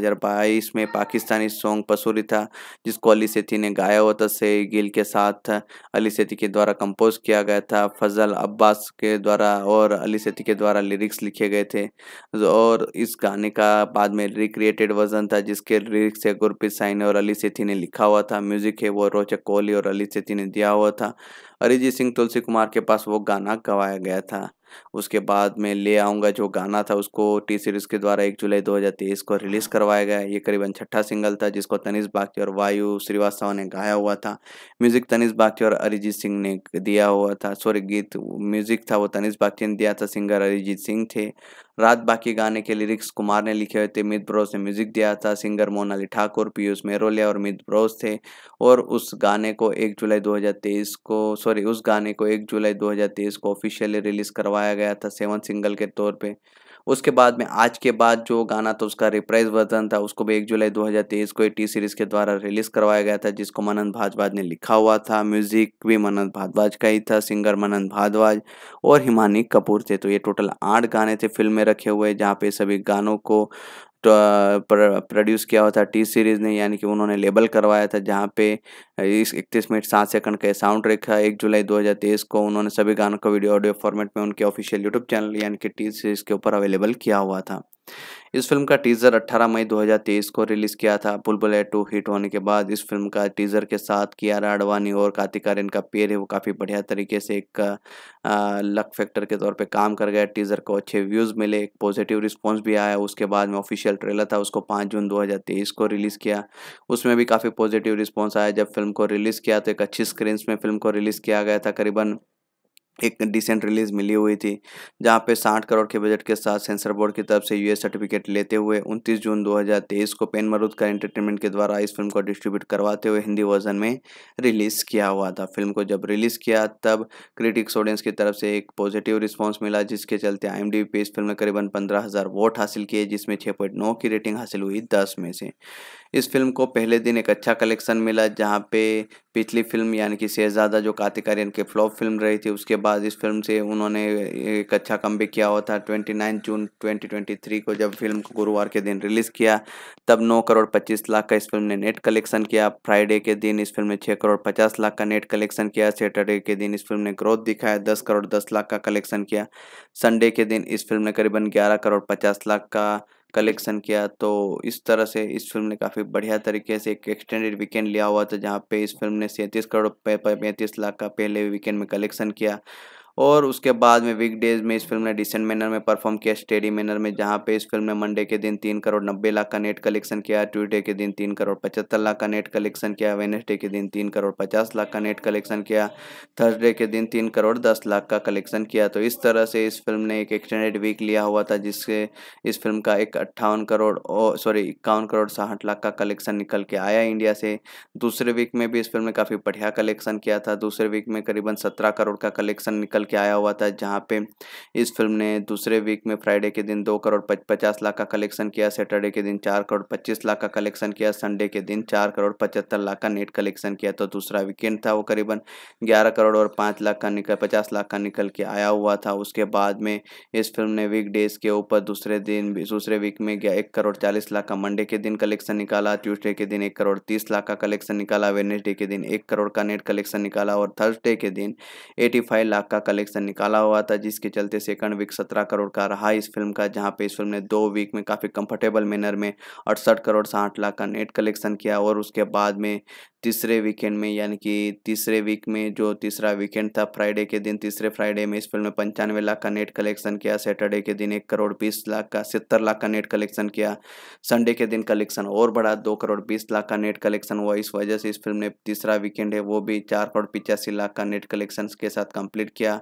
में पाकिस्तानी सॉन्ग पसूरी था जिसको अली सेठी ने गाया हुआ था से गिल के साथ अली सेठी के द्वारा कंपोज किया गया था फजल अब्बास के द्वारा और अली सेठी के द्वारा लिरिक्स लिखे गए थे और इस गाने का बाद में रिक्रिएटेड वर्जन था जिसके लिरिक्स है गुरप्रीत साइन और अली सेठी ने लिखा हुआ था म्यूजिक है वो रोचक जो कोहली और अली सेती ने दिया हुआ था अरिजीत सिंह तुलसी कुमार के पास वो गाना गवाया गया था उसके बाद में ले आऊँगा जो गाना था उसको टी सीरीज़ के द्वारा एक जुलाई 2023 को रिलीज़ करवाया गया ये करीबन छठा सिंगल था जिसको तनिष बाकी और वायु श्रीवास्तव ने गाया हुआ था म्यूज़िक तनिष बाकी और अरिजीत सिंह ने दिया हुआ था सॉरी गीत म्यूज़िक था वो तनिष बाकी ने दिया था सिंगर अरिजीत सिंह थे रात बाकी गाने के लिरिक्स कुमार ने लिखे हुए थे मित ब्रोस ने म्यूजिक दिया था सिंगर मोनाली ठाकुर पीयूष मेरोलिया और मित ब्रोस थे और उस गाने को एक जुलाई 2023 को सॉरी उस गाने को एक जुलाई 2023 को ऑफिशियली रिलीज करवाया गया था सेवन सिंगल के तौर पर उसके बाद में आज के बाद जो गाना था उसका रिप्राइज वर्जन था उसको भी एक जुलाई 2023 को टी सीरीज के द्वारा रिलीज करवाया गया था जिसको मनन भारद्वाज ने लिखा हुआ था म्यूजिक भी मनन भारद्वाज का ही था सिंगर मनन भारद्वाज और हिमानी कपूर थे तो ये टोटल आठ गाने थे फिल्म में रखे हुए जहाँ पे सभी गानों को प्रोड्यूस किया हुआ था टी सीरीज़ ने यानी कि उन्होंने लेबल करवाया था जहाँ पे इस इकतीस मिनट सात सेकंड का साउंड ट्रैक था एक जुलाई 2023 को उन्होंने सभी गानों को वीडियो ऑडियो फॉर्मेट में उनके ऑफिशियल यूट्यूब चैनल यानी कि टी सीरीज़ के ऊपर अवेलेबल किया हुआ था इस फिल्म का टीजर 18 मई 2023 को रिलीज किया था बुलबुल टू हिट होने के बाद इस फिल्म का टीजर के साथ कियारा आडवाणी और कार्तिक आर्यन का पेयर है वो काफ़ी बढ़िया तरीके से एक लक फैक्टर के तौर पे काम कर गया टीजर को अच्छे व्यूज़ मिले एक पॉजिटिव रिस्पॉन्स भी आया उसके बाद में ऑफिशियल ट्रेलर था उसको पाँच जून दो को रिलीज़ किया उसमें भी काफ़ी पॉजिटिव रिस्पॉन्स आया जब फिल्म को रिलीज़ किया तो एक अच्छी स्क्रीन में फिल्म को रिलीज़ किया गया था करीबन एक डिसेंट रिलीज मिली हुई थी जहां पे 60 करोड़ के बजट के साथ सेंसर बोर्ड की तरफ से यूएस सर्टिफिकेट लेते हुए 29 जून 2023 को पेन मरूद का एंटरटेनमेंट के द्वारा इस फिल्म को डिस्ट्रीब्यूट करवाते हुए हिंदी वर्जन में रिलीज़ किया हुआ था फिल्म को जब रिलीज़ किया तब क्रिटिक्स ऑडियंस की तरफ से एक पॉजिटिव रिस्पॉन्स मिला जिसके चलते आई एम पे इस फिल्म ने करीबन पंद्रह वोट हासिल किए जिसमें छः की रेटिंग हासिल हुई दस में से इस फिल्म को पहले दिन एक अच्छा कलेक्शन मिला जहाँ पे पिछली फिल्म यानी कि शहजादा जो कार्तिक आर्यन की फ्लॉप फिल्म रही थी उसके बाद इस फिल्म से उन्होंने एक अच्छा कम किया हुआ था 29 जून 2023 को जब फिल्म को गुरुवार के दिन रिलीज़ किया तब 9 करोड़ 25 लाख का इस फिल्म ने नेट कलेक्शन किया फ्राइडे के दिन इस फिल्म ने छः करोड़ पचास लाख का नेट कलेक्शन किया सैटरडे के दिन इस फिल्म ने ग्रोथ दिखाया दस करोड़ दस लाख का कलेक्शन किया संडे के दिन इस फिल्म ने करीबन ग्यारह करोड़ पचास लाख का कलेक्शन किया तो इस तरह से इस फिल्म ने काफ़ी बढ़िया तरीके से एक एक्सटेंडेड वीकेंड लिया हुआ था जहाँ पे इस फिल्म ने सैंतीस करोड़ पैंतीस लाख का पहले वीकेंड में कलेक्शन किया और उसके बाद में वीक डेज में इस फिल्म ने डिसेंट मैनर में परफॉर्म किया स्टेडी मैनर में जहाँ पे इस फिल्म ने मंडे के दिन तीन करोड़ नब्बे लाख का नेट कलेक्शन किया ट्यूजडे के दिन तीन करोड़ पचहत्तर लाख का नेट कलेक्शन किया वेनेसडे के दिन तीन करोड़ पचास लाख का नेट कलेक्शन किया थर्सडे के दिन तीन करोड़ दस लाख का कलेक्शन किया तो इस तरह से इस फिल्म ने एक एक्सटेंडेड वीक लिया हुआ था जिससे इस फिल्म का एक अट्ठावन करोड़ सॉरी इक्यावन करोड़ साठ लाख का कलेक्शन निकल के आया इंडिया से दूसरे वीक में भी इस फिल्म ने काफ़ी बढ़िया कलेक्शन किया था दूसरे वीक में करीबन सत्रह करोड़ का कलेक्शन निकल निकल के आया हुआ था जहाँ पे इस फिल्म ने दूसरे वीक में फ्राइडे के दिन दो करोड़ पच पचास लाख का कलेक्शन किया सैटरडे के दिन चार करोड़ पच्चीस लाख का कलेक्शन किया संडे के दिन चार करोड़ पचहत्तर लाख का नेट कलेक्शन किया तो दूसरा वीकेंड था वो करीबन ग्यारह करोड़ और पाँच लाख का निकल पचास लाख का निकल के आया हुआ था उसके बाद में इस फिल्म ने वीक डेज के ऊपर दूसरे दिन दूसरे वीक में गया एक करोड़ चालीस लाख का मंडे के दिन कलेक्शन निकाला ट्यूसडे के दिन एक करोड़ तीस लाख का कलेक्शन निकाला वेनेसडे के दिन एक करोड़ का नेट कलेक्शन निकाला और थर्सडे के दिन एटी फाइव लाख का कलेक्शन निकाला हुआ था जिसके चलते सेकंड वीक सत्रह करोड़ का रहा इस फिल्म का जहां पे इस फिल्म ने दो वीक में काफ़ी कंफर्टेबल मैनर में अड़सठ करोड़ साठ लाख का नेट कलेक्शन किया और उसके बाद में तीसरे वीकेंड में यानी कि तीसरे वीक में जो तीसरा वीकेंड था फ्राइडे के दिन तीसरे फ्राइडे में इस फिल्म ने पंचानवे लाख का नेट कलेक्शन किया सैटरडे के दिन एक करोड़ बीस लाख का सत्तर लाख का नेट कलेक्शन किया संडे के दिन कलेक्शन और बढ़ा दो करोड़ बीस लाख का नेट कलेक्शन हुआ इस वजह से इस फिल्म ने तीसरा वीकेंड है वो भी चार करोड़ पिचासी लाख का नेट कलेक्शन के साथ कंप्लीट किया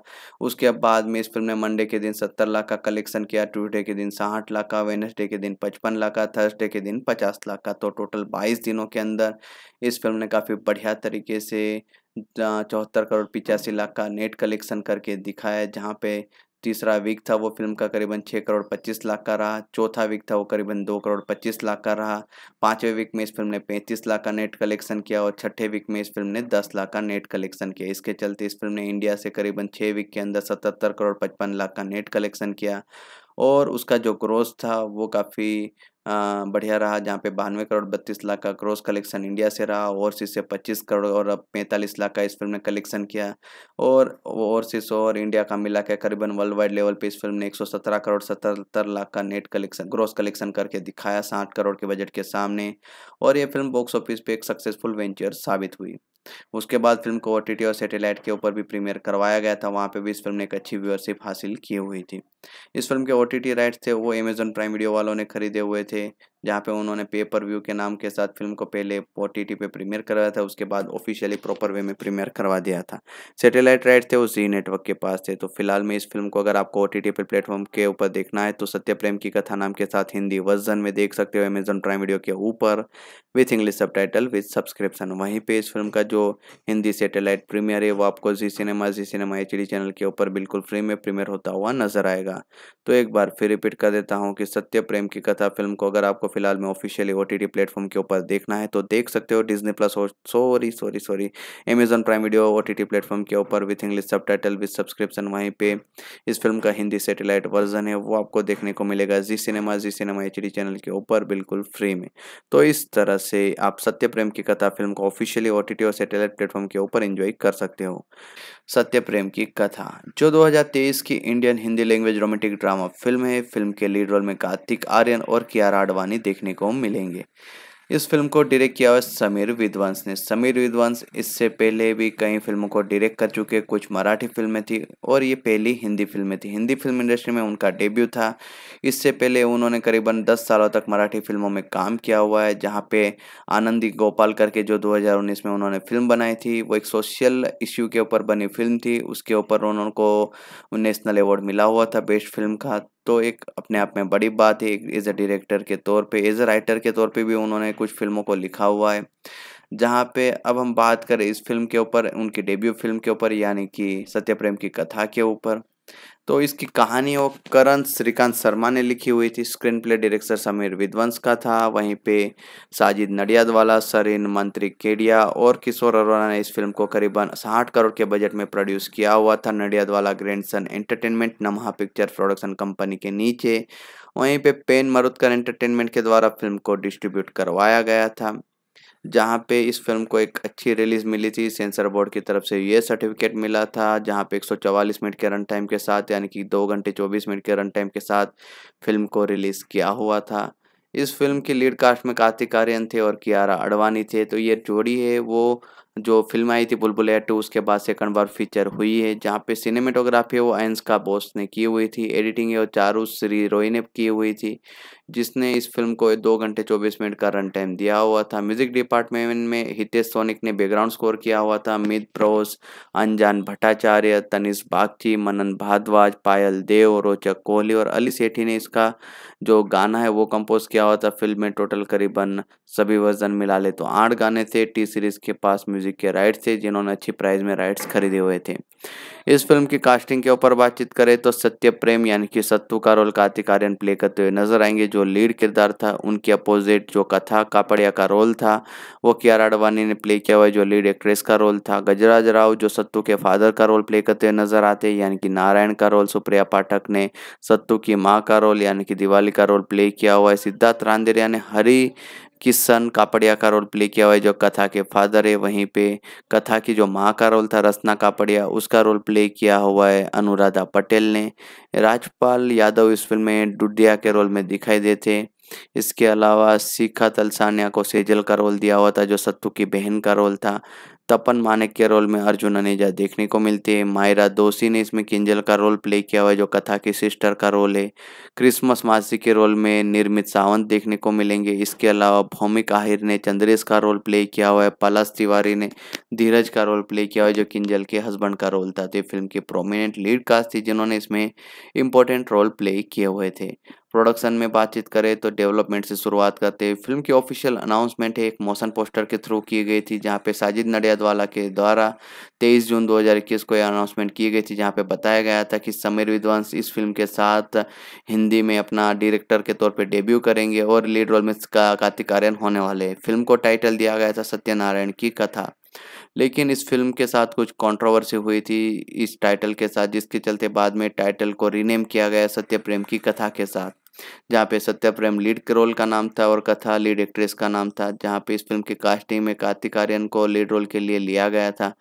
उसके बाद में इस फिल्म ने मंडे के दिन सत्तर लाख का कलेक्शन किया ट्यूजडे के दिन साठ लाख का वेनसडे के दिन पचपन लाख का थर्सडे के दिन पचास लाख का तो टोटल बाईस दिनों के अंदर इस फिल्म ने काफ़ी बढ़िया तरीके से चौहत्तर करोड़ पिचासी लाख का नेट कलेक्शन करके दिखाया जहाँ पे तीसरा वीक था वो फिल्म का करीबन छः करोड़ पच्चीस लाख का रहा चौथा वीक था वो करीबन दो करोड़ पच्चीस लाख का रहा पाँचवें वीक में इस फिल्म ने पैंतीस लाख का नेट कलेक्शन किया और छठे वीक में इस फिल्म ने दस लाख का नेट कलेक्शन किया इसके चलते इस फिल्म ने इंडिया से करीबन छः वीक के अंदर सतहत्तर करोड़ पचपन लाख का नेट कलेक्शन किया और उसका जो ग्रोथ था वो काफ़ी बढ़िया रहा जहाँ पे बानवे करोड़ बत्तीस लाख का क्रॉस कलेक्शन इंडिया से रहा और से पच्चीस करोड़ और अब पैंतालीस लाख का इस फिल्म ने कलेक्शन किया और ओवरसीज और इंडिया का मिला के करीबन वर्ल्ड वाइड लेवल पे इस फिल्म ने एक सौ सत्रह करोड़ सतहत्तर लाख का नेट कलेक्शन ग्रॉस कलेक्शन करके दिखाया साठ करोड़ के बजट के सामने और ये फिल्म बॉक्स ऑफिस पे एक सक्सेसफुल वेंचर साबित हुई उसके बाद फिल्म को ओ और सैटेलाइट के ऊपर भी प्रीमियर करवाया गया था वहाँ पे भी इस फिल्म ने एक अच्छी व्यूअरशिप हासिल की हुई थी इस फिल्म के ओ राइट्स थे वो अमेजन प्राइम वीडियो वालों ने खरीदे हुए थे जहाँ पे उन्होंने पे पर व्यू के नाम के साथ फिल्म को पहले ओ टी पे प्रीमियर करवाया था उसके बाद ऑफिशियली प्रॉपर वे में प्रीमियर करवा दिया था सैटेलाइट राइट थे वो जी नेटवर्क के पास थे तो फिलहाल में इस फिल्म को अगर आपको ओ टी पर प्लेटफॉर्म के ऊपर देखना है तो सत्य प्रेम की कथा नाम के साथ हिंदी वर्जन में देख सकते हो अमेजन प्राइम वीडियो के ऊपर with English subtitle with subscription वहीं पर इस फिल्म का जो हिंदी सेटेलाइट प्रीमियर है वो आपको Zee cinema Zee cinema H channel के ऊपर बिल्कुल फ्री में प्रीमियर होता हुआ नजर आएगा तो एक बार फिर रिपीट कर देता हूँ कि सत्य प्रेम की कथा फिल्म को अगर आपको फिलहाल में officially O T T platform के ऊपर देखना है तो देख सकते हो Disney Plus sorry sorry sorry Amazon Prime Video O T T platform के ऊपर with English subtitle with subscription वहीं पे इस फिल्म का हिंदी सेटेलाइट वर्जन है वो आपको देखने को मिलेगा Zee cinema Zee cinema H D channel के ऊपर बिल्कुल फ्री में तो इस तरह से आप सत्य प्रेम की कथा फिल्म को ऑफिशियली ओ टी टी और सेटेलाइट प्लेटफॉर्म के ऊपर इंजॉय कर सकते हो सत्य प्रेम की कथा जो 2023 की Indian Hindi language romantic drama film है फिल्म के लीड रोल में कार्तिक आर्यन और कियारा आडवाणी देखने को मिलेंगे इस फिल्म को डायरेक्ट किया हुआ समीर विद्वांस ने समीर विद्वांस इससे पहले भी कई फिल्मों को डायरेक्ट कर चुके कुछ मराठी फिल्में थी और ये पहली हिंदी फिल्में थी हिंदी फिल्म इंडस्ट्री में उनका डेब्यू था इससे पहले उन्होंने करीबन 10 सालों तक मराठी फिल्मों में काम किया हुआ है जहाँ पे आनंदी गोपाल करके जो दो में उन्होंने फिल्म बनाई थी वो एक सोशल इश्यू के ऊपर बनी फिल्म थी उसके ऊपर को नेशनल अवार्ड मिला हुआ था बेस्ट फिल्म का तो एक अपने आप में बड़ी बात है एज अ डायरेक्टर के तौर पे एज अ राइटर के तौर पे भी उन्होंने कुछ फिल्मों को लिखा हुआ है जहाँ पे अब हम बात करें इस फिल्म के ऊपर उनकी डेब्यू फिल्म के ऊपर यानी कि सत्य प्रेम की कथा के ऊपर तो इसकी कहानी वो करण श्रीकांत शर्मा ने लिखी हुई थी स्क्रीन प्ले डायरेक्टर समीर विध्वंस का था वहीं पे साजिद नडियादवाला सरिन मंत्री केडिया और किशोर अरोरा ने इस फिल्म को करीबन साठ करोड़ के बजट में प्रोड्यूस किया हुआ था Nadiadwala grandson entertainment Namah picture production company के नीचे वहीं पे पेन मरुदकर एंटरटेनमेंट के द्वारा फिल्म को डिस्ट्रीब्यूट करवाया गया था जहाँ पे इस फिल्म को एक अच्छी रिलीज़ मिली थी सेंसर बोर्ड की तरफ से ये सर्टिफिकेट मिला था जहाँ पे 144 मिनट के रन टाइम के साथ यानी कि दो घंटे 24 मिनट के रन टाइम के साथ फिल्म को रिलीज़ किया हुआ था इस फिल्म के लीड कास्ट में कार्तिक आर्यन थे और कियारा अडवाणी थे तो ये जोड़ी है वो जो फिल्म आई थी बुलबुल टू उसके बाद सेकंड बार फीचर हुई है जहाँ पे सिनेमेटोग्राफी वो एंस का बोस ने की हुई थी एडिटिंग है वो चारू श्री रोई ने की हुई थी जिसने इस फिल्म को दो घंटे चौबीस मिनट का रन टाइम दिया हुआ था म्यूजिक डिपार्टमेंट में हितेश सोनिक ने बैकग्राउंड स्कोर किया हुआ था अमित प्रोस अनजान भट्टाचार्य तनिष बागची मनन भारद्वाज पायल देव रोचक कोहली और अली सेठी ने इसका जो गाना है वो कंपोज किया हुआ था फिल्म में टोटल करीबन सभी वर्जन मिला ले तो आठ गाने थे टी सीरीज के पास म्यूजिक के राइट्स थे जिन्होंने अच्छी प्राइस में राइट्स खरीदे हुए थे इस फिल्म की कास्टिंग के ऊपर बातचीत करें तो सत्य प्रेम यानी कि सत्तू का रोल कार्तिक आर्यन प्ले करते हुए नजर आएंगे जो लीड किरदार था उनके अपोजिट जो कथा कापड़िया का रोल था वो कियारा अडवाणी ने प्ले किया हुआ जो लीड एक्ट्रेस का रोल था गजराज राव जो सत्तू के फादर का रोल प्ले करते हुए नजर आते यानी कि नारायण का रोल सुप्रिया पाठक ने सत्तू की माँ का रोल यानी कि दिवाली का रोल प्ले किया हुआ है सिद्धार्थ रांदेरिया ने हरी किशन कापड़िया का रोल प्ले किया हुआ है जो कथा के फादर है वहीं पे कथा की जो माँ का रोल था रसना कापड़िया उसका रोल प्ले किया हुआ है अनुराधा पटेल ने राजपाल यादव इस फिल्म में डुडिया के रोल में दिखाई देते इसके अलावा शिखा तलसानिया को सेजल का रोल दिया हुआ था जो सत्तू की बहन का रोल था तपन मानक के रोल में अर्जुन अनेजा देखने को मिलती है मायरा दोषी ने इसमें किंजल का रोल प्ले किया हुआ है जो कथा की सिस्टर का रोल है क्रिसमस मासी के रोल में निर्मित सावंत देखने को मिलेंगे इसके अलावा भौमिक आहिर ने चंद्रेश का रोल प्ले किया हुआ है पलाश तिवारी ने धीरज का रोल प्ले किया हुआ है जो किंजल के हस्बैंड का रोल था तो फिल्म की प्रोमिनेंट लीड कास्ट थी जिन्होंने इसमें इंपॉर्टेंट रोल प्ले किए हुए थे प्रोडक्शन में बातचीत करें तो डेवलपमेंट से शुरुआत करते हैं फिल्म की ऑफिशियल अनाउंसमेंट एक मोशन पोस्टर के थ्रू की गई थी जहां पे साजिद नडियादवाला के द्वारा 23 जून 2021 को यह अनाउंसमेंट की गई थी जहां पे बताया गया था कि समीर विद्वांस इस फिल्म के साथ हिंदी में अपना डायरेक्टर के तौर पर डेब्यू करेंगे और लीड रोल में का कार्तिक आर्यन होने वाले फिल्म को टाइटल दिया गया था सत्यनारायण की कथा लेकिन इस फिल्म के साथ कुछ कंट्रोवर्सी हुई थी इस टाइटल के साथ जिसके चलते बाद में टाइटल को रीनेम किया गया सत्य प्रेम की कथा के साथ जहाँ पे सत्या प्रेम लीड रोल का नाम था और कथा लीड एक्ट्रेस का नाम था जहाँ पे इस फिल्म की कास्टिंग में कार्तिक आर्यन को लीड रोल के लिए लिया गया था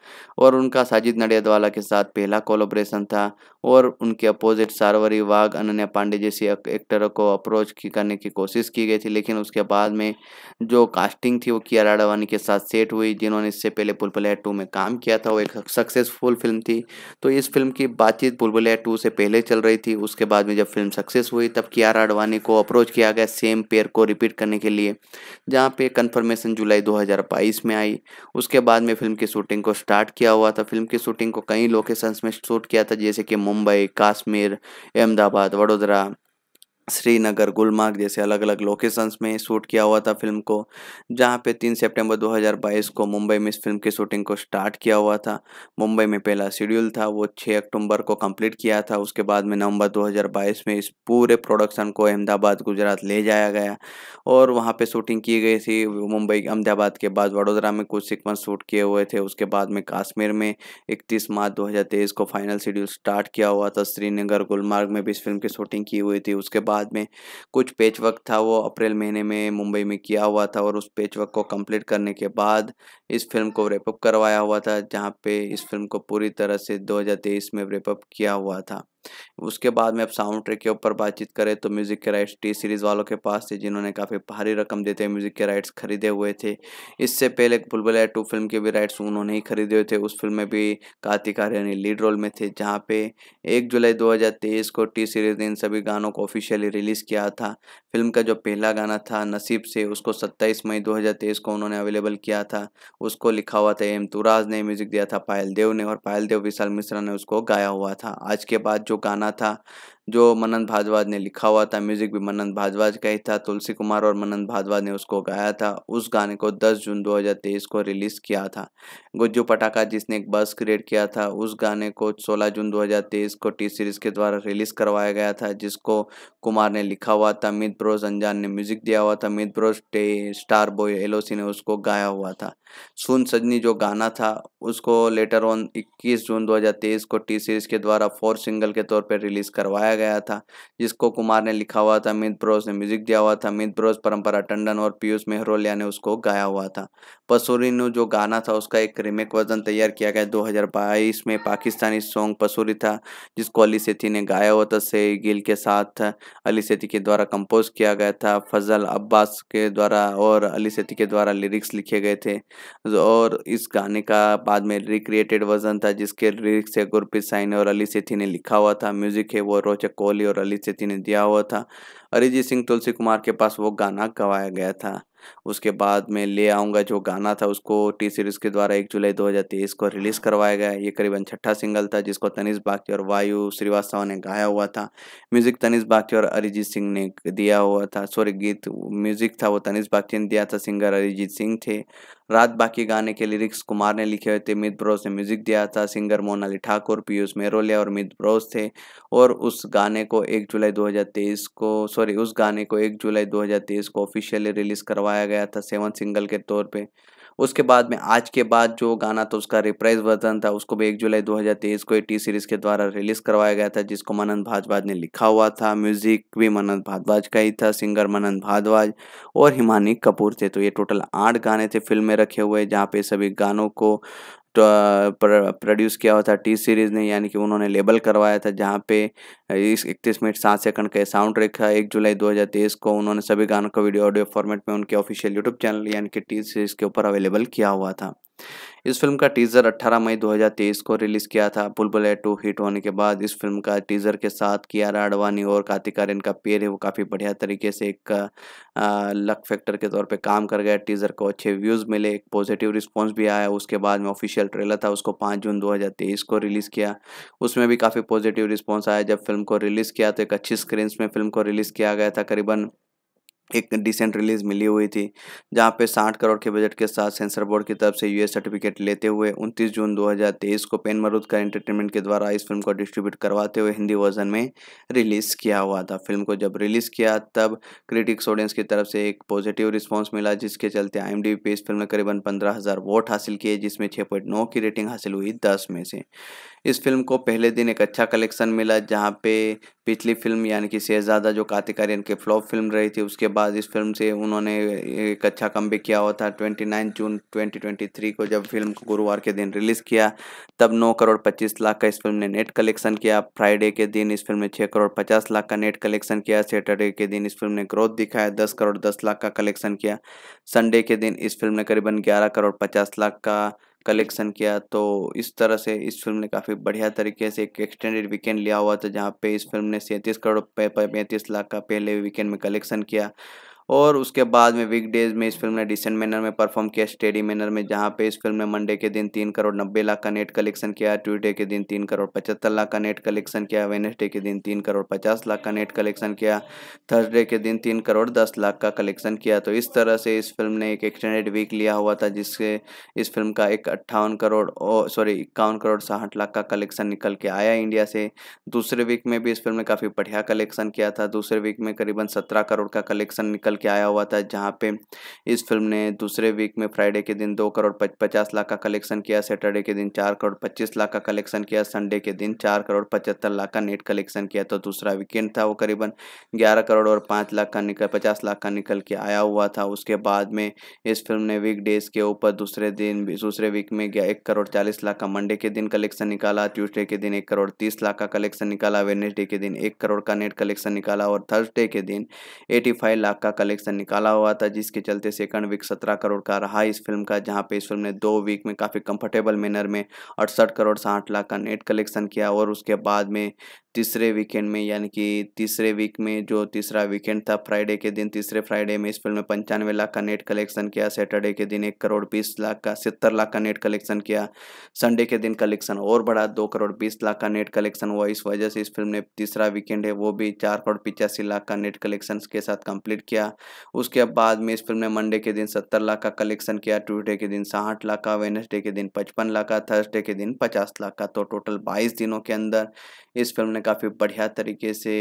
और उनका साजिद नडियादवाला के साथ पहला कोलोब्रेशन था और उनके अपोजिट सारवरी वाघ अनन्या पांडे जैसी एक्टर को अप्रोच की करने की कोशिश की गई थी लेकिन उसके बाद में जो कास्टिंग थी वो किया राडावानी के साथ सेट हुई जिन्होंने इससे पहले पुलपलिया टू में काम किया था वो एक सक्सेसफुल फिल्म थी तो इस फिल्म की बातचीत पुलपलिया टू से पहले चल रही थी उसके बाद में जब फिल्म सक्सेस हुई तब किया आडवाणी को अप्रोच किया गया सेम पेयर को रिपीट करने के लिए जहाँ पे कन्फर्मेशन जुलाई 2022 में आई उसके बाद में फिल्म की शूटिंग को स्टार्ट किया हुआ था फिल्म की शूटिंग को कई लोकेशंस में शूट किया था जैसे कि मुंबई काश्मीर अहमदाबाद वडोदरा श्रीनगर गुलमार्ग जैसे अलग अलग लोकेशंस में शूट किया हुआ था फिल्म को जहाँ पे 3 सितंबर 2022 को मुंबई में इस फिल्म की शूटिंग को स्टार्ट किया हुआ था मुंबई में पहला शेड्यूल था वो 6 अक्टूबर को कंप्लीट किया था उसके बाद में नवंबर 2022 में इस पूरे प्रोडक्शन को अहमदाबाद गुजरात ले जाया गया और वहाँ पर शूटिंग की गई थी मुंबई अहमदाबाद के बाद वडोदरा में कुछ सिक्वेंस शूट किए हुए थे उसके बाद में काश्मीर में इकतीस मार्च दो को फाइनल शेड्यूल स्टार्ट किया हुआ था श्रीनगर गुलमार्ग में भी इस फिल्म की शूटिंग की हुई थी उसके बाद बाद में कुछ पेच वर्क था वो अप्रैल महीने में मुंबई में किया हुआ था और उस पेच वर्क को कंप्लीट करने के बाद इस फिल्म को रेपअप करवाया हुआ था जहाँ पे इस फिल्म को पूरी तरह से 2023 में रेपअप किया हुआ था उसके बाद में अब साउंड ट्रैक के ऊपर बातचीत करें तो म्यूज़िक के राइट्स टी सीरीज़ वालों के पास थे जिन्होंने काफ़ी भारी रकम देते म्यूज़िक के राइट्स खरीदे हुए थे इससे पहले बुलबुल टू फिल्म के भी राइट्स उन्होंने ही खरीदे हुए थे उस फिल्म में भी कार्तिक आर्यन लीड रोल में थे जहाँ पे एक जुलाई दो को टी सीरीज़ ने इन सभी गानों को ऑफिशियली रिलीज़ किया था फिल्म का जो पहला गाना था नसीब से उसको सत्ताईस मई दो को उन्होंने अवेलेबल किया था उसको लिखा हुआ था एम तुराज ने म्यूज़िक दिया था पायल देव ने और पायल देव विशाल मिश्रा ने उसको गाया हुआ था आज के बाद जो गाना था जो मनन भारद्वाज ने लिखा हुआ था म्यूजिक भी मनन भाजवाज का ही था तुलसी कुमार और मनन भाजवाज ने उसको गाया था उस गाने को 10 जून 2023 को रिलीज किया था गुज्जू पटाखा जिसने एक बस क्रिएट किया था उस गाने को 16 जून 2023 को टी सीरीज के द्वारा रिलीज करवाया गया था जिसको कुमार ने लिखा हुआ था मित ब्रोज अंजान ने म्यूजिक दिया हुआ था मित ब्रोज स्टार बॉय एलोसी ने उसको गाया हुआ था सुन सजनी जो गाना था उसको लेटर ऑन इक्कीस जून दो को टी सीरीज के द्वारा फोर सिंगल के तौर पर रिलीज करवाया गाया गया था जिसको कुमार ने लिखा हुआ था मिंद ब्रोस ने म्यूजिक दिया हुआ था मिंद ब्रोस परंपरा टंडन और पीयूष मेहरोलिया ने उसको गाया हुआ था पसूरी ने जो गाना था उसका एक रिमेक वर्जन तैयार किया गया दो में पाकिस्तानी सॉन्ग पसूरी था जिसको अली सेठी ने गाया हुआ था सई गिल के साथ अली सेठी के द्वारा कंपोज किया गया था फजल अब्बास के द्वारा और अली सेठी के द्वारा लिरिक्स लिखे गए थे और इस गाने का बाद में रिक्रिएटेड वर्जन था जिसके लिरिक्स है गुरप्रीत साइन और अली सेठी ने लिखा हुआ था म्यूजिक है वो रोचक कोच कोहली और अली सेती ने दिया हुआ था अरिजीत सिंह तुलसी कुमार के पास वो गाना गवाया गया था उसके बाद में ले आऊँगा जो गाना था उसको टी सीरीज़ के द्वारा एक जुलाई 2023 को रिलीज़ करवाया गया ये करीबन छठा सिंगल था जिसको तनिष बागची और वायु श्रीवास्तव ने गाया हुआ था म्यूज़िक तनिष बागची और अरिजीत सिंह ने दिया हुआ था सॉरी गीत म्यूज़िक था वो तनिष बागची ने दिया था सिंगर अरिजीत सिंह थे रात बाकी गाने के लिरिक्स कुमार ने लिखे हुए थे मित ब्रोस ने म्यूजिक दिया था सिंगर मोनाली ठाकुर पीयूष मेरोलिया और मित ब्रोस थे और उस गाने को एक जुलाई 2023 को सॉरी उस गाने को एक जुलाई 2023 को ऑफिशियली रिलीज़ करवाया गया था सेवन सिंगल के तौर पर उसके बाद में आज के बाद जो गाना था उसका रिप्राइज वर्जन था उसको भी एक जुलाई 2023 को टी सीरीज के द्वारा रिलीज करवाया गया था जिसको मनन भारद्वाज ने लिखा हुआ था म्यूजिक भी मनन भारद्वाज का ही था सिंगर मनन भारद्वाज और हिमानी कपूर थे तो ये टोटल आठ गाने थे फिल्म में रखे हुए जहाँ पे सभी गानों को प्रोड्यूस किया हुआ था टी सीरीज़ ने यानी कि उन्होंने लेबल करवाया था जहाँ पे इस इकतीस मिनट सात सेकंड का साउंड ट्रैक था एक जुलाई 2023 को उन्होंने सभी गानों का वीडियो ऑडियो फॉर्मेट में उनके ऑफिशियल यूट्यूब चैनल यानी कि टी सीरीज़ के ऊपर अवेलेबल किया हुआ था इस फिल्म का टीजर 18 मई 2023 को रिलीज किया था बुलबुल टू हिट होने के बाद इस फिल्म का टीजर के साथ कियारा आडवाणी और कार्तिक आर्यन का पेयर है वो काफ़ी बढ़िया तरीके से एक लक फैक्टर के तौर पर काम कर गया टीजर को अच्छे व्यूज़ मिले एक पॉजिटिव रिस्पॉन्स भी आया उसके बाद में ऑफिशियल ट्रेलर था उसको पाँच जून दो को रिलीज़ किया उसमें भी काफ़ी पॉजिटिव रिस्पॉन्स आया जब फिल्म को रिलीज़ किया तो एक अच्छी स्क्रीन में फिल्म को रिलीज़ किया गया था करीबन एक डिसेंट रिलीज़ मिली हुई थी जहां पे 60 करोड़ के बजट के साथ सेंसर बोर्ड की तरफ से यूएस सर्टिफिकेट लेते हुए 29 जून 2023 को पेन मरूद का एंटरटेनमेंट के द्वारा इस फिल्म को डिस्ट्रीब्यूट करवाते हुए हिंदी वर्जन में रिलीज़ किया हुआ था फिल्म को जब रिलीज़ किया तब क्रिटिक्स ऑडियंस की तरफ से एक पॉजिटिव रिस्पॉन्स मिला जिसके चलते आई पे इस फिल्म ने करीबन पंद्रह वोट हासिल किए जिसमें छः की रेटिंग हासिल हुई दस में से इस फिल्म को पहले दिन एक अच्छा कलेक्शन मिला जहाँ पे पिछली फिल्म यानी कि शहजादा जो कातिक आर्यन के फ्लॉप फिल्म रही थी उसके बाद बाद इस फिल्म से उन्होंने एक अच्छा कम किया हुआ था ट्वेंटी जून 2023 को जब फिल्म को गुरुवार के दिन रिलीज़ किया तब 9 करोड़ 25 लाख का इस फिल्म ने नेट कलेक्शन किया फ्राइडे के दिन इस फिल्म ने 6 करोड़ 50 लाख का नेट कलेक्शन किया सैटरडे के दिन इस फिल्म ने ग्रोथ दिखाया दस करोड़ दस लाख का कलेक्शन किया संडे के दिन इस फिल्म ने करीबन ग्यारह करोड़ पचास लाख का कलेक्शन किया तो इस तरह से इस फिल्म ने काफ़ी बढ़िया तरीके से एक एक्सटेंडेड वीकेंड लिया हुआ था जहाँ पे इस फिल्म ने सैंतीस करोड़ पैंतीस लाख का पहले वीकेंड में कलेक्शन किया और उसके बाद में वीकडेज में इस फिल्म ने डिसेंट मैनर में परफॉर्म किया स्टेडी मैनर में जहां पे इस फिल्म ने मंडे के दिन तीन करोड़ नब्बे लाख का नेट कलेक्शन किया ट्यूजडे के दिन तीन करोड़ पचहत्तर लाख का नेट कलेक्शन किया वेनेसडे के दिन तीन करोड़ पचास लाख का नेट कलेक्शन किया थर्सडे के दिन तीन करोड़ दस लाख का कलेक्शन किया तो इस तरह से इस फिल्म ने एक एक्सटेंडेड वीक लिया हुआ था जिससे इस फिल्म का एक अट्ठावन करोड़ सॉरी इक्यावन करोड़ साठ लाख का कलेक्शन निकल के आया इंडिया से दूसरे वीक में भी इस फिल्म ने काफ़ी बढ़िया कलेक्शन किया था दूसरे वीक में करीबन सत्रह करोड़ का कलेक्शन निकल निकल के आया हुआ था जहाँ पे इस फिल्म ने दूसरे वीक में फ्राइडे के दिन दो करोड़ पच पचास लाख का कलेक्शन किया सैटरडे के दिन चार करोड़ पच्चीस लाख का कलेक्शन किया संडे के दिन चार करोड़ पचहत्तर लाख का नेट कलेक्शन किया तो दूसरा वीकेंड था वो करीबन ग्यारह करोड़ और पाँच लाख का निकल पचास लाख का निकल के आया हुआ था उसके बाद में इस फिल्म ने वीक डेज के ऊपर दूसरे दिन दूसरे वीक में गया एक करोड़ चालीस लाख का मंडे के दिन कलेक्शन निकाला ट्यूसडे के दिन एक करोड़ तीस लाख का कलेक्शन निकाला वेनेसडे के दिन एक करोड़ का नेट कलेक्शन निकाला और थर्सडे के दिन एटी फाइव लाख का कलेक्शन निकाला हुआ था जिसके चलते सेकंड वीक सत्रह करोड़ का रहा इस फिल्म का जहाँ पे इस फिल्म ने दो वीक में काफ़ी कंफर्टेबल मैनर में अड़सठ करोड़ साठ लाख का नेट कलेक्शन किया और उसके बाद में तीसरे वीकेंड में यानी कि तीसरे वीक में जो तीसरा वीकेंड था फ्राइडे के दिन तीसरे फ्राइडे में इस फिल्म में पंचानवे लाख का नेट कलेक्शन किया सैटरडे के दिन एक करोड़ बीस लाख का सत्तर लाख का नेट कलेक्शन किया संडे के दिन कलेक्शन और बढ़ा दो करोड़ बीस लाख का नेट कलेक्शन हुआ इस वजह से इस फिल्म ने तीसरा वीकेंड है वो भी चार करोड़ पिचासी लाख का नेट कलेक्शन के साथ कंप्लीट किया उसके बाद में इस फिल्म ने मंडे के दिन सत्तर लाख का कलेक्शन किया ट्यूजडे के दिन साठ लाख का वेनसडे के दिन पचपन लाख का थर्सडे के दिन पचास लाख का तो टोटल बाईस दिनों के अंदर इस फिल्म ने काफ़ी बढ़िया तरीके से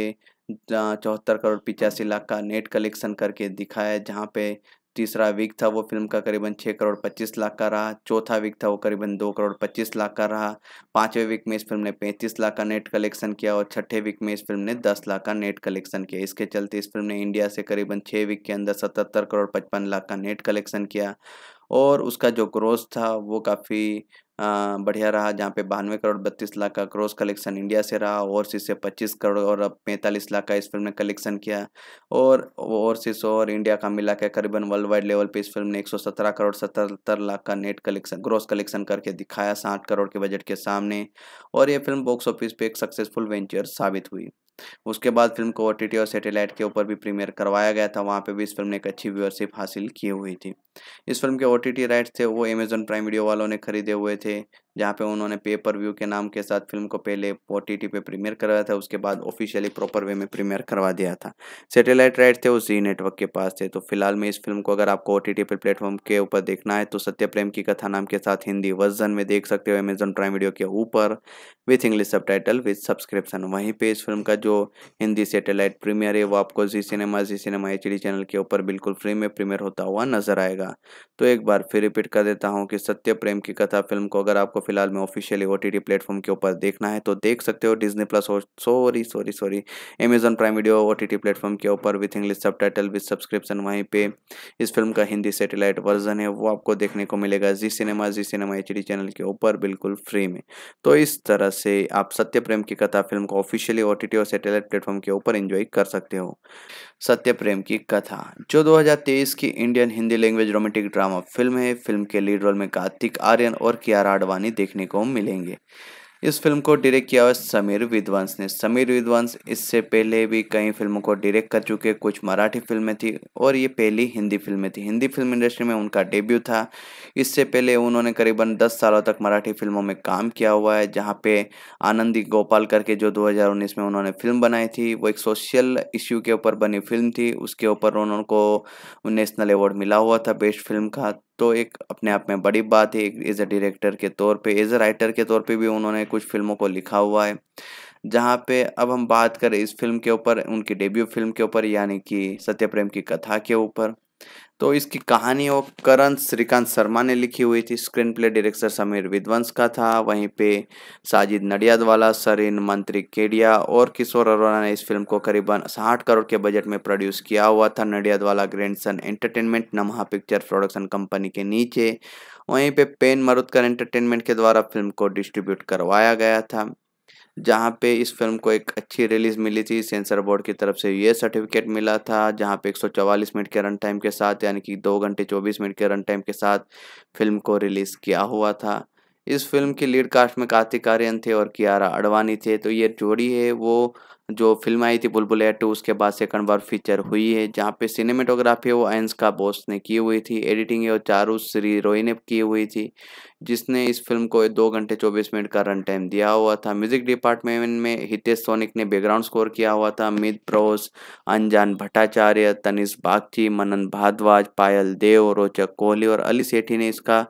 चौहत्तर करोड़ पिचासी लाख का नेट कलेक्शन करके दिखाया जहाँ पे तीसरा वीक था वो फिल्म का करीबन छः करोड़ पच्चीस लाख का रहा चौथा वीक था वो करीबन दो करोड़ पच्चीस लाख का रहा पाँचवें वीक में इस फिल्म ने पैंतीस लाख का नेट कलेक्शन किया और छठे वीक में इस फिल्म ने दस लाख का नेट कलेक्शन किया इसके चलते इस फिल्म ने इंडिया से करीबन छः वीक के अंदर सतहत्तर करोड़ पचपन लाख का नेट कलेक्शन किया और उसका जो ग्रोथ था वो काफ़ी बढ़िया रहा जहाँ पे बानवे करोड़ बत्तीस लाख का क्रॉस कलेक्शन इंडिया से रहा ओवरसीज से पच्चीस करोड़ और अब पैंतालीस लाख का इस फिल्म ने कलेक्शन किया और ओवरसीज और इंडिया का मिला के करीबन वर्ल्ड वाइड लेवल पे इस फिल्म ने एक सौ सत्रह करोड़ सतहत्तर लाख का नेट कलेक्शन क्रॉस कलेक्शन करके दिखाया साठ करोड़ के बजट के सामने और ये फिल्म बॉक्स ऑफिस पे एक सक्सेसफुल वेंचर साबित हुई उसके बाद फिल्म को ओ और सैटेलाइट के ऊपर भी प्रीमियर करवाया गया था वहाँ पर भी इस फिल्म ने एक अच्छी व्यूअरशिप हासिल की हुई थी इस फिल्म के ओ राइट्स थे वो अमेजन प्राइम वीडियो वालों ने खरीदे हुए थे जहाँ पे उन्होंने पे पर व्यू के नाम के साथ फिल्म को पहले ओ पे प्रीमियर करवाया था उसके बाद ऑफिशियली प्रॉपर वे में प्रीमियर करवा दिया था सैटेलाइट राइट थे वो जी नेटवर्क के पास थे तो फिलहाल में इस फिल्म को अगर आपको ओ टी पर प्लेटफॉर्म के ऊपर देखना है तो सत्य प्रेम की कथा नाम के साथ हिंदी वर्जन में देख सकते हो अमेजोन प्राइम वीडियो के ऊपर with English subtitle with subscription वहीं पर इस फिल्म का जो हिंदी सेटेलाइट प्रीमियर है वो आपको Zee cinema Zee cinema H channel के ऊपर बिल्कुल फ्री में प्रीमियर होता हुआ नजर आएगा तो एक बार फिर रिपीट कर देता हूँ कि सत्य प्रेम की कथा फिल्म को अगर आपको फिलहाल में ऑफिशियली ओ टी प्लेटफॉर्म के ऊपर देखना है तो देख सकते हो डिजनी प्लस और sorry sorry sorry Amazon Prime Video O T platform के ऊपर with English subtitle with subscription वहीं पे इस फिल्म का हिंदी सेटेलाइट वर्जन है वो आपको देखने को मिलेगा Zee cinema Zee cinema H channel के ऊपर बिल्कुल फ्री में तो इस तरह से आप सत्य प्रेम की कथा फिल्म को ऑफिशियली ओ और सेटेलाइट प्लेटफॉर्म के ऊपर इंजॉय कर सकते हो सत्य प्रेम की कथा जो 2023 की Indian Hindi language romantic drama film है फिल्म के लीड रोल में कार्तिक आर्यन और कियारा आडवाणी कहानी देखने को मिलेंगे इस फिल्म को डायरेक्ट किया हुआ समीर विद्वांस ने समीर विद्वांस इससे पहले भी कई फिल्मों को डायरेक्ट कर चुके कुछ मराठी फिल्में थी और ये पहली हिंदी फिल्में थी हिंदी फिल्म इंडस्ट्री में उनका डेब्यू था इससे पहले उन्होंने करीबन 10 सालों तक मराठी फिल्मों में काम किया हुआ है जहाँ पे आनंदी गोपाल करके जो दो में उन्होंने फिल्म बनाई थी वो एक सोशल इश्यू के ऊपर बनी फिल्म थी उसके ऊपर उन्होंने को नेशनल अवार्ड मिला हुआ था बेस्ट फिल्म का तो एक अपने आप में बड़ी बात है एज अ डायरेक्टर के तौर पे एज अ राइटर के तौर पे भी उन्होंने कुछ फिल्मों को लिखा हुआ है जहाँ पे अब हम बात करें इस फिल्म के ऊपर उनकी डेब्यू फिल्म के ऊपर यानी कि सत्यप्रेम की कथा के ऊपर तो इसकी कहानी और करण श्रीकांत शर्मा ने लिखी हुई थी screenplay director Sameer Vidwans का था वहीं पे साजिद नडियादवाला सरिन मंत्री केडिया और किशोर अरोड़ा ने इस फिल्म को करीबन साठ करोड़ के बजट में प्रोड्यूस किया हुआ था Nadiadwala grandson entertainment Namah picture production company के नीचे वहीं पे पेन मरुदकर एंटरटेनमेंट के द्वारा फिल्म को डिस्ट्रीब्यूट करवाया गया था जहाँ पे इस फिल्म को एक अच्छी रिलीज मिली थी सेंसर बोर्ड की तरफ से ये सर्टिफिकेट मिला था जहाँ पे 144 मिनट के रन टाइम के साथ यानी कि दो घंटे 24 मिनट के रन टाइम के साथ फिल्म को रिलीज़ किया हुआ था इस फिल्म की लीड कास्ट में कार्तिक आर्यन थे और कियारा अडवाणी थे तो ये जोड़ी है वो जो फिल्म आई थी बुलबुल एट टू उसके बाद सेकंड बार फीचर हुई है जहाँ पे सिनेमेटोग्राफी है वो एंस का बोस ने की हुई थी एडिटिंग है वो चारू श्री रोई ने की हुई थी जिसने इस फिल्म को दो घंटे चौबीस मिनट का रन टाइम दिया हुआ था म्यूजिक डिपार्टमेंट में हितेश सोनिक ने बैकग्राउंड स्कोर किया हुआ था अमित प्रोस अनजान भट्टाचार्य तनिष बागची मनन भारद्वाज पायल देव रोचक कोहली और अली सेठी ने इसका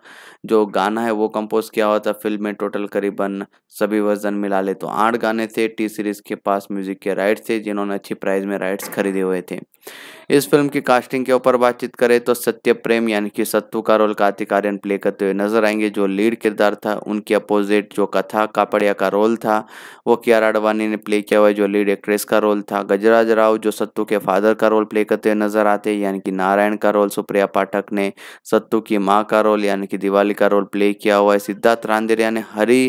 जो गाना है वो कंपोज किया क्या होता फिल्म में टोटल करीबन सभी वर्जन मिला ले तो आठ गाने थे टी सीरीज़ के पास म्यूज़िक के राइट्स थे जिन्होंने अच्छी प्राइस में राइट्स खरीदे हुए थे इस फिल्म की कास्टिंग के ऊपर बातचीत करें तो सत्य प्रेम यानी कि सत्तू का रोल कार्तिक आर्यन प्ले करते हुए नजर आएंगे जो लीड किरदार था उनके अपोजिट जो कथा कापड़िया का रोल था वो कियारा आडवाणी ने प्ले किया हुआ जो लीड एक्ट्रेस का रोल था गजराज राव जो सत्तू के फादर का रोल प्ले करते हुए नजर आते यानी कि नारायण का रोल सुप्रिया पाठक ने सत्तू की माँ का रोल यानी कि दिवाली का रोल प्ले किया हुआ है सिद्धार्थ रांदेरिया ने हरी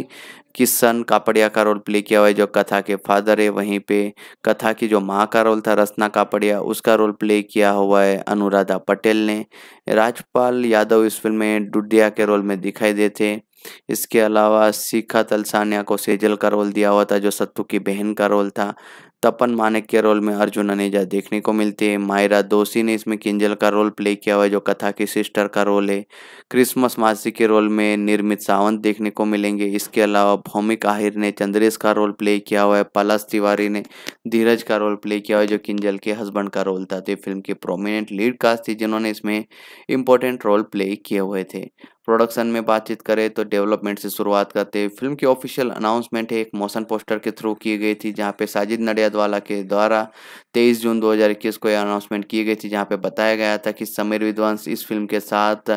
किशन कापड़िया का रोल प्ले किया हुआ है जो कथा के फादर है वहीं पे कथा की जो माँ का रोल था रसना कापड़िया उसका रोल प्ले किया हुआ है अनुराधा पटेल ने राजपाल यादव इस फिल्म में डुडिया के रोल में दिखाई देते इसके अलावा शिखा तलसानिया को सेजल का रोल दिया हुआ था जो सत्तू की बहन का रोल था तपन मानिक के रोल में अर्जुन अनेजा देखने को मिलते हैं मायरा दोषी ने इसमें किंजल का रोल प्ले किया हुआ है जो कथा की सिस्टर का रोल है क्रिसमस मासी के रोल में निर्मित सावंत देखने को मिलेंगे इसके अलावा भौमिक आहिर ने चंद्रेश का रोल प्ले किया हुआ है पलाश तिवारी ने धीरज का रोल प्ले किया हुआ है जो किंजल के हस्बैंड का रोल था तो फिल्म के प्रोमिनेंट लीड कास्ट थी जिन्होंने इसमें इम्पोर्टेंट रोल प्ले किए हुए थे प्रोडक्शन में बातचीत करें तो डेवलपमेंट से शुरुआत करते हैं फिल्म की ऑफिशियल अनाउंसमेंट एक मोशन पोस्टर के थ्रू की गई थी जहां पे साजिद नडियादवाला के द्वारा 23 जून 2021 को यह अनाउंसमेंट की गई थी जहां पे बताया गया था कि समीर विद्वांस इस फिल्म के साथ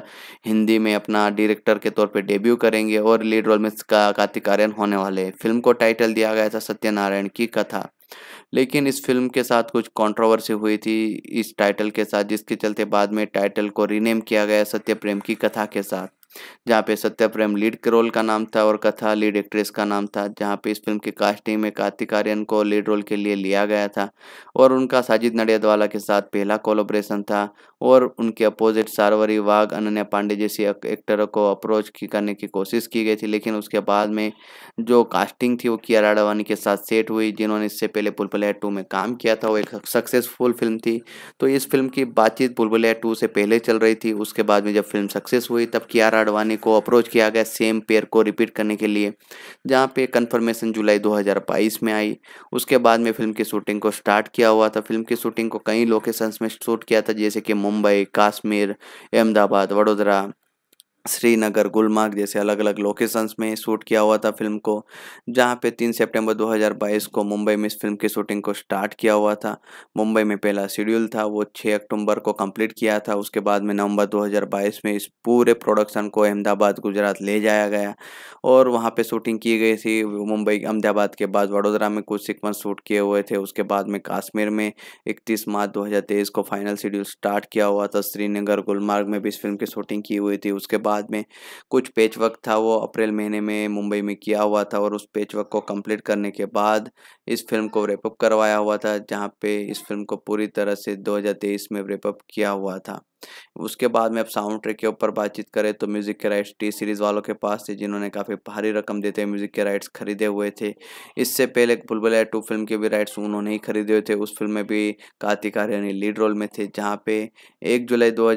हिंदी में अपना डायरेक्टर के तौर पर डेब्यू करेंगे और लीड रोल में कार्तिक आर्यन होने वाले फिल्म को टाइटल दिया गया था सत्यनारायण की कथा लेकिन इस फिल्म के साथ कुछ कंट्रोवर्सी हुई थी इस टाइटल के साथ जिसके चलते बाद में टाइटल को रीनेम किया गया सत्य प्रेम की कथा के साथ जहाँ पे सत्या प्रेम लीड रोल का नाम था और कथा लीड एक्ट्रेस का नाम था जहाँ पे इस फिल्म की कास्टिंग में कार्तिक आर्यन को लीड रोल के लिए लिया गया था और उनका साजिद नडियादवाला के साथ पहला कोलोब्रेशन था और उनके अपोजिट सार्वरी वाघ अनन्या पांडे जैसी एक्टरों को अप्रोच की करने की कोशिश की गई थी लेकिन उसके बाद में जो कास्टिंग थी वो किया राडावानी के साथ सेट हुई जिन्होंने इससे पहले बुलबुलैया टू में काम किया था वो एक सक्सेसफुल फिल्म थी तो इस फिल्म की बातचीत बुलबुलैया टू से पहले चल रही थी उसके बाद में जब फिल्म सक्सेस हुई तब किया आडवाणी को अप्रोच किया गया सेम पेयर को रिपीट करने के लिए जहाँ पे कन्फर्मेशन जुलाई 2022 में आई उसके बाद में फिल्म की शूटिंग को स्टार्ट किया हुआ था फिल्म की शूटिंग को कई लोकेशंस में शूट किया था जैसे कि मुंबई काश्मीर अहमदाबाद वडोदरा श्रीनगर गुलमार्ग जैसे अलग अलग लोकेशंस में शूट किया हुआ था फिल्म को जहाँ पे तीन सितंबर 2022 को मुंबई में इस फिल्म की शूटिंग को स्टार्ट किया हुआ था मुंबई में पहला शेड्यूल था वो 6 अक्टूबर को कंप्लीट किया था उसके बाद में नवंबर 2022 में इस पूरे प्रोडक्शन को अहमदाबाद गुजरात ले जाया गया और वहाँ पर शूटिंग की गई थी मुंबई अहमदाबाद के बाद वडोदरा में कुछ सिक्वेंस शूट किए हुए थे उसके बाद में काश्मीर में इकतीस मार्च दो को फाइनल शेड्यूल स्टार्ट किया हुआ था श्रीनगर गुलमार्ग में भी इस फिल्म की शूटिंग की हुई थी उसके बाद बाद में कुछ पेच वर्क था वो अप्रैल महीने में मुंबई में किया हुआ था और उस पेच वर्क को कंप्लीट करने के बाद इस फिल्म को रेपअप करवाया हुआ था जहाँ पे इस फिल्म को पूरी तरह से 2023 में रेपअप किया हुआ था उसके बाद में अब साउंड ट्रैक के ऊपर बातचीत करें तो म्यूज़िक के राइट्स टी सीरीज़ वालों के पास थे जिन्होंने काफ़ी भारी रकम देते हुए म्यूज़िक के राइट्स खरीदे हुए थे इससे पहले बुलबुल टू फिल्म के भी राइट्स उन्होंने ही खरीदे हुए थे उस फिल्म में भी कार्तिक आर्यन लीड रोल में थे जहाँ पे एक जुलाई दो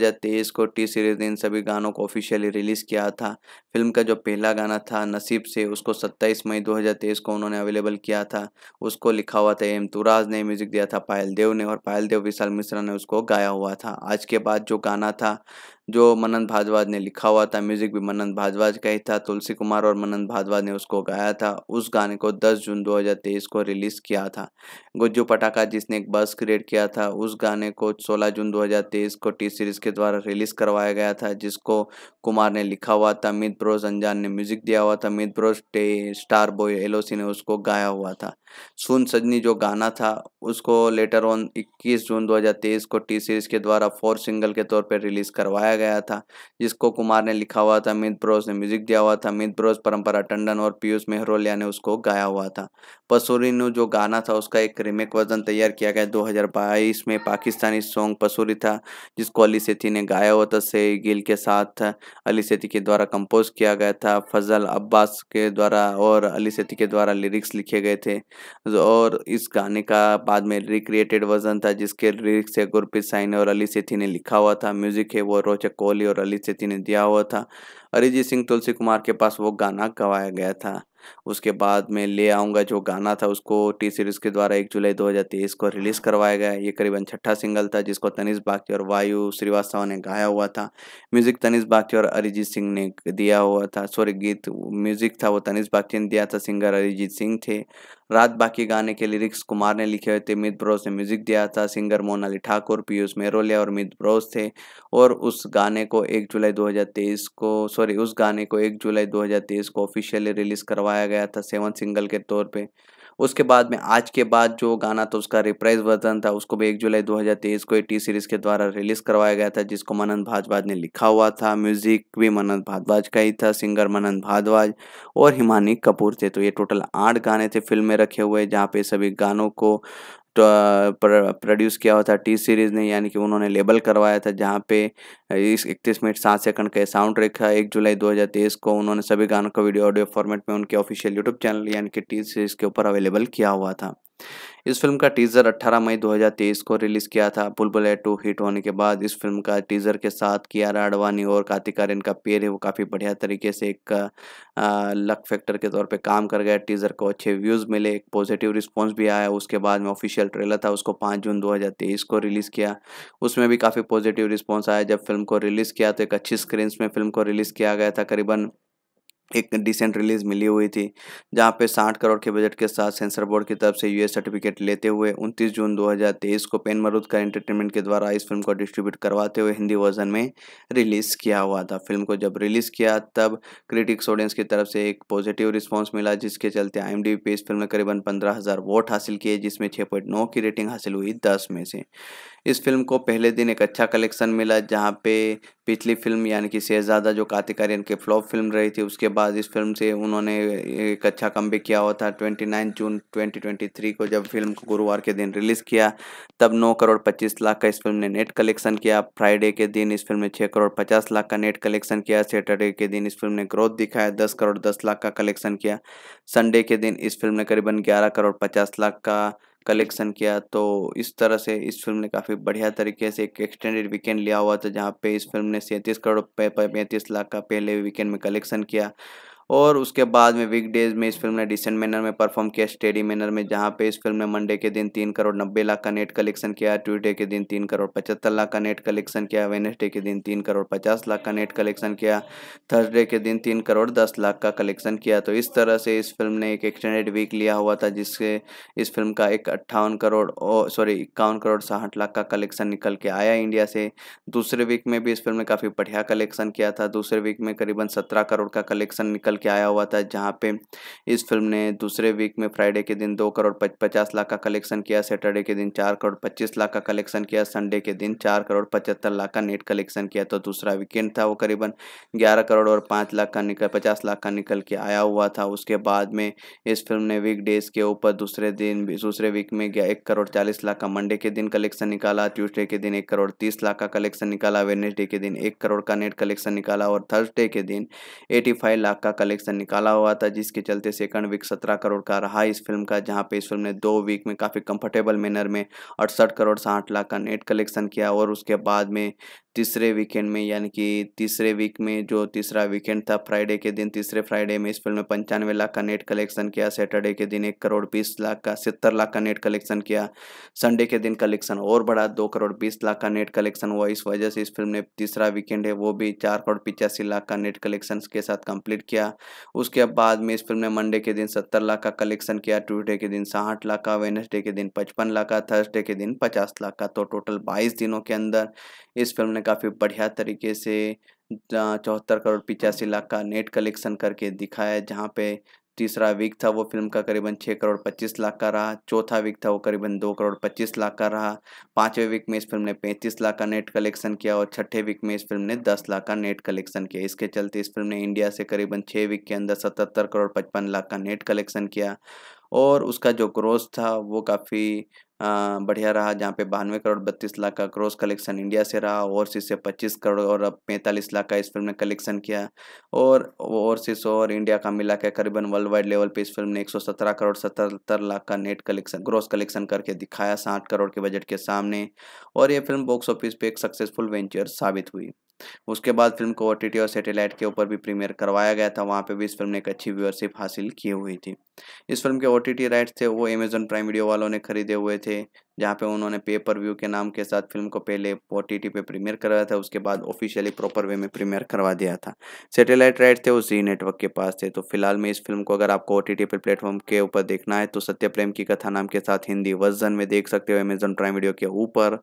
को टी सीरीज़ ने इन सभी गानों को ऑफिशियली रिलीज़ किया था फिल्म का जो पहला गाना था नसीब से उसको सत्ताईस मई दो को उन्होंने अवेलेबल किया था उसको लिखा हुआ था एम तुराज ने म्यूज़िक दिया था पायल देव ने और पायल देव विशाल मिश्रा ने उसको गाया हुआ था आज के बाद जो गाना था जो मनन भाजवाज ने लिखा हुआ था म्यूजिक भी मनन भाजवाज का ही था तुलसी कुमार और मनन भारद्वाज ने उसको गाया था उस गाने को 10 जून 2023 को रिलीज़ किया था गुज्जू पटाखा जिसने एक बस क्रिएट किया था उस गाने को 16 जून 2023 को टी सीरीज़ के द्वारा रिलीज़ करवाया गया था जिसको कुमार ने लिखा हुआ था मित ब्रोज अंजान ने म्यूजिक दिया हुआ था मित ब्रोज स्टार बॉय एलोसी ने उसको गाया हुआ था सुन सजनी जो गाना था उसको लेटर ऑन इक्कीस जून दो को टी सीरीज़ के द्वारा फोर सिंगल के तौर पर रिलीज़ करवाया गया था जिसको कुमार ने लिखा हुआ था मित ब्रोस ने म्यूजिक दिया हुआ था मित ब्रोस परंपरा टंडन और पीयूष मेहरोलिया ने उसको गाया हुआ था पसूरी ने जो गाना था उसका एक रिमेक वर्जन तैयार किया गया दो में पाकिस्तानी सॉन्ग पसूरी था जिसको अली सेती ने गाया हुआ था से गिल के साथ अली सेती के द्वारा कंपोज किया गया था फजल अब्बास के द्वारा और अली सेती के द्वारा लिरिक्स लिखे गए थे और इस गाने का बाद में रिक्रिएटेड वर्जन था जिसके लिरिक्स है गुरप्रीत साइन और अली सेठी ने लिखा हुआ था म्यूजिक है वो रोचक लक्ष्य कोहली और अली सेती ने दिया हुआ था अरिजीत सिंह तुलसी कुमार के पास वो गाना गवाया गया था उसके बाद में ले आऊँगा जो गाना था उसको टी सीरीज़ के द्वारा एक जुलाई 2023 को रिलीज़ करवाया गया ये करीबन छठा सिंगल था जिसको तनिष बागची और वायु श्रीवास्तव ने गाया हुआ था म्यूज़िक तनिष बागची और अरिजीत सिंह ने दिया हुआ था सॉरी गीत म्यूज़िक था वो तनिष बागची ने दिया था सिंगर अरिजीत सिंह थे रात बाकी गाने के लिरिक्स कुमार ने लिखे हुए थे मित ब्रोस ने म्यूजिक दिया था सिंगर मोनाली ठाकुर पीयूष मेरोलिया और मित ब्रोस थे और उस गाने को एक जुलाई 2023 को सॉरी उस गाने को एक जुलाई 2023 को ऑफिशियली रिलीज करवाया गया था सेवन सिंगल के तौर पर उसके बाद में आज के बाद जो गाना था उसका रिप्राइज वर्जन था उसको भी एक जुलाई 2023 को टी सीरीज के द्वारा रिलीज करवाया गया था जिसको मनन भाजवाज ने लिखा हुआ था म्यूजिक भी मनन भारद्वाज का ही था सिंगर मनन भारद्वाज और हिमानी कपूर थे तो ये टोटल आठ गाने थे फिल्म में रखे हुए जहाँ पे सभी गानों को तो, प्रोड्यूस किया हुआ था टी सीरीज़ ने यानी कि उन्होंने लेबल करवाया था जहाँ पे इस इकतीस मिनट सात सेकंड का साउंड ट्रैक था एक जुलाई 2023 को उन्होंने सभी गानों को वीडियो ऑडियो फॉर्मेट में उनके ऑफिशियल यूट्यूब चैनल यानी कि टी सीरीज़ के ऊपर अवेलेबल किया हुआ था इस फिल्म का टीजर 18 मई 2023 को रिलीज किया था बुलबुल टू हिट होने के बाद इस फिल्म का टीजर के साथ कियारा आडवाणी और कार्तिक आर्यन का पेयर है वो काफ़ी बढ़िया तरीके से एक लक फैक्टर के तौर पे काम कर गया टीजर को अच्छे व्यूज़ मिले एक पॉजिटिव रिस्पॉन्स भी आया उसके बाद में ऑफिशियल ट्रेलर था उसको पाँच जून दो को रिलीज़ किया उसमें भी काफ़ी पॉजिटिव रिस्पॉन्स आया जब फिल्म को रिलीज़ किया तो एक अच्छी स्क्रीन में फिल्म को रिलीज़ किया गया था करीबन एक डिसेंट रिलीज मिली हुई थी जहां पे 60 करोड़ के बजट के साथ सेंसर बोर्ड की तरफ से यूएस सर्टिफिकेट लेते हुए 29 जून 2023 को पेन मरूद का एंटरटेनमेंट के द्वारा इस फिल्म को डिस्ट्रीब्यूट करवाते हुए हिंदी वर्जन में रिलीज़ किया हुआ था फिल्म को जब रिलीज़ किया तब क्रिटिक्स ऑडियंस की तरफ से एक पॉजिटिव रिस्पॉन्स मिला जिसके चलते आई एम पे इस फिल्म ने करीबन पंद्रह वोट हासिल किए जिसमें छः की रेटिंग हासिल हुई दस में से इस फिल्म को पहले दिन एक अच्छा कलेक्शन मिला जहाँ पे पिछली फिल्म यानी कि शहजादा जो कार्तिक आर्यन के फ्लॉप फिल्म रही थी उसके बाद इस फिल्म से उन्होंने एक अच्छा कम किया हुआ था 29 जून 2023 को जब फिल्म को गुरुवार के दिन रिलीज़ किया तब 9 करोड़ 25 लाख का इस फिल्म ने नेट कलेक्शन किया फ्राइडे के दिन इस फिल्म ने छः करोड़ पचास लाख का नेट कलेक्शन किया सैटरडे के दिन इस फिल्म ने ग्रोथ दिखाया दस करोड़ दस लाख का कलेक्शन किया संडे के दिन इस फिल्म ने करीबन ग्यारह करोड़ पचास लाख का कलेक्शन किया तो इस तरह से इस फिल्म ने काफ़ी बढ़िया तरीके से एक एक्सटेंडेड वीकेंड लिया हुआ था जहाँ पे इस फिल्म ने सैंतीस करोड़ पैंतीस लाख का पहले वीकेंड में कलेक्शन किया और उसके बाद में वीक डेज में इस फिल्म ने डिसेंट मैनर में परफॉर्म किया स्टेडी मैनर में जहाँ पे इस फिल्म ने मंडे के दिन तीन करोड़ नब्बे लाख का नेट कलेक्शन किया ट्यूजडे के दिन तीन करोड़ पचहत्तर लाख का नेट कलेक्शन किया वेनेसडे के दिन तीन करोड़ पचास लाख का नेट कलेक्शन किया थर्सडे के दिन तीन करोड़ दस लाख का कलेक्शन किया तो इस तरह से इस फिल्म ने एक एक्सटेंडेड वीक लिया हुआ था जिससे इस फिल्म का एक अट्ठावन करोड़ सॉरी इक्यावन करोड़ साठ लाख का कलेक्शन निकल के आया इंडिया से दूसरे वीक में भी इस फिल्म ने काफ़ी बढ़िया कलेक्शन किया था दूसरे वीक में करीबन सत्रह करोड़ का कलेक्शन निकल के आया हुआ था जहाँ पे इस फिल्म ने दूसरे वीक में फ्राइडे के दिन दो करोड़ पच, पचास लाख का कलेक्शन किया सैटरडे के दिन चार करोड़ पच्चीस लाख का कलेक्शन किया संडे के दिन चार करोड़ पचहत्तर लाख का नेट कलेक्शन किया तो दूसरा वीकेंड था वो करीबन ग्यारह करोड़ और पाँच लाख का निकल पचास लाख का निकल के आया हुआ था उसके बाद में इस फिल्म ने वीक डेज के ऊपर दूसरे दिन दूसरे वीक में गया एक करोड़ चालीस लाख का मंडे के दिन कलेक्शन निकाला ट्यूसडे के दिन एक करोड़ तीस लाख का कलेक्शन निकाला वेनेसडे के दिन एक करोड़ का नेट कलेक्शन निकाला और थर्सडे के दिन एटी फाइव लाख का कलेक्शन निकाला हुआ था जिसके चलते सेकंड वीक सत्रह करोड़ का रहा इस फिल्म का जहां पे इस फिल्म ने दो वीक में काफ़ी कंफर्टेबल मैनर में अड़सठ करोड़ साठ लाख का नेट कलेक्शन किया और उसके बाद में तीसरे वीकेंड में यानी कि तीसरे वीक में जो तीसरा वीकेंड था फ्राइडे के दिन तीसरे फ्राइडे में इस फिल्म ने पंचानवे लाख का नेट कलेक्शन किया सैटरडे के दिन एक करोड़ बीस लाख का सत्तर लाख का नेट कलेक्शन किया संडे के दिन कलेक्शन और बढ़ा दो करोड़ बीस लाख का नेट कलेक्शन हुआ इस वजह से इस फिल्म ने तीसरा वीकेंड है वो भी चार करोड़ पिचासी लाख का नेट कलेक्शन के साथ कंप्लीट किया उसके बाद में इस फिल्म ने मंडे के दिन सत्तर लाख का कलेक्शन किया ट्यूजडे के दिन साठ लाख का वेनसडे के दिन पचपन लाख का थर्सडे के दिन पचास लाख का तो टोटल बाईस दिनों के अंदर इस फिल्म ने काफ़ी बढ़िया तरीके से चौहत्तर करोड़ पिचासी लाख का नेट कलेक्शन करके दिखाया जहाँ पे तीसरा वीक था वो फिल्म का करीबन छः करोड़ पच्चीस लाख का रहा चौथा वीक था वो करीबन दो करोड़ पच्चीस लाख का रहा पाँचवें वीक में इस फिल्म ने पैंतीस लाख का नेट कलेक्शन किया और छठे वीक में इस फिल्म ने दस लाख का नेट कलेक्शन किया इसके चलते इस फिल्म ने इंडिया से करीबन छः वीक के अंदर सतहत्तर करोड़ पचपन लाख का नेट कलेक्शन किया और उसका जो ग्रोथ था वो काफ़ी बढ़िया रहा जहाँ पे बानवे करोड़ बत्तीस लाख का क्रॉस कलेक्शन इंडिया से रहा ओवरसीज से पच्चीस करोड़ और अब पैंतालीस लाख का इस फिल्म ने कलेक्शन किया और ओवरसीज और इंडिया का मिला के करीबन वर्ल्ड वाइड लेवल पे इस फिल्म ने एक सौ सत्रह करोड़ सतहत्तर लाख का नेट कलेक्शन ग्रॉस कलेक्शन करके दिखाया साठ करोड़ के बजट के सामने और ये फिल्म बॉक्स ऑफिस पे एक सक्सेसफुल वेंचर साबित हुई उसके बाद फिल्म को ओ और सैटेलाइट के ऊपर भी प्रीमियर करवाया गया था वहाँ पे भी इस फिल्म ने एक अच्छी व्यूअरशिप हासिल की हुई थी इस फिल्म के ओ टी राइट्स थे वो अमेजन प्राइम वीडियो वालों ने खरीदे हुए थे जहाँ पे उन्होंने पे पर व्यू के नाम के साथ फिल्म को पहले ओ टी पे प्रीमियर करवाया था उसके बाद ऑफिशियली प्रॉपर वे में प्रीमियर करवा दिया था सैटेलाइट राइट थे वो जी नेटवर्क के पास थे तो फिलहाल में इस फिल्म को अगर आपको ओ टी पर प्लेटफॉर्म के ऊपर देखना है तो सत्य प्रेम की कथा नाम के साथ हिंदी वर्जन में देख सकते हो अमेजोन प्राइम वीडियो के ऊपर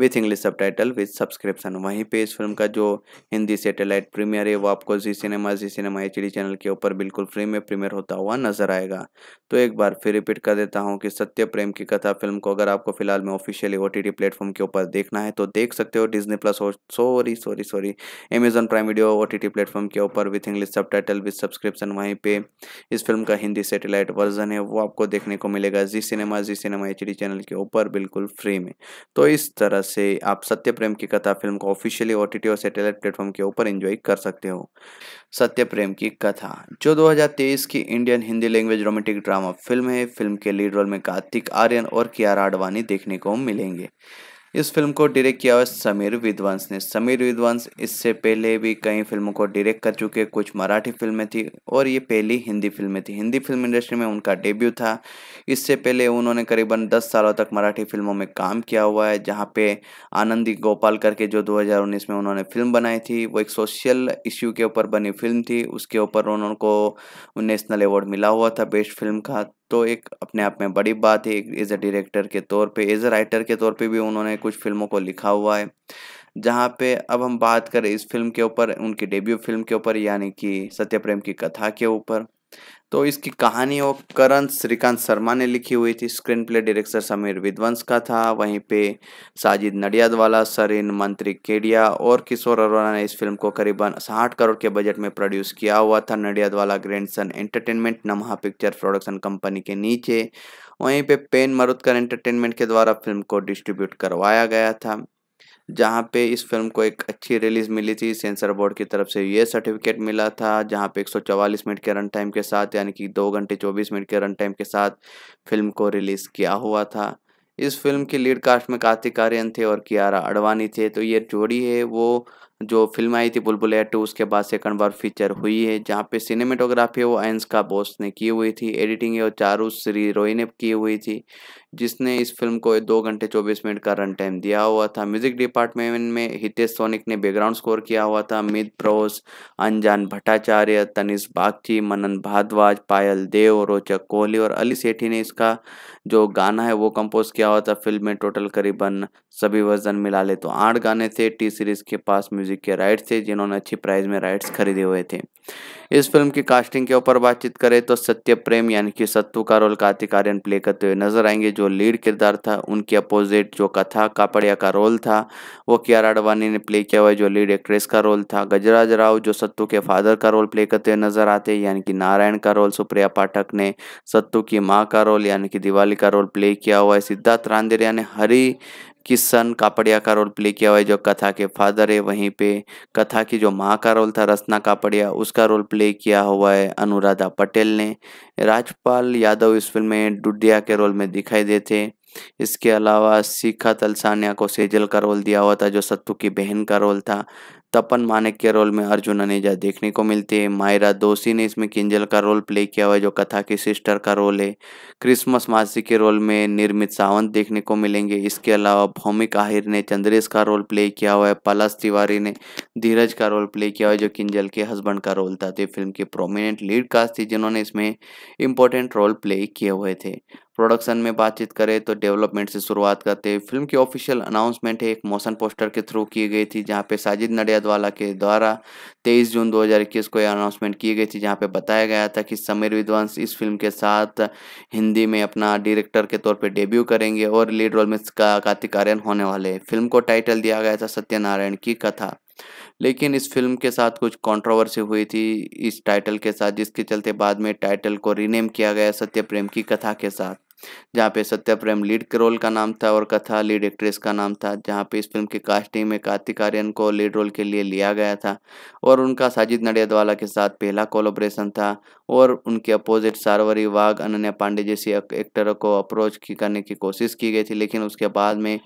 with English subtitle with subscription वहीं पर इस फिल्म का जो हिंदी सेटेलाइट प्रीमियर है वो आपको Zee cinema Zee cinema H channel के ऊपर बिल्कुल फ्री में प्रीमियर होता हुआ नजर आएगा जाएगा तो एक बार फिर रिपीट कर देता हूँ कि सत्य प्रेम की कथा फिल्म को अगर आपको फिलहाल में ऑफिशियली ओ टी प्लेटफॉर्म के ऊपर देखना है तो देख सकते हो Disney Plus sorry sorry sorry Amazon Prime Video O T platform के ऊपर with English subtitle with subscription वहीं पे इस फिल्म का हिंदी सेटेलाइट वर्जन है वो आपको देखने को मिलेगा Zee cinema Zee cinema H channel के ऊपर बिल्कुल फ्री में तो इस तरह से आप सत्य प्रेम की कथा फिल्म को ऑफिशियली ओ टी और सेटेलाइट प्लेटफॉर्म के ऊपर एंजॉय कर सकते हो सत्य प्रेम की कथा जो 2023 की Indian Hindi language romantic drama film है फिल्म के लीड रोल में कार्तिक आर्यन और कियारा आडवाणी देखने को मिलेंगे इस फिल्म को डायरेक्ट किया हुआ समीर विद्वांस ने समीर विद्वांस इससे पहले भी कई फिल्मों को डायरेक्ट कर चुके कुछ मराठी फिल्में थी और ये पहली हिंदी फिल्में थी हिंदी फिल्म इंडस्ट्री में उनका डेब्यू था इससे पहले उन्होंने करीबन 10 सालों तक मराठी फिल्मों में काम किया हुआ है जहाँ पे आनंदी गोपाल करके जो दो में उन्होंने फिल्म बनाई थी वो एक सोशल इश्यू के ऊपर बनी फिल्म थी उसके ऊपर को नेशनल अवार्ड मिला हुआ था बेस्ट फिल्म का तो एक अपने आप में बड़ी बात है एज अ डायरेक्टर के तौर पे एज अ राइटर के तौर पे भी उन्होंने कुछ फिल्मों को लिखा हुआ है जहाँ पे अब हम बात करें इस फिल्म के ऊपर उनकी डेब्यू फिल्म के ऊपर यानी कि सत्य प्रेम की कथा के ऊपर तो इसकी कहानी वो करण श्रीकांत शर्मा ने लिखी हुई थी स्क्रीन प्ले डायरेक्टर समीर विध्वंस का था वहीं पे साजिद नडियादवाला सरिन मंत्री केडिया और किशोर अरोरा ने इस फिल्म को करीबन साठ करोड़ के बजट में प्रोड्यूस किया हुआ था Nadiadwala grandson entertainment Namah picture production company के नीचे वहीं पे पेन मरुदकर एंटरटेनमेंट के द्वारा फिल्म को डिस्ट्रीब्यूट करवाया गया था जहाँ पे इस फिल्म को एक अच्छी रिलीज़ मिली थी सेंसर बोर्ड की तरफ से ये सर्टिफिकेट मिला था जहाँ पे 144 मिनट के रन टाइम के साथ यानी कि दो घंटे 24 मिनट के रन टाइम के साथ फिल्म को रिलीज़ किया हुआ था इस फिल्म के लीड कास्ट में कार्तिक आर्यन थे और कियारा अडवाणी थे तो ये जोड़ी है वो जो फिल्म आई थी एट टू उसके बाद सेकंड बार फीचर हुई है जहाँ पे सिनेमेटोग्राफी है वो का बोस ने की हुई थी एडिटिंग है वो चारू श्री रोई ने की हुई थी जिसने इस फिल्म को दो घंटे चौबीस मिनट का रन टाइम दिया हुआ था म्यूजिक डिपार्टमेंट में हितेश सोनिक ने बैकग्राउंड स्कोर किया हुआ था अमित प्रोस अनजान भट्टाचार्य तनिष बागची मनन भारद्वाज पायल देव रोचक कोहली और अली सेठी ने इसका जो गाना है वो कंपोज किया हुआ था फिल्म में टोटल करीबन सभी वर्जन मिला ले तो आठ गाने थे टी सीरीज के पास म्यूजिक म्यूज़िक के राइट्स थे जिन्होंने अच्छी प्राइस में राइट्स खरीदे हुए थे इस फिल्म की कास्टिंग के ऊपर बातचीत करें तो सत्य प्रेम यानी कि सत्तू का रोल कार्तिक आर्यन प्ले करते हुए नजर आएंगे जो लीड किरदार था उनके अपोजिट जो कथा कापड़िया का रोल था वो कियारा अडवाणी ने प्ले किया हुआ जो लीड एक्ट्रेस का रोल था गजराज राव जो सत्तू के फादर का रोल प्ले करते हुए नजर आते यानी कि नारायण का रोल सुप्रिया पाठक ने सत्तू की माँ का रोल यानी कि दिवाली का रोल प्ले किया हुआ है सिद्धार्थ रांदेरिया ने हरी किशन कापड़िया का रोल प्ले किया हुआ है जो कथा के फादर है वहीं पे कथा की जो माँ का रोल था रसना कापड़िया उसका रोल प्ले किया हुआ है अनुराधा पटेल ने राजपाल यादव इस फिल्म में डुडिया के रोल में दिखाई देते इसके अलावा शिखा तलसानिया को सेजल का रोल दिया हुआ था जो सत्तू की बहन का रोल था तपन मानक के रोल में अर्जुन अनेजा देखने को मिलते हैं मायरा दोषी ने इसमें किंजल का रोल प्ले किया हुआ है जो कथा की सिस्टर का रोल है क्रिसमस मासी के रोल में निर्मित सावंत देखने को मिलेंगे इसके अलावा भौमिक आहिर ने चंद्रेश का रोल प्ले किया हुआ है पलाश तिवारी ने धीरज का रोल प्ले किया हुआ है जो किंजल के हस्बैंड का रोल था तो फिल्म के प्रोमिनेंट लीड कास्ट थी जिन्होंने इसमें इंपॉर्टेंट रोल प्ले किए हुए थे प्रोडक्शन में बातचीत करें तो डेवलपमेंट से शुरुआत करते हैं फिल्म की ऑफिशियल अनाउंसमेंट एक मोशन पोस्टर के थ्रू की गई थी जहां पे साजिद नडियादवाला के द्वारा 23 जून 2021 को यह अनाउंसमेंट की गई थी जहां पे बताया गया था कि समीर विद्वांस इस फिल्म के साथ हिंदी में अपना डायरेक्टर के तौर पर डेब्यू करेंगे और लीड रोल में का कार्तिक आर्यन होने वाले फिल्म को टाइटल दिया गया था सत्यनारायण की कथा लेकिन इस फिल्म के साथ कुछ कंट्रोवर्सी हुई थी इस टाइटल के साथ जिसके चलते बाद में टाइटल को रीनेम किया गया सत्य प्रेम की कथा के साथ जहाँ पे सत्या प्रेम लीड रोल का नाम था और कथा लीड एक्ट्रेस का नाम था जहाँ पे इस फिल्म की कास्टिंग में कार्तिक आर्यन को लीड रोल के लिए लिया गया था और उनका साजिद नडियादवाला के साथ पहला कोलोब्रेशन था और उनके अपोजिट सारवरी वाघ अनन्या पांडे जैसी एक्टर को अप्रोच की करने की कोशिश की गई थी लेकिन उसके बाद में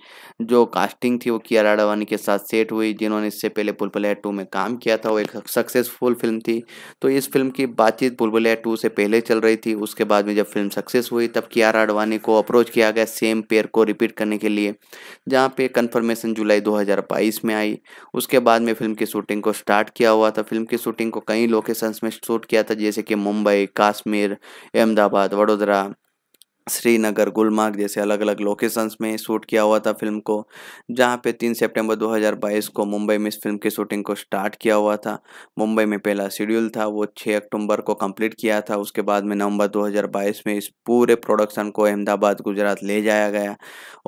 जो कास्टिंग थी वो किया राडावानी के साथ सेट हुई जिन्होंने इससे पहले बुलबुलैया टू में काम किया था वो एक सक्सेसफुल फिल्म थी तो इस फिल्म की बातचीत बुलबुलैया टू से पहले चल रही थी उसके बाद में जब फिल्म सक्सेस हुई तब किया आडवाणी को अप्रोच किया गया सेम पेयर को रिपीट करने के लिए जहाँ पे कन्फर्मेशन जुलाई 2022 में आई उसके बाद में फिल्म की शूटिंग को स्टार्ट किया हुआ था फिल्म की शूटिंग को कई लोकेशंस में शूट किया था जैसे कि मुंबई काश्मीर अहमदाबाद वडोदरा श्रीनगर गुलमार्ग जैसे अलग अलग लोकेशंस में शूट किया हुआ था फिल्म को जहाँ पे 3 सितंबर 2022 को मुंबई में इस फिल्म की शूटिंग को स्टार्ट किया हुआ था मुंबई में पहला शेड्यूल था वो 6 अक्टूबर को कंप्लीट किया था उसके बाद में नवंबर 2022 में इस पूरे प्रोडक्शन को अहमदाबाद गुजरात ले जाया गया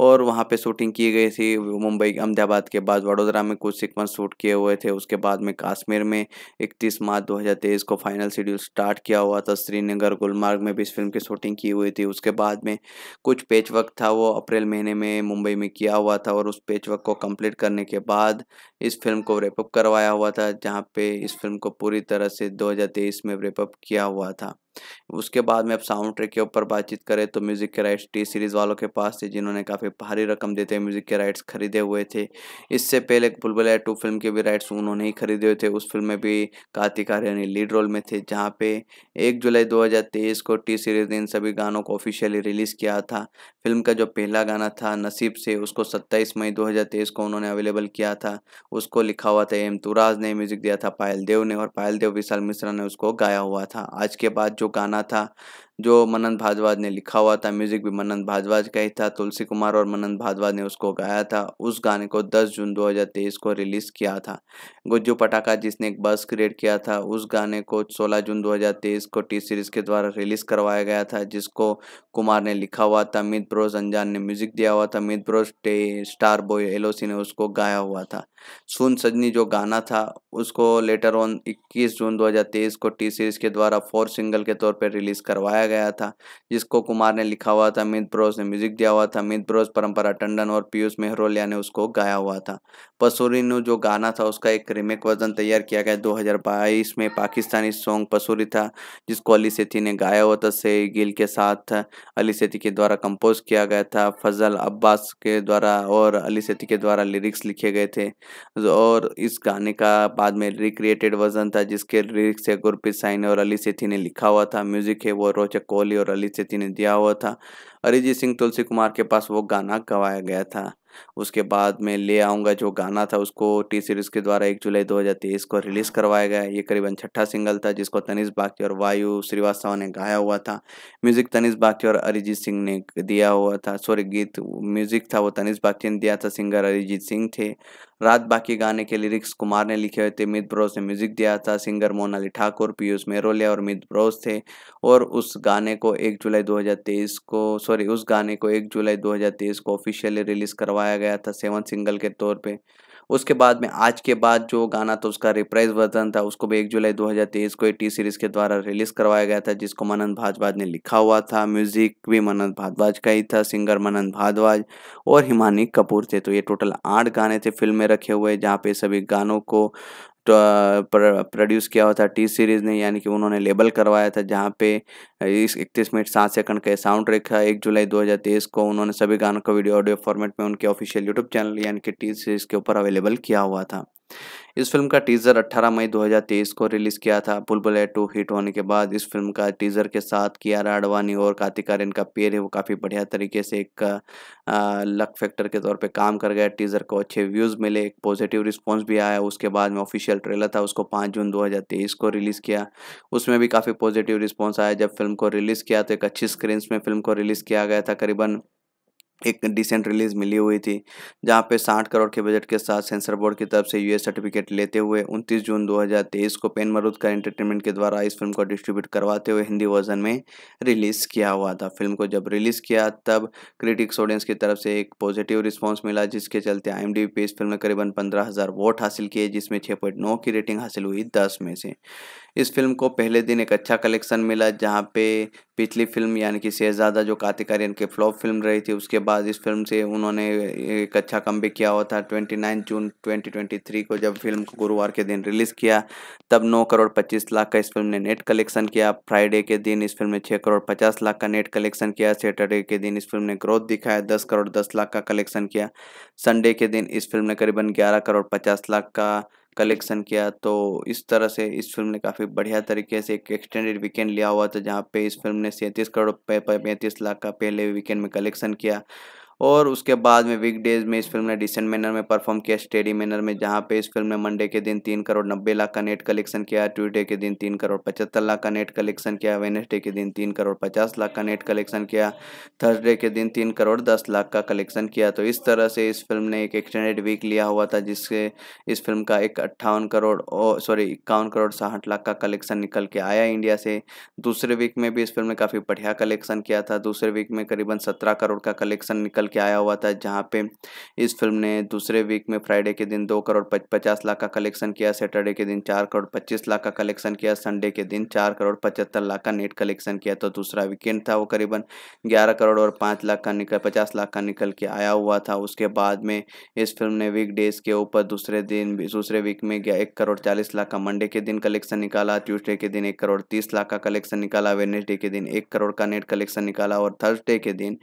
और वहाँ पर शूटिंग की गई थी मुंबई अहमदाबाद के बाद वडोदरा में कुछ सिक्वेंस शूट किए हुए थे उसके बाद में काश्मीर में इकतीस मार्च दो को फाइनल शेड्यूल स्टार्ट किया हुआ था श्रीनगर गुलमार्ग में भी इस फिल्म की शूटिंग की हुई थी उसके बाद बाद में कुछ पेच वर्क था वो अप्रैल महीने में मुंबई में किया हुआ था और उस पेच वर्क को कंप्लीट करने के बाद इस फिल्म को रेपअप करवाया हुआ था जहाँ पे इस फिल्म को पूरी तरह से 2023 में रेपअप किया हुआ था उसके बाद में अब साउंड ट्रैक के ऊपर बातचीत करें तो म्यूज़िक के राइट्स टी सीरीज़ वालों के पास थे जिन्होंने काफ़ी भारी रकम देते हुए म्यूज़िक के राइट्स खरीदे हुए थे इससे पहले बुलबुल टू फिल्म के भी राइट्स उन्होंने ही खरीदे हुए थे उस फिल्म में भी कार्तिक आर्यन लीड रोल में थे जहाँ पे एक जुलाई दो को टी सीरीज़ ने इन सभी गानों को ऑफिशियली रिलीज़ किया था फिल्म का जो पहला गाना था नसीब से उसको सत्ताईस मई दो को उन्होंने अवेलेबल किया था उसको लिखा हुआ था एम तुराज ने म्यूज़िक दिया था पायल देव ने और पायल देव विशाल मिश्रा ने उसको गाया हुआ था आज के बाद जो जो गाना था जो मनन भाजवाज ने लिखा हुआ था म्यूजिक भी मनन भाजवाज का ही था तुलसी कुमार और मनन भाजवाज ने उसको गाया था उस गाने को 10 जून 2023 को रिलीज किया था गुज्जू पटाखा जिसने एक बस क्रिएट किया था उस गाने को 16 जून 2023 को टी सीरीज के द्वारा रिलीज करवाया गया था जिसको कुमार ने लिखा हुआ था मित ब्रोज अनजान ने म्यूजिक दिया हुआ था मित ब्रोज स्टार बॉय एलोसी ने उसको गाया हुआ था सुन सजनी जो गाना था उसको लेटर ऑन इक्कीस जून दो को टी सीरीज के द्वारा फोर सिंगल के तौर पर रिलीज करवाया गाया गया था जिसको कुमार ने लिखा हुआ था मित ब्रोस ने म्यूजिक दिया हुआ था मित ब्रोस परंपरा टंडन और पीयूष मेहरोलिया ने उसको गाया हुआ था पसूरी नु जो गाना था उसका एक रिमेक वर्जन तैयार किया गया दो में पाकिस्तानी सॉन्ग पसूरी था जिसको अली सेठी ने गाया हुआ था सई गिल के साथ अली सेठी के द्वारा कंपोज किया गया था फजल अब्बास के द्वारा और अली सेठी के द्वारा लिरिक्स लिखे गए थे और इस गाने का बाद में रिक्रिएटेड वर्जन था जिसके लिरिक्स है गुरप्रीत साई ने और अली सेठी ने लिखा हुआ था म्यूजिक है वो रोच पहुंचे कोहली और अली सेठी ने दिया हुआ था अरिजीत सिंह तुलसी कुमार के पास वो गाना गवाया गया था उसके बाद मैं ले आऊँगा जो गाना था उसको टी सीरीज़ के द्वारा एक जुलाई 2023 को रिलीज़ करवाया गया ये करीबन छठा सिंगल था जिसको तनिष बागची और वायु श्रीवास्तव ने गाया हुआ था म्यूज़िक तनिष बागची और अरिजीत सिंह ने दिया हुआ था सॉरी गीत म्यूज़िक था वो तनिष बागची ने दिया था सिंगर अरिजीत सिंह थे रात बाकी गाने के लिरिक्स कुमार ने लिखे हुए थे मित ब्रोस ने म्यूजिक दिया था सिंगर मोनाली ठाकुर पीयूष मेरोलिया और मित ब्रोस थे और उस गाने को एक जुलाई 2023 को सॉरी उस गाने को एक जुलाई 2023 को ऑफिशियली रिलीज़ करवाया बनवाया गया था सेवन सिंगल के तौर पे उसके बाद में आज के बाद जो गाना था उसका रिप्राइज वर्जन था उसको भी एक जुलाई 2023 को ए टी सीरीज के द्वारा रिलीज करवाया गया था जिसको मनन भाजवाज ने लिखा हुआ था म्यूजिक भी मनन भाजवाज का ही था सिंगर मनन भाजवाज और हिमानी कपूर थे तो ये टोटल आठ गाने थे फिल्म में रखे हुए जहाँ पे सभी गानों को प्रोड्यूस किया हुआ था टी सीरीज़ ने यानी कि उन्होंने लेबल करवाया था जहाँ पे इस इकतीस मिनट सात सेकंड का साउंड ट्रैक था एक जुलाई 2023 को उन्होंने सभी गानों को वीडियो ऑडियो फॉर्मेट में उनके ऑफिशियल यूट्यूब चैनल यानी कि टी सीरीज़ के ऊपर अवेलेबल किया हुआ था इस फिल्म का टीजर 18 मई 2023 को रिलीज किया था बुलबुल टू हिट होने के बाद इस फिल्म का टीजर के साथ कियारा आडवाणी और कार्तिक आर्यन का पेयर है वो काफ़ी बढ़िया तरीके से एक लक फैक्टर के तौर पे काम कर गया टीजर को अच्छे व्यूज़ मिले एक पॉजिटिव रिस्पॉन्स भी आया उसके बाद में ऑफिशियल ट्रेलर था उसको पाँच जून दो को रिलीज़ किया उसमें भी काफ़ी पॉजिटिव रिस्पॉन्स आया जब फिल्म को रिलीज़ किया तो एक अच्छी स्क्रीन में फिल्म को रिलीज़ किया गया था करीबन एक डिसेंट रिलीज़ मिली हुई थी जहां पे 60 करोड़ के बजट के साथ सेंसर बोर्ड की तरफ से यूएस सर्टिफिकेट लेते हुए 29 जून 2023 को पेन मरूद का एंटरटेनमेंट के द्वारा इस फिल्म को डिस्ट्रीब्यूट करवाते हुए हिंदी वर्जन में रिलीज़ किया हुआ था फिल्म को जब रिलीज़ किया तब क्रिटिक्स ऑडियंस की तरफ से एक पॉजिटिव रिस्पॉन्स मिला जिसके चलते आई पे इस फिल्म ने करीबन पंद्रह वोट हासिल किए जिसमें छः की रेटिंग हासिल हुई दस में से इस फिल्म को पहले दिन एक अच्छा कलेक्शन मिला जहाँ पे पिछली फिल्म यानी कि शहजादा जो कार्तिक आर्यन की फ्लॉप फिल्म रही थी उसके बाद इस फिल्म से उन्होंने एक अच्छा कम किया हुआ था ट्वेंटी जून 2023 को जब फिल्म को गुरुवार के दिन रिलीज़ किया तब 9 करोड़ 25 लाख का इस फिल्म ने नेट कलेक्शन किया फ्राइडे के दिन इस फिल्म ने छः करोड़ पचास लाख का नेट कलेक्शन किया सैटरडे के दिन इस फिल्म ने ग्रोथ दिखाया दस करोड़ दस लाख का कलेक्शन किया संडे के दिन इस फिल्म ने करीबन ग्यारह करोड़ पचास लाख का कलेक्शन किया तो इस तरह से इस फिल्म ने काफ़ी बढ़िया तरीके से एक एक्सटेंडेड वीकेंड लिया हुआ था जहाँ पे इस फिल्म ने सैंतीस करोड़ पैंतीस लाख का पहले वीकेंड में कलेक्शन किया और उसके बाद में वीकडेज में इस फिल्म ने डिसेंट मैनर में परफॉर्म किया स्टेडी मैनर में जहां पे इस फिल्म ने मंडे के दिन तीन करोड़ नब्बे लाख का नेट कलेक्शन किया ट्यूजडे के दिन तीन करोड़ पचहत्तर लाख का नेट कलेक्शन किया वेनेसडे के दिन तीन करोड़ पचास लाख का नेट कलेक्शन किया थर्सडे के दिन तीन करोड़ दस लाख का कलेक्शन किया तो इस तरह से इस फिल्म ने एक एक्सटेंडेड वीक लिया हुआ था जिससे इस फिल्म का एक अट्ठावन करोड़ सॉरी इक्यावन करोड़ साठ लाख का कलेक्शन निकल के आया इंडिया से दूसरे वीक में भी इस फिल्म ने काफ़ी बढ़िया कलेक्शन किया था दूसरे वीक में करीबन सत्रह करोड़ का कलेक्शन निकल निकल के आया हुआ था जहाँ पे इस फिल्म ने दूसरे वीक में फ्राइडे के दिन दो करोड़ पच, पचास लाख का कलेक्शन किया सैटरडे के दिन चार करोड़ पच्चीस लाख का कलेक्शन किया संडे के दिन चार करोड़ पचहत्तर लाख का नेट कलेक्शन किया तो दूसरा वीकेंड था वो करीबन ग्यारह करोड़ और पाँच लाख का निकल पचास लाख का निकल के आया हुआ था उसके बाद में इस फिल्म ने वीक डेज के ऊपर दूसरे दिन दूसरे वीक में गया एक करोड़ चालीस लाख का मंडे के दिन कलेक्शन निकाला ट्यूसडे के दिन एक करोड़ तीस लाख का कलेक्शन निकाला वेनेसडे के दिन एक करोड़ का नेट कलेक्शन निकाला और थर्सडे के दिन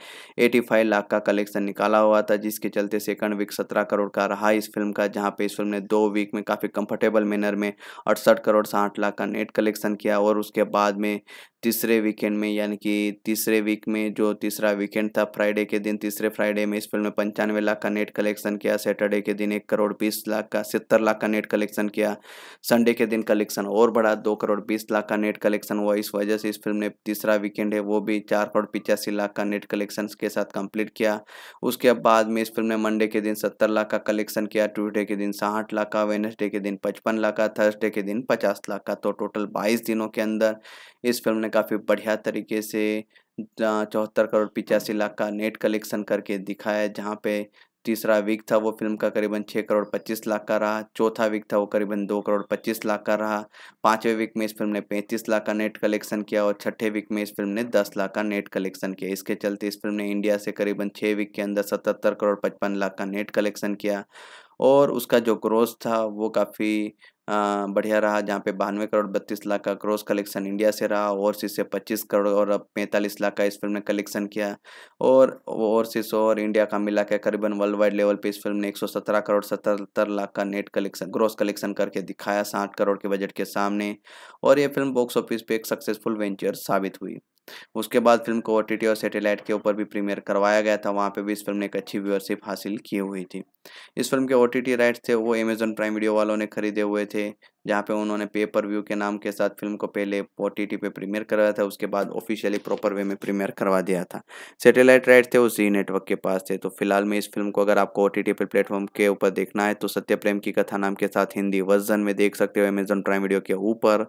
एटी फाइव लाख का कलेक्शन निकाला हुआ था जिसके चलते सेकंड वीक सत्रह करोड़ का रहा इस फिल्म का जहाँ पे इस फिल्म ने दो वीक में काफ़ी कंफर्टेबल मैनर में अड़सठ करोड़ साठ लाख का नेट कलेक्शन किया और उसके बाद में तीसरे वीकेंड में यानी कि तीसरे वीक में जो तीसरा वीकेंड था फ्राइडे के दिन तीसरे फ्राइडे में इस फिल्म ने पंचानवे लाख का नेट कलेक्शन किया सैटरडे के दिन एक करोड़ बीस लाख का सत्तर लाख का नेट कलेक्शन किया संडे के दिन कलेक्शन और बढ़ा दो करोड़ बीस लाख का नेट कलेक्शन हुआ इस वजह से इस फिल्म ने तीसरा वीकेंड है वो भी चार करोड़ पिचासी लाख का नेट कलेक्शन के साथ कंप्लीट किया उसके बाद में इस फिल्म ने मंडे के दिन सत्तर लाख का कलेक्शन किया ट्यूजडे के दिन साठ लाख का वेनसडे के दिन पचपन लाख का थर्सडे के दिन पचास लाख का तो टोटल बाईस दिनों के अंदर इस फिल्म ने काफ़ी बढ़िया तरीके से चौहत्तर करोड़ पिचासी लाख का नेट कलेक्शन करके दिखाया जहाँ पे तीसरा वीक था वो फिल्म का करीबन छः करोड़ पच्चीस लाख का रहा चौथा वीक था वो करीबन दो करोड़ पच्चीस लाख का रहा पाँचवें वीक में इस फिल्म ने पैंतीस लाख का नेट कलेक्शन किया और छठे वीक में इस फिल्म ने दस लाख का नेट कलेक्शन किया इसके चलते इस फिल्म ने इंडिया से करीबन छः वीक के अंदर सतहत्तर करोड़ पचपन लाख का नेट कलेक्शन किया और उसका जो ग्रोथ था वो काफ़ी बढ़िया रहा जहाँ पे बानवे करोड़ बत्तीस लाख का क्रॉस कलेक्शन इंडिया से रहा ओवरसीज से पच्चीस करोड़ और अब पैंतालीस लाख का इस फिल्म ने कलेक्शन किया और ओवरसीज और इंडिया का मिला के करीबन वर्ल्ड वाइड लेवल पे इस फिल्म ने एक सौ सत्रह करोड़ सतहत्तर लाख का नेट कलेक्शन ग्रॉस कलेक्शन करके दिखाया साठ करोड़ के बजट के सामने और ये फिल्म बॉक्स ऑफिस पे एक सक्सेसफुल वेंचर साबित हुई उसके बाद फिल्म को ओ और सैटेलाइट के ऊपर भी प्रीमियर करवाया गया था वहाँ पे भी इस फिल्म ने एक अच्छी व्यूअरशिप हासिल की हुई थी इस फिल्म के ओ राइट्स थे वो अमेजन प्राइम वीडियो वालों ने खरीदे हुए थे जहाँ पे उन्होंने पे पर व्यू के नाम के साथ फिल्म को पहले ओ टी पे प्रीमियर करवाया था उसके बाद ऑफिशियली प्रॉपर वे में प्रीमियर करवा दिया था सैटेलाइट राइट थे वो जी नेटवर्क के पास थे तो फिलहाल में इस फिल्म को अगर आपको ओ टी पे प्लेटफॉर्म के ऊपर देखना है तो सत्य प्रेम की कथा नाम के साथ हिंदी वर्जन में देख सकते हो अमेजन प्राइम वीडियो के ऊपर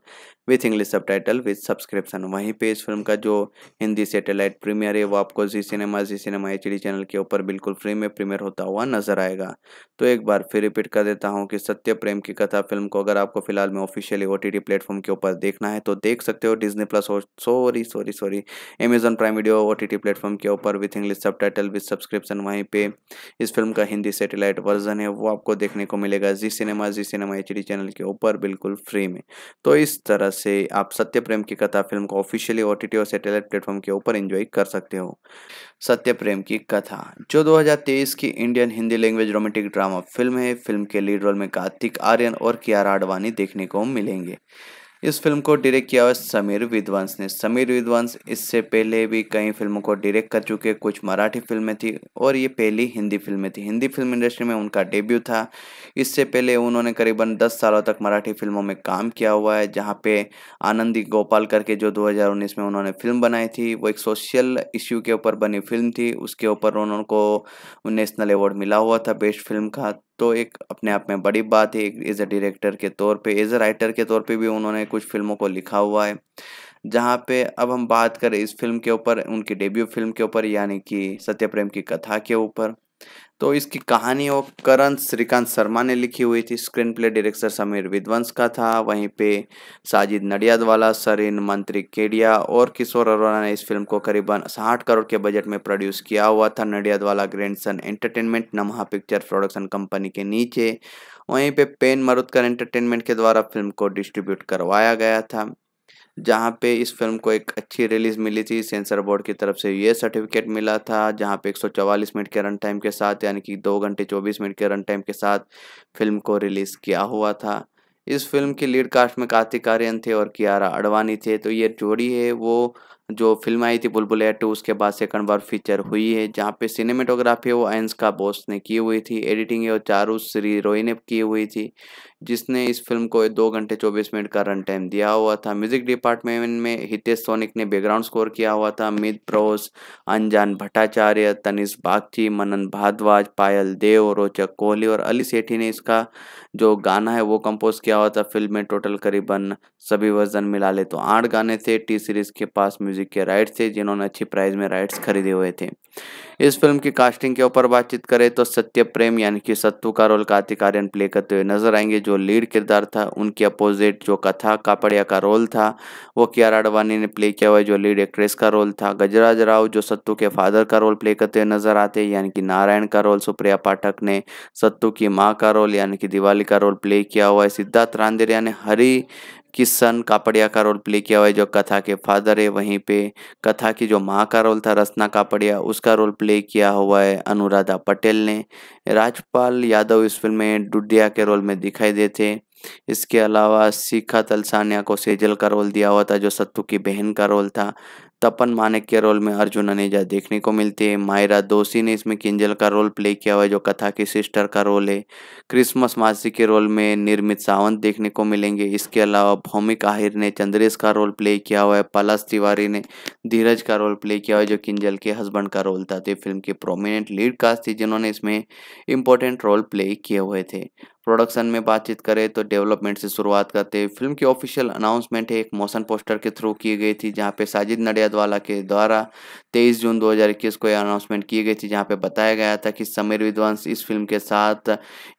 with English subtitle with subscription वहीं पर इस फिल्म का जो हिंदी सेटेलाइट प्रीमियर है वो आपको Zee cinema Zee cinema H channel के ऊपर बिल्कुल फ्री में प्रीमियर होता हुआ नजर आएगा तो एक बार फिर रिपीट कर देता हूँ कि सत्य प्रेम की कथा फिल्म को अगर आपको फिलहाल में ऑफिशियली ओ टी प्लेटफॉर्म के ऊपर देखना है तो देख सकते हो डिजनी प्लस और sorry sorry sorry Amazon Prime Video O T platform के ऊपर with English subtitle with subscription वहीं पे इस फिल्म का हिंदी सेटेलाइट वर्जन है वो आपको देखने को मिलेगा Zee cinema Zee cinema H channel के ऊपर बिल्कुल फ्री में तो इस तरह से आप सत्य प्रेम की कथा फिल्म को ऑफिशियली ओ और सेटेलाइट प्लेटफॉर्म के ऊपर एंजॉय कर सकते हो सत्य प्रेम की कथा जो 2023 की Indian Hindi language romantic drama film है फिल्म के लीड रोल में कार्तिक आर्यन और कियारा आडवाणी देखने को मिलेंगे इस फिल्म को डायरेक्ट किया हुआ समीर विद्वांस ने समीर विद्वांस इससे पहले भी कई फिल्मों को डायरेक्ट कर चुके कुछ मराठी फिल्में थी और ये पहली हिंदी फिल्में थी हिंदी फिल्म इंडस्ट्री में उनका डेब्यू था इससे पहले उन्होंने करीबन 10 सालों तक मराठी फिल्मों में काम किया हुआ है जहाँ पे आनंदी गोपाल करके जो दो में उन्होंने फिल्म बनाई थी वो एक सोशल इश्यू के ऊपर बनी फिल्म थी उसके ऊपर उन्होंने को नेशनल अवार्ड मिला हुआ था बेस्ट फिल्म का तो एक अपने आप में बड़ी बात है एज अ डायरेक्टर के तौर पे एज अ राइटर के तौर पे भी उन्होंने कुछ फिल्मों को लिखा हुआ है जहाँ पे अब हम बात करें इस फिल्म के ऊपर उनकी डेब्यू फिल्म के ऊपर यानी कि सत्यप्रेम की कथा के ऊपर तो इसकी कहानी और करण श्रीकांत शर्मा ने लिखी हुई थी screenplay director Sameer Vidwans का था वहीं पे साजिद नडियादवाला सरीन मंत्री केडिया और किशोर अरोरा ने इस फिल्म को करीबन साठ करोड़ के बजट में प्रोड्यूस किया हुआ था Nadiadwala grandson entertainment Namah picture production company के नीचे वहीं पे पेन मरुदकर एंटरटेनमेंट के द्वारा फिल्म को डिस्ट्रीब्यूट करवाया गया था जहाँ पे इस फिल्म को एक अच्छी रिलीज मिली थी सेंसर बोर्ड की तरफ से ये सर्टिफिकेट मिला था जहाँ पे 144 मिनट के रन टाइम के साथ यानी कि दो घंटे 24 मिनट के रन टाइम के साथ फिल्म को रिलीज़ किया हुआ था इस फिल्म की लीड कास्ट में कार्तिक आर्यन थे और कियारा अडवाणी थे तो ये जोड़ी है वो जो फिल्म आई थी बुलबुल टू उसके बाद सेकंड बार फीचर हुई है जहाँ पे सिनेमेटोग्राफी वो एंस का बोस ने की हुई थी एडिटिंग है वो चारू श्री रोई ने की हुई थी जिसने इस फिल्म को दो घंटे चौबीस मिनट का रन टाइम दिया हुआ था म्यूजिक डिपार्टमेंट में हितेश सोनिक ने बैकग्राउंड स्कोर किया हुआ था अमित प्रोस अनजान भट्टाचार्य तनिष बागची मनन भारद्वाज पायल देव रोचक कोहली और अली सेठी ने इसका जो गाना है वो कंपोज किया हुआ था फिल्म में टोटल करीबन सभी वर्जन मिला ले तो आठ गाने थे टी सीरीज के पास म्यूजिक के राइट्स थे जिन्होंने अच्छी प्राइस में राइट्स खरीदे हुए थे इस फिल्म की कास्टिंग के ऊपर बातचीत करें तो सत्य प्रेम यानी कि सत्तू का रोल कार्तिक आर्यन प्ले करते हुए नजर आएंगे जो लीड किरदार था उनके अपोजिट जो कथा कापड़िया का रोल था वो कियारा अडवाणी ने प्ले किया हुआ जो लीड एक्ट्रेस का रोल था गजराज राव जो सत्तू के फादर का रोल प्ले करते हुए नजर आते यानी कि नारायण का रोल सुप्रिया पाठक ने सत्तू की माँ का रोल यानी कि दिवाली का रोल प्ले किया हुआ है सिद्धार्थ रांदेरिया ने हरी किशन कापड़िया का रोल प्ले किया हुआ है जो कथा के फादर है वहीं पे कथा की जो माँ का रोल था रसना कापड़िया उसका रोल प्ले किया हुआ है अनुराधा पटेल ने राजपाल यादव इस फिल्म में डुडिया के रोल में दिखाई देते इसके अलावा शिखा तलसानिया को सेजल का रोल दिया हुआ था जो सत्तू की बहन का रोल था तपन मानक के रोल में अर्जुन अनेजा देखने को मिलते हैं मायरा दोषी ने इसमें किंजल का रोल प्ले किया हुआ है जो कथा की सिस्टर का रोल है क्रिसमस मासी के रोल में निर्मित सावंत देखने को मिलेंगे इसके अलावा भौमिक आहिर ने चंद्रेश का रोल प्ले किया हुआ है पलाश तिवारी ने धीरज का रोल प्ले किया हुआ है जो किंजल के हस्बैंड का रोल था तो फिल्म के प्रोमिनेंट लीड कास्ट थी जिन्होंने इसमें इंपॉर्टेंट रोल प्ले किए हुए थे प्रोडक्शन में बातचीत करें तो डेवलपमेंट से शुरुआत करते हैं फिल्म की ऑफिशियल अनाउंसमेंट एक मोशन पोस्टर के थ्रू की गई थी जहां पे साजिद नडियादवाला के द्वारा 23 जून 2021 को यह अनाउंसमेंट की गई थी जहां पे बताया गया था कि समीर विद्वांस इस फिल्म के साथ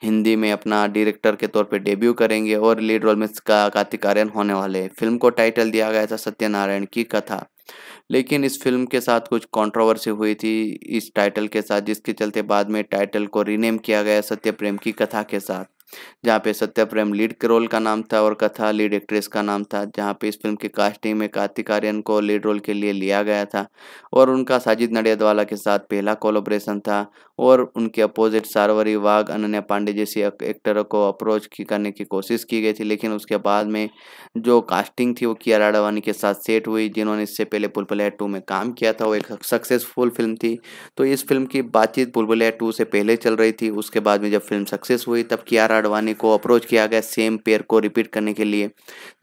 हिंदी में अपना डायरेक्टर के तौर पर डेब्यू करेंगे और लीड रोल में का कार्तिक आर्यन होने वाले फिल्म को टाइटल दिया गया था सत्यनारायण की कथा लेकिन इस फिल्म के साथ कुछ कंट्रोवर्सी हुई थी इस टाइटल के साथ जिसके चलते बाद में टाइटल को रीनेम किया गया सत्य प्रेम की कथा के साथ जहाँ पे सत्या प्रेम लीड रोल का नाम था और कथा लीड एक्ट्रेस का नाम था जहाँ पे इस फिल्म की कास्टिंग में कार्तिक आर्यन को लीड रोल के लिए लिया गया था और उनका साजिद नडियादवाला के साथ पहला कोलोब्रेशन था और उनके अपोजिट सारवरी वाघ अनन्या पांडे जैसी एक्टर को अप्रोच की करने की कोशिश की गई थी लेकिन उसके बाद में जो कास्टिंग थी वो किया राडावानी के साथ सेट हुई जिन्होंने इससे पहले पुलपुलिया टू में काम किया था वो एक सक्सेसफुल फिल्म थी तो इस फिल्म की बातचीत पुलपुलिया टू से पहले चल रही थी उसके बाद में जब फिल्म सक्सेस हुई तब किया आडवाणी को अप्रोच किया गया सेम पेयर को रिपीट करने के लिए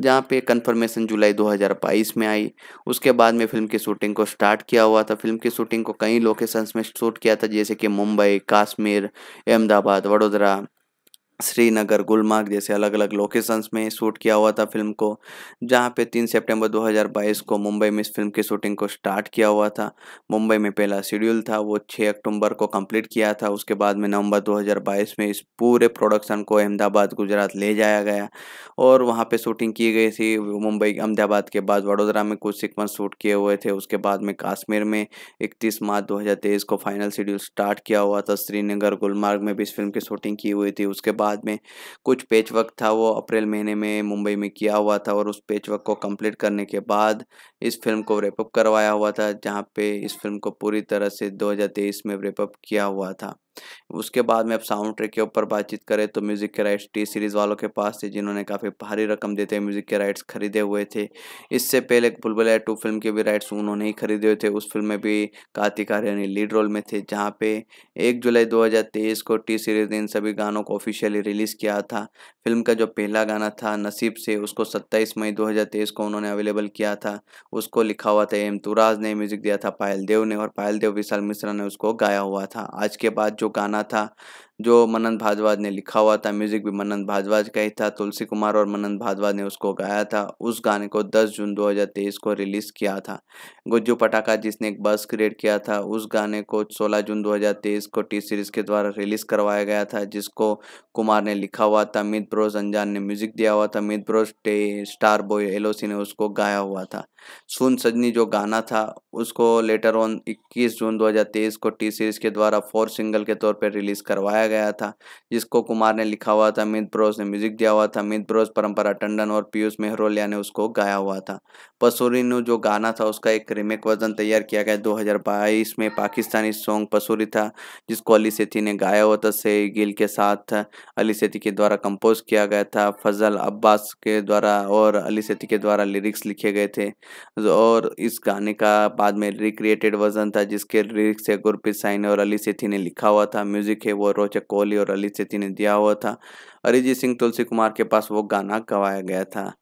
जहाँ पे कन्फर्मेशन जुलाई 2022 में आई उसके बाद में फिल्म की शूटिंग को स्टार्ट किया हुआ था फिल्म की शूटिंग को कई लोकेशंस में शूट किया था जैसे कि मुंबई काश्मीर अहमदाबाद वडोदरा श्रीनगर गुलमार्ग जैसे अलग अलग लोकेशंस में शूट किया हुआ था फिल्म को जहाँ पे तीन सितंबर 2022 को मुंबई में इस फिल्म की शूटिंग को स्टार्ट किया हुआ था मुंबई में पहला शेड्यूल था वो 6 अक्टूबर को कंप्लीट किया था उसके बाद में नवंबर 2022 में इस पूरे प्रोडक्शन को अहमदाबाद गुजरात ले जाया गया और वहाँ पर शूटिंग की गई थी मुंबई अहमदाबाद के बाद वडोदरा में कुछ सिक्वेंस शूट किए हुए थे उसके बाद में काश्मीर में इकतीस मार्च दो को फाइनल शेड्यूल स्टार्ट किया हुआ था श्रीनगर गुलमार्ग में भी इस फिल्म की शूटिंग की हुई थी उसके बाद बाद में कुछ पेच वर्क था वो अप्रैल महीने में मुंबई में किया हुआ था और उस पेच वर्क को कंप्लीट करने के बाद इस फिल्म को रेपअप करवाया हुआ था जहाँ पे इस फिल्म को पूरी तरह से 2023 में रेपअप किया हुआ था उसके बाद में अब साउंड ट्रैक के ऊपर बातचीत करें तो म्यूज़िक के राइट्स टी सीरीज़ वालों के पास थे जिन्होंने काफ़ी भारी रकम देते हुए म्यूज़िक के राइट्स खरीदे हुए थे इससे पहले बुलबुल टू फिल्म के भी राइट्स उन्होंने ही खरीदे हुए थे उस फिल्म में भी कार्तिक आर्यन लीड रोल में थे जहाँ पे एक जुलाई दो को टी सीरीज़ ने इन सभी गानों को ऑफिशियली रिलीज़ किया था फिल्म का जो पहला गाना था नसीब से उसको सत्ताईस मई दो को उन्होंने अवेलेबल किया था उसको लिखा हुआ था एम तुराज ने म्यूज़िक दिया था पायल देव ने और पायल देव विशाल मिश्रा ने उसको गाया हुआ था आज के बाद चुकाना था जो मनन भाजवाज ने लिखा हुआ था म्यूजिक भी मनन भाजवाज का ही था तुलसी कुमार और मनन भारद्वाज ने उसको गाया था उस गाने को 10 जून 2023 को रिलीज़ किया था गुज्जू पटाखा जिसने एक बस क्रिएट किया था उस गाने को 16 जून 2023 को टी सीरीज़ के द्वारा रिलीज़ करवाया गया था जिसको कुमार ने लिखा हुआ था मित ब्रोज अंजान ने म्यूजिक दिया हुआ था मित ब्रोज स्टार बॉय एलोसी ने उसको गाया हुआ था सुन सजनी जो गाना था उसको लेटर ऑन इक्कीस जून दो को टी सीरीज़ के द्वारा फोर सिंगल के तौर पर रिलीज़ करवाया गया था जिसको कुमार ने लिखा हुआ था अमित ब्रोस ने म्यूजिक दिया हुआ था अमित ब्रोस परंपरा टंडन और पीयूष मेहरोलिया ने उसको गाया हुआ था पसूरी ने जो गाना था उसका एक रिमेक वर्जन तैयार किया गया 2022 में पाकिस्तानी सॉन्ग पसूरी था जिसको अली सेठी ने गाया हुआ था से गिल के साथ अली सेठी के द्वारा कंपोज किया गया था फजल अब्बास के द्वारा और अली सेठी के द्वारा लिरिक्स लिखे गए थे और इस गाने का बाद में रिक्रिएटेड वर्जन था जिसके लिरिक्स है गुरप्रीत साइन और अली सेठी ने लिखा हुआ था म्यूजिक है वो रोचक के कोहली और अली सेती ने दिया हुआ था अरिजीत सिंह तुलसी कुमार के पास वो गाना गवाया गया था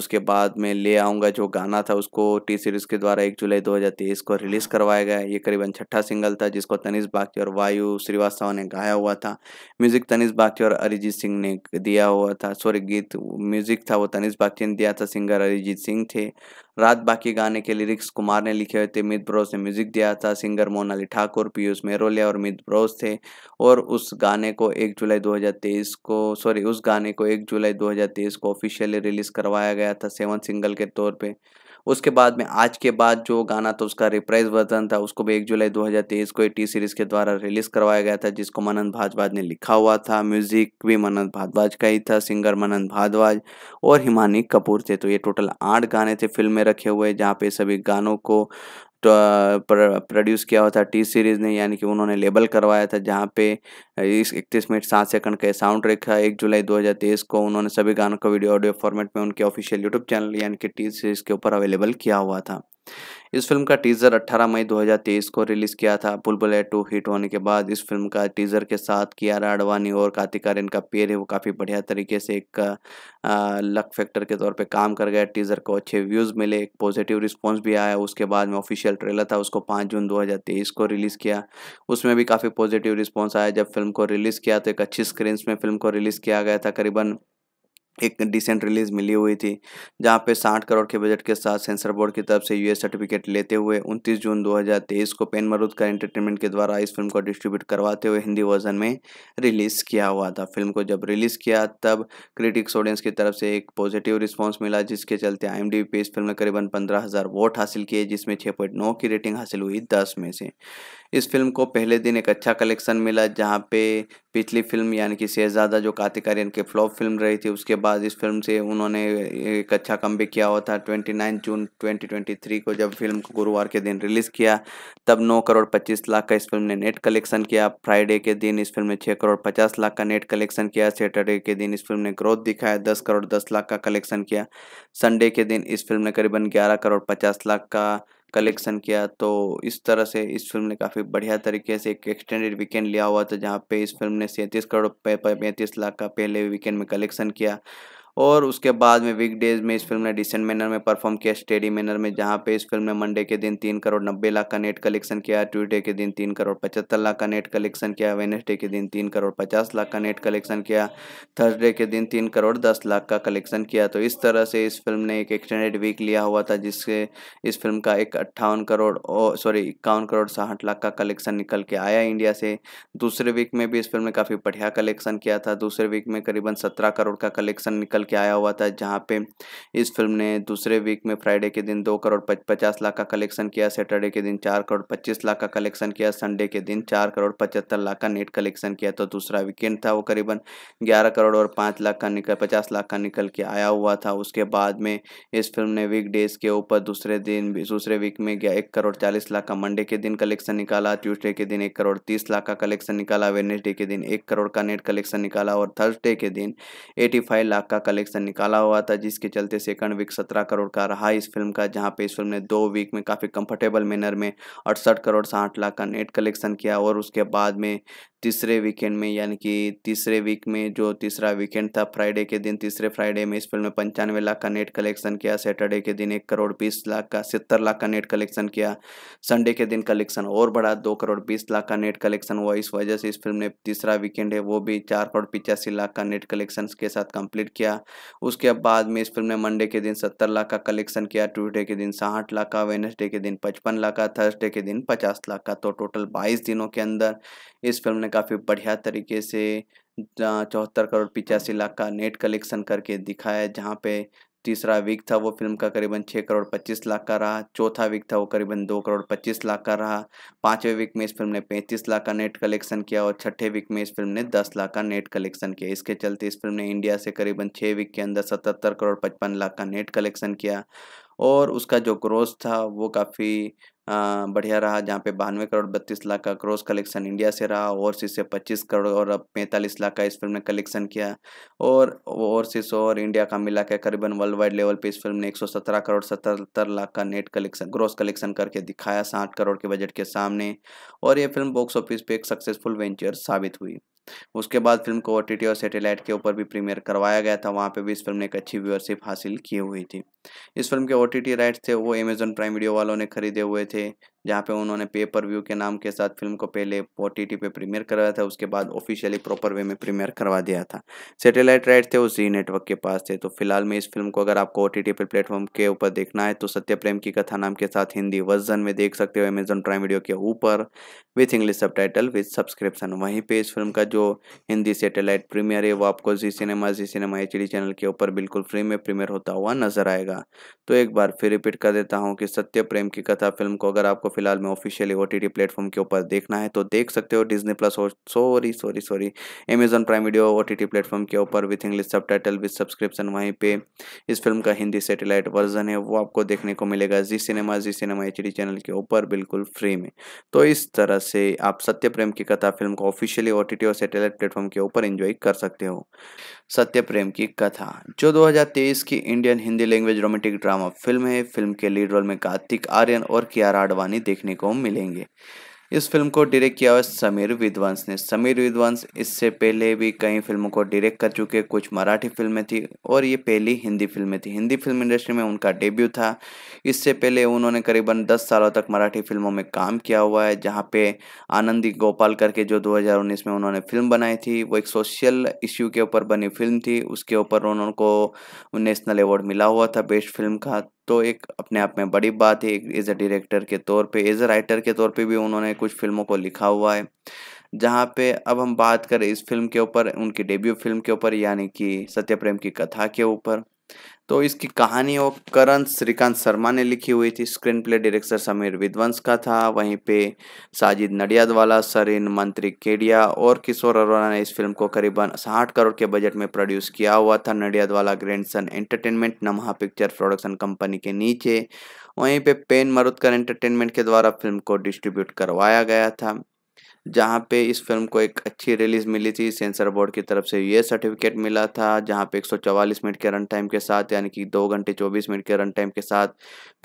उसके बाद में ले आऊँगा जो गाना था उसको टी सीरीज़ के द्वारा एक जुलाई 2023 को रिलीज़ करवाया गया ये करीबन छठा सिंगल था जिसको तनिष बागची और वायु श्रीवास्तव ने गाया हुआ था म्यूज़िक तनिष बागची और अरिजीत सिंह ने दिया हुआ था सॉरी गीत म्यूज़िक था वो तनिष बागची ने दिया था सिंगर अरिजीत सिंह थे रात बाकी गाने के लिरिक्स कुमार ने लिखे हुए थे मित ब्रोस ने म्यूजिक दिया था सिंगर मोनाली ठाकुर पीयूष मेरोलिया और मित ब्रोस थे और उस गाने को एक जुलाई 2023 को सॉरी उस गाने को एक जुलाई 2023 को ऑफिशियली रिलीज करवाया गया था सेवन सिंगल के तौर पर उसके बाद में आज के बाद जो गाना था उसका रिप्राइज वर्जन था उसको भी एक जुलाई 2023 को टी सीरीज के द्वारा रिलीज करवाया गया था जिसको मनन भाजवाज ने लिखा हुआ था म्यूजिक भी मनन भारद्वाज का ही था सिंगर मनन भारद्वाज और हिमानी कपूर थे तो ये टोटल आठ गाने थे फिल्म में रखे हुए जहाँ पे सभी गानों को तो, प्रोड्यूस किया हुआ था टी सीरीज़ ने यानी कि उन्होंने लेबल करवाया था जहाँ पे इस इकतीस मिनट सात सेकंड का साउंड ट्रैक था एक जुलाई 2023 को उन्होंने सभी गानों को वीडियो ऑडियो फॉर्मेट में उनके ऑफिशियल यूट्यूब चैनल यानी कि टी सीरीज़ के ऊपर अवेलेबल किया हुआ था इस फिल्म का टीजर 18 मई 2023 को रिलीज किया था बुलबुल टू हिट होने के बाद इस फिल्म का टीजर के साथ कियारा आडवाणी और कार्तिक आर्यन का पेयर है वो काफ़ी बढ़िया तरीके से एक लक फैक्टर के तौर पे काम कर गया टीजर को अच्छे व्यूज़ मिले एक पॉजिटिव रिस्पॉन्स भी आया उसके बाद में ऑफिशियल ट्रेलर था उसको पाँच जून दो को रिलीज़ किया उसमें भी काफ़ी पॉजिटिव रिस्पॉन्स आया जब फिल्म को रिलीज़ किया तो एक अच्छी स्क्रीन में फिल्म को रिलीज़ किया गया था करीबन एक डिसेंट रिलीज मिली हुई थी जहां पे 60 करोड़ के बजट के साथ सेंसर बोर्ड की तरफ से यूएस सर्टिफिकेट लेते हुए 29 जून 2023 को पेन मरूद का एंटरटेनमेंट के द्वारा इस फिल्म को डिस्ट्रीब्यूट करवाते हुए हिंदी वर्जन में रिलीज़ किया हुआ था फिल्म को जब रिलीज़ किया तब क्रिटिक्स ऑडियंस की तरफ से एक पॉजिटिव रिस्पॉन्स मिला जिसके चलते आई एम पे इस फिल्म ने करीबन पंद्रह वोट हासिल किए जिसमें छः की रेटिंग हासिल हुई दस में से इस फिल्म को पहले दिन एक अच्छा कलेक्शन मिला जहाँ पे पिछली फिल्म यानी कि शहजादा जो कार्तिक आर्यन के फ्लॉप फिल्म रही थी उसके बाद इस फिल्म से उन्होंने एक अच्छा कम किया हुआ था 29 जून 2023 को जब फिल्म को गुरुवार के दिन रिलीज़ किया तब 9 करोड़ 25 लाख का इस फिल्म ने नेट कलेक्शन किया फ्राइडे के दिन इस फिल्म ने छः करोड़ पचास लाख का नेट कलेक्शन किया सैटरडे के दिन इस फिल्म ने ग्रोथ दिखाया दस करोड़ दस लाख का कलेक्शन किया संडे के दिन इस फिल्म ने करीबन ग्यारह करोड़ पचास लाख का कलेक्शन किया तो इस तरह से इस फिल्म ने काफ़ी बढ़िया तरीके से एक एक्सटेंडेड वीकेंड लिया हुआ था जहाँ पे इस फिल्म ने सैंतीस करोड़ पैंतीस लाख का पहले वीकेंड में कलेक्शन किया और उसके बाद में वीक डेज में इस फिल्म ने डिसेंट मैनर में परफॉर्म किया स्टेडी मैनर में जहां पे इस फिल्म ने मंडे के दिन तीन करोड़ नब्बे लाख का नेट कलेक्शन किया ट्यूसडे के दिन तीन करोड़ पचहत्तर लाख का नेट कलेक्शन किया वेनेसडे के दिन तीन करोड़ पचास लाख का नेट कलेक्शन किया थर्सडे के दिन तीन करोड़ दस लाख का कलेक्शन किया तो इस तरह से इस फिल्म ने एक एक्सटेंडेड वीक लिया हुआ था जिससे इस फिल्म का एक अट्ठावन करोड़ सॉरी इक्यावन करोड़ साठ लाख का कलेक्शन निकल के आया इंडिया से दूसरे वीक में भी इस फिल्म ने काफ़ी बढ़िया कलेक्शन किया था दूसरे वीक में करीबन सत्रह करोड़ का कलेक्शन निकल के आया हुआ था जहाँ पे इस फिल्म ने दूसरे वीक में फ्राइडे के दिन दो करोड़ पच, पचास लाख का कलेक्शन किया सैटरडे के दिन चार करोड़ पच्चीस लाख का कलेक्शन किया संडे के दिन चार करोड़ पचहत्तर लाख का नेट कलेक्शन किया तो दूसरा वीकेंड था वो करीबन ग्यारह करोड़ और पाँच लाख का निकल पचास लाख का निकल के आया हुआ था उसके बाद में इस फिल्म ने वीक डेज के ऊपर दूसरे दिन दूसरे वीक में गया एक करोड़ चालीस लाख का मंडे के दिन कलेक्शन निकाला ट्यूसडे के दिन एक करोड़ तीस लाख का कलेक्शन निकाला वेनेसडे के दिन एक करोड़ का नेट कलेक्शन निकाला और थर्सडे के दिन एटी फाइव लाख का कलेक्शन निकाला हुआ था जिसके चलते सेकंड वीक सत्रह करोड़ का रहा इस फिल्म का जहाँ पे इस फिल्म ने दो वीक में काफ़ी कंफर्टेबल मैनर में अड़सठ करोड़ साठ लाख का नेट कलेक्शन किया और उसके बाद में तीसरे वीकेंड में यानी कि तीसरे वीक में जो तीसरा वीकेंड था फ्राइडे के दिन तीसरे फ्राइडे में इस फिल्म ने पंचानवे लाख का नेट कलेक्शन किया सैटरडे के दिन एक करोड़ बीस लाख का सत्तर लाख का नेट कलेक्शन किया संडे के दिन कलेक्शन और बढ़ा दो करोड़ बीस लाख का नेट कलेक्शन हुआ इस वजह से इस फिल्म ने तीसरा वीकेंड है वो भी चार करोड़ पिचासी लाख का नेट कलेक्शन के साथ कंप्लीट किया उसके बाद में इस फिल्म ने मंडे के दिन सत्तर लाख का कलेक्शन किया ट्यूजडे के दिन साठ लाख का वेनसडे के दिन पचपन लाख का थर्सडे के दिन पचास लाख का तो टोटल बाईस दिनों के अंदर इस फिल्म ने काफ़ी बढ़िया तरीके से चौहत्तर करोड़ पिचासी लाख का नेट कलेक्शन करके दिखाया जहाँ पे तीसरा वीक था वो फिल्म का करीबन छः करोड़ पच्चीस लाख का रहा चौथा वीक था वो करीबन दो करोड़ पच्चीस लाख का रहा पाँचवें वीक में इस फिल्म ने पैंतीस लाख का नेट कलेक्शन किया और छठे वीक में इस फिल्म ने दस लाख का नेट कलेक्शन किया इसके चलते इस फिल्म ने इंडिया से करीबन छः वीक के अंदर सतहत्तर करोड़ पचपन लाख का नेट कलेक्शन किया और उसका जो ग्रोथ था वो काफ़ी बढ़िया रहा जहाँ पे बानवे करोड़ बत्तीस लाख का क्रॉस कलेक्शन इंडिया से रहा सी से पच्चीस करोड़ और अब पैंतालीस लाख का इस फिल्म ने कलेक्शन किया और ओवरसीज और इंडिया का मिला के करीबन वर्ल्ड वाइड लेवल पे इस फिल्म ने एक सौ सत्रह करोड़ सतहत्तर लाख का नेट कलेक्शन ग्रॉस कलेक्शन करके दिखाया साठ करोड़ के बजट के सामने और ये फिल्म बॉक्स ऑफिस पर एक सक्सेसफुल वेंचर साबित हुई उसके बाद फिल्म को ओ और सैटेलाइट के ऊपर भी प्रीमियर करवाया गया था वहाँ पे भी इस फिल्म ने एक अच्छी व्यूअरशिप हासिल की हुई थी इस फिल्म के ओ राइट्स थे वो अमेजन प्राइम वीडियो वालों ने खरीदे हुए थे जहाँ पे उन्होंने पे पर व्यू के नाम के साथ फिल्म को पहले ओ टी पे प्रीमियर करवाया था उसके बाद ऑफिशियली प्रॉपर वे में प्रीमियर करवा दिया था सैटेलाइट राइट थे वो जी नेटवर्क के पास थे तो फिलहाल में इस फिल्म को अगर आपको ओ टी पर प्लेटफॉर्म के ऊपर देखना है तो सत्य प्रेम की कथा नाम के साथ हिंदी वर्जन में देख सकते हो अमेजन प्राइम वीडियो के ऊपर with English subtitle with subscription वहीं पर इस फिल्म का जो हिंदी सेटेलाइट प्रीमियर है वो आपको Zee cinema Zee cinema H channel के ऊपर बिल्कुल फ्री में प्रीमियर होता हुआ नजर आएगा तो एक बार फिर रिपीट कर देता हूँ कि सत्य प्रेम की कथा फिल्म को अगर आपको फिलहाल में ऑफिशियली ओ टी प्लेटफॉर्म के ऊपर देखना है तो देख सकते हो डिजनी प्लस और sorry sorry sorry Amazon Prime Video O T platform के ऊपर with English subtitle with subscription वहीं पे इस फिल्म का हिंदी सेटेलाइट वर्जन है वो आपको देखने को मिलेगा Zee cinema Zee cinema H channel के ऊपर बिल्कुल फ्री में तो इस तरह से आप सत्य प्रेम की कथा फिल्म को ऑफिशियली ओ टी और सेटेलाइट प्लेटफॉर्म के ऊपर एंजॉय कर सकते हो सत्य प्रेम की कथा जो 2023 की Indian Hindi language romantic drama film है फिल्म के लीड रोल में कार्तिक आर्यन और कियारा आडवाणी देखने को मिलेंगे इस फिल्म को डायरेक्ट किया हुआ समीर विद्वांस ने समीर विद्वांस इससे पहले भी कई फिल्मों को डायरेक्ट कर चुके कुछ मराठी फिल्में थी और ये पहली हिंदी फिल्में थी हिंदी फिल्म इंडस्ट्री में उनका डेब्यू था इससे पहले उन्होंने करीबन 10 सालों तक मराठी फिल्मों में काम किया हुआ है जहाँ पे आनंदी गोपाल करके जो दो में उन्होंने फिल्म बनाई थी वो एक सोशल इश्यू के ऊपर बनी फिल्म थी उसके ऊपर को नेशनल अवार्ड मिला हुआ था बेस्ट फिल्म का तो एक अपने आप में बड़ी बात है एज अ डायरेक्टर के तौर पे एज अ राइटर के तौर पे भी उन्होंने कुछ फिल्मों को लिखा हुआ है जहाँ पे अब हम बात करें इस फिल्म के ऊपर उनकी डेब्यू फिल्म के ऊपर यानी कि सत्य प्रेम की कथा के ऊपर तो इसकी कहानी वो करण श्रीकांत शर्मा ने लिखी हुई थी स्क्रीन प्ले डायरेक्टर समीर विध्वंस का था वहीं पे साजिद नडियादवाला सरिन मंत्री केडिया और किशोर अरोरा ने इस फिल्म को करीबन साठ करोड़ के बजट में प्रोड्यूस किया हुआ था Nadiadwala grandson entertainment Namah picture production company के नीचे वहीं पे पेन मरुदकर एंटरटेनमेंट के द्वारा फिल्म को डिस्ट्रीब्यूट करवाया गया था जहाँ पे इस फिल्म को एक अच्छी रिलीज़ मिली थी सेंसर बोर्ड की तरफ से ये सर्टिफिकेट मिला था जहाँ पे 144 मिनट के रन टाइम के साथ यानी कि दो घंटे 24 मिनट के रन टाइम के साथ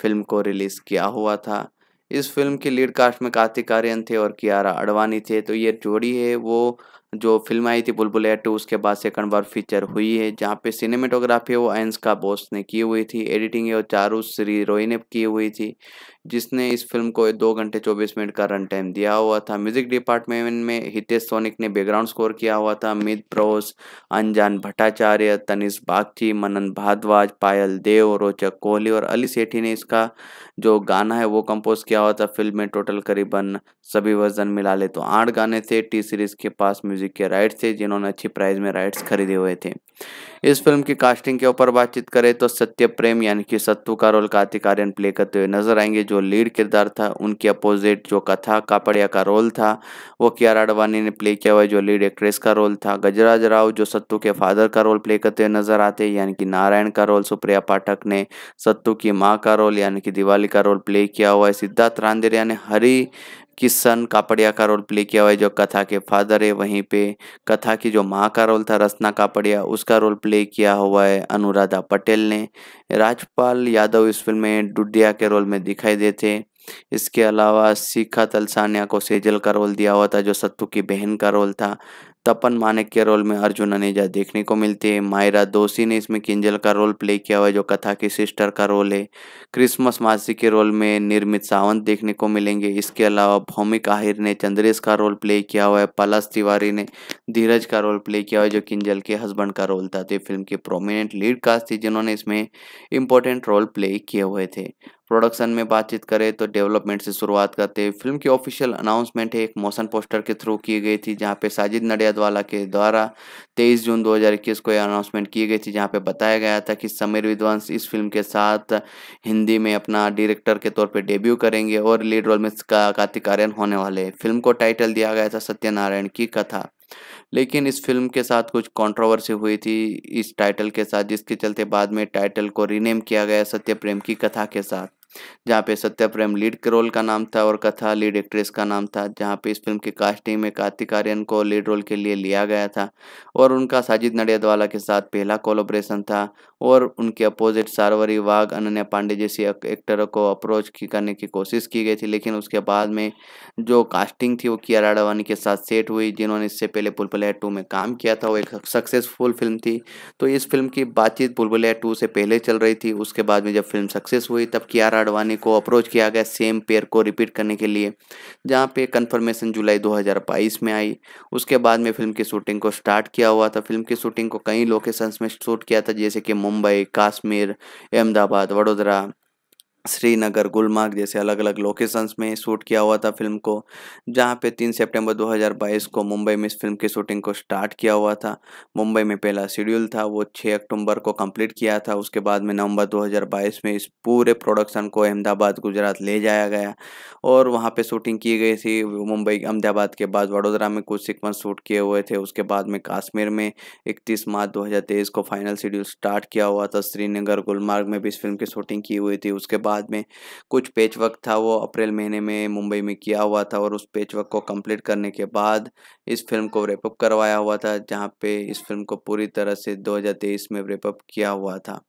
फिल्म को रिलीज़ किया हुआ था इस फिल्म के लीड कास्ट में कार्तिक आर्यन थे और कियारा अडवाणी थे तो ये जोड़ी है वो जो फिल्म आई थी बुलबुल टू उसके बाद सेकंड बार फीचर हुई है जहाँ पे सिनेमेटोग्राफी है वो एंस का बॉस ने की हुई थी एडिटिंग है वो चारू श्री रोई ने की हुई थी जिसने इस फिल्म को दो घंटे चौबीस मिनट का रन टाइम दिया हुआ था म्यूजिक डिपार्टमेंट में हितेश सोनिक ने बैकग्राउंड स्कोर किया हुआ था अमित प्रोस अनजान भट्टाचार्य तनिष बागची मनन भारद्वाज पायल देव रोचक कोहली और अली सेठी ने इसका जो गाना है वो कंपोज किया हुआ था फिल्म में टोटल करीबन सभी वर्जन मिला ले तो आठ गाने थे टी सीरीज के पास म्यूजिक के राइट्स थे जिन्होंने अच्छी प्राइस में राइट्स खरीदे हुए थे इस फिल्म की कास्टिंग के ऊपर बातचीत करें तो सत्य प्रेम यानी कि सत्तू का रोल कार्तिक आर्यन प्ले करते हुए नजर आएंगे जो लीड किरदार था उनके अपोजिट जो कथा कापड़िया का रोल था वो कियारा आडवाणी ने प्ले किया हुआ जो लीड एक्ट्रेस का रोल था गजराज राव जो सत्तू के फादर का रोल प्ले करते हुए नजर आते हैं यानी कि नारायण का रोल सुप्रिया पाठक ने सत्तू की माँ का रोल यानी कि दिवाली का रोल प्ले किया हुआ है सिद्धार्थ रांदेरिया ने हरी किशन कापड़िया का रोल प्ले किया हुआ है जो कथा के फादर है वहीं पे कथा की जो माँ का रोल था रसना कापड़िया उसका रोल प्ले किया हुआ है अनुराधा पटेल ने राजपाल यादव इस फिल्म में डुडिया के रोल में दिखाई देते इसके अलावा शिखा तलसानिया को सेजल का रोल दिया हुआ था जो सत्तू की बहन का रोल था तपन मानक के रोल में अर्जुन अनेजा देखने को मिलते हैं मायरा दोषी ने इसमें किंजल का रोल प्ले किया हुआ है जो कथा की सिस्टर का रोल है क्रिसमस मासी के रोल में निर्मित सावंत देखने को मिलेंगे इसके अलावा भौमिक आहिर ने चंद्रेश का रोल प्ले किया हुआ है पलस तिवारी ने धीरज का रोल प्ले किया हुआ है जो किंजल के हस्बैंड का रोल था तो फिल्म के प्रोमिनेंट लीड कास्ट थी जिन्होंने इसमें इंपॉर्टेंट रोल प्ले किए हुए थे प्रोडक्शन में बातचीत करें तो डेवलपमेंट से शुरुआत करते हैं फिल्म की ऑफिशियल अनाउंसमेंट एक मोशन पोस्टर के थ्रू की गई थी जहां पे साजिद नडियादवाला के द्वारा 23 जून 2021 को यह अनाउंसमेंट की गई थी जहां पे बताया गया था कि समीर विद्वांस इस फिल्म के साथ हिंदी में अपना डायरेक्टर के तौर पर डेब्यू करेंगे और लीड रोल में का कार्तिक आर्यन होने वाले फिल्म को टाइटल दिया गया था सत्यनारायण की कथा लेकिन इस फिल्म के साथ कुछ कंट्रोवर्सी हुई थी इस टाइटल के साथ जिसके चलते बाद में टाइटल को रीनेम किया गया सत्य प्रेम की कथा के साथ जहाँ पे सत्या प्रेम लीड रोल का नाम था और कथा लीड एक्ट्रेस का नाम था जहाँ पे इस फिल्म की कास्टिंग में कार्तिक आर्यन को लीड रोल के लिए लिया गया था और उनका साजिद नडियादवाला के साथ पहला कोलोब्रेशन था और उनके अपोजिट सारवरी वाघ अनन्या पांडे जैसी एक्टर को अप्रोच की करने की कोशिश की गई थी लेकिन उसके बाद में जो कास्टिंग थी वो किया राडावानी के साथ सेट हुई जिन्होंने इससे पहले बुलबुलैया टू में काम किया था वो एक सक्सेसफुल फिल्म थी तो इस फिल्म की बातचीत बुलबुलैया टू से पहले चल रही थी उसके बाद में जब फिल्म सक्सेस हुई तब किया आडवाणी को अप्रोच किया गया सेम पेयर को रिपीट करने के लिए जहाँ पे कन्फर्मेशन जुलाई 2022 में आई उसके बाद में फिल्म की शूटिंग को स्टार्ट किया हुआ था फिल्म की शूटिंग को कई लोकेशंस में शूट किया था जैसे कि मुंबई काश्मीर अहमदाबाद वडोदरा श्रीनगर गुलमार्ग जैसे अलग अलग लोकेशंस में शूट किया हुआ था फिल्म को जहां पे 3 सितंबर 2022 को मुंबई में इस फिल्म की शूटिंग को स्टार्ट किया हुआ था मुंबई में पहला शेड्यूल था वो 6 अक्टूबर को कंप्लीट किया था उसके बाद में नवंबर 2022 में इस पूरे प्रोडक्शन को अहमदाबाद गुजरात ले जाया गया और वहाँ पर शूटिंग की गई थी मुंबई अहमदाबाद के बाद वडोदरा में कुछ सिक्वेंस शूट किए हुए थे उसके बाद में काश्मीर में इकतीस मार्च दो को फाइनल शेड्यूल स्टार्ट किया हुआ था श्रीनगर गुलमार्ग में भी इस फिल्म की शूटिंग की हुई थी उसके बाद बाद में कुछ पेच वर्क था वो अप्रैल महीने में मुंबई में किया हुआ था और उस पेच वर्क को कंप्लीट करने के बाद इस फिल्म को रेपअप करवाया हुआ था जहाँ पे इस फिल्म को पूरी तरह से 2023 में रेपअप किया हुआ था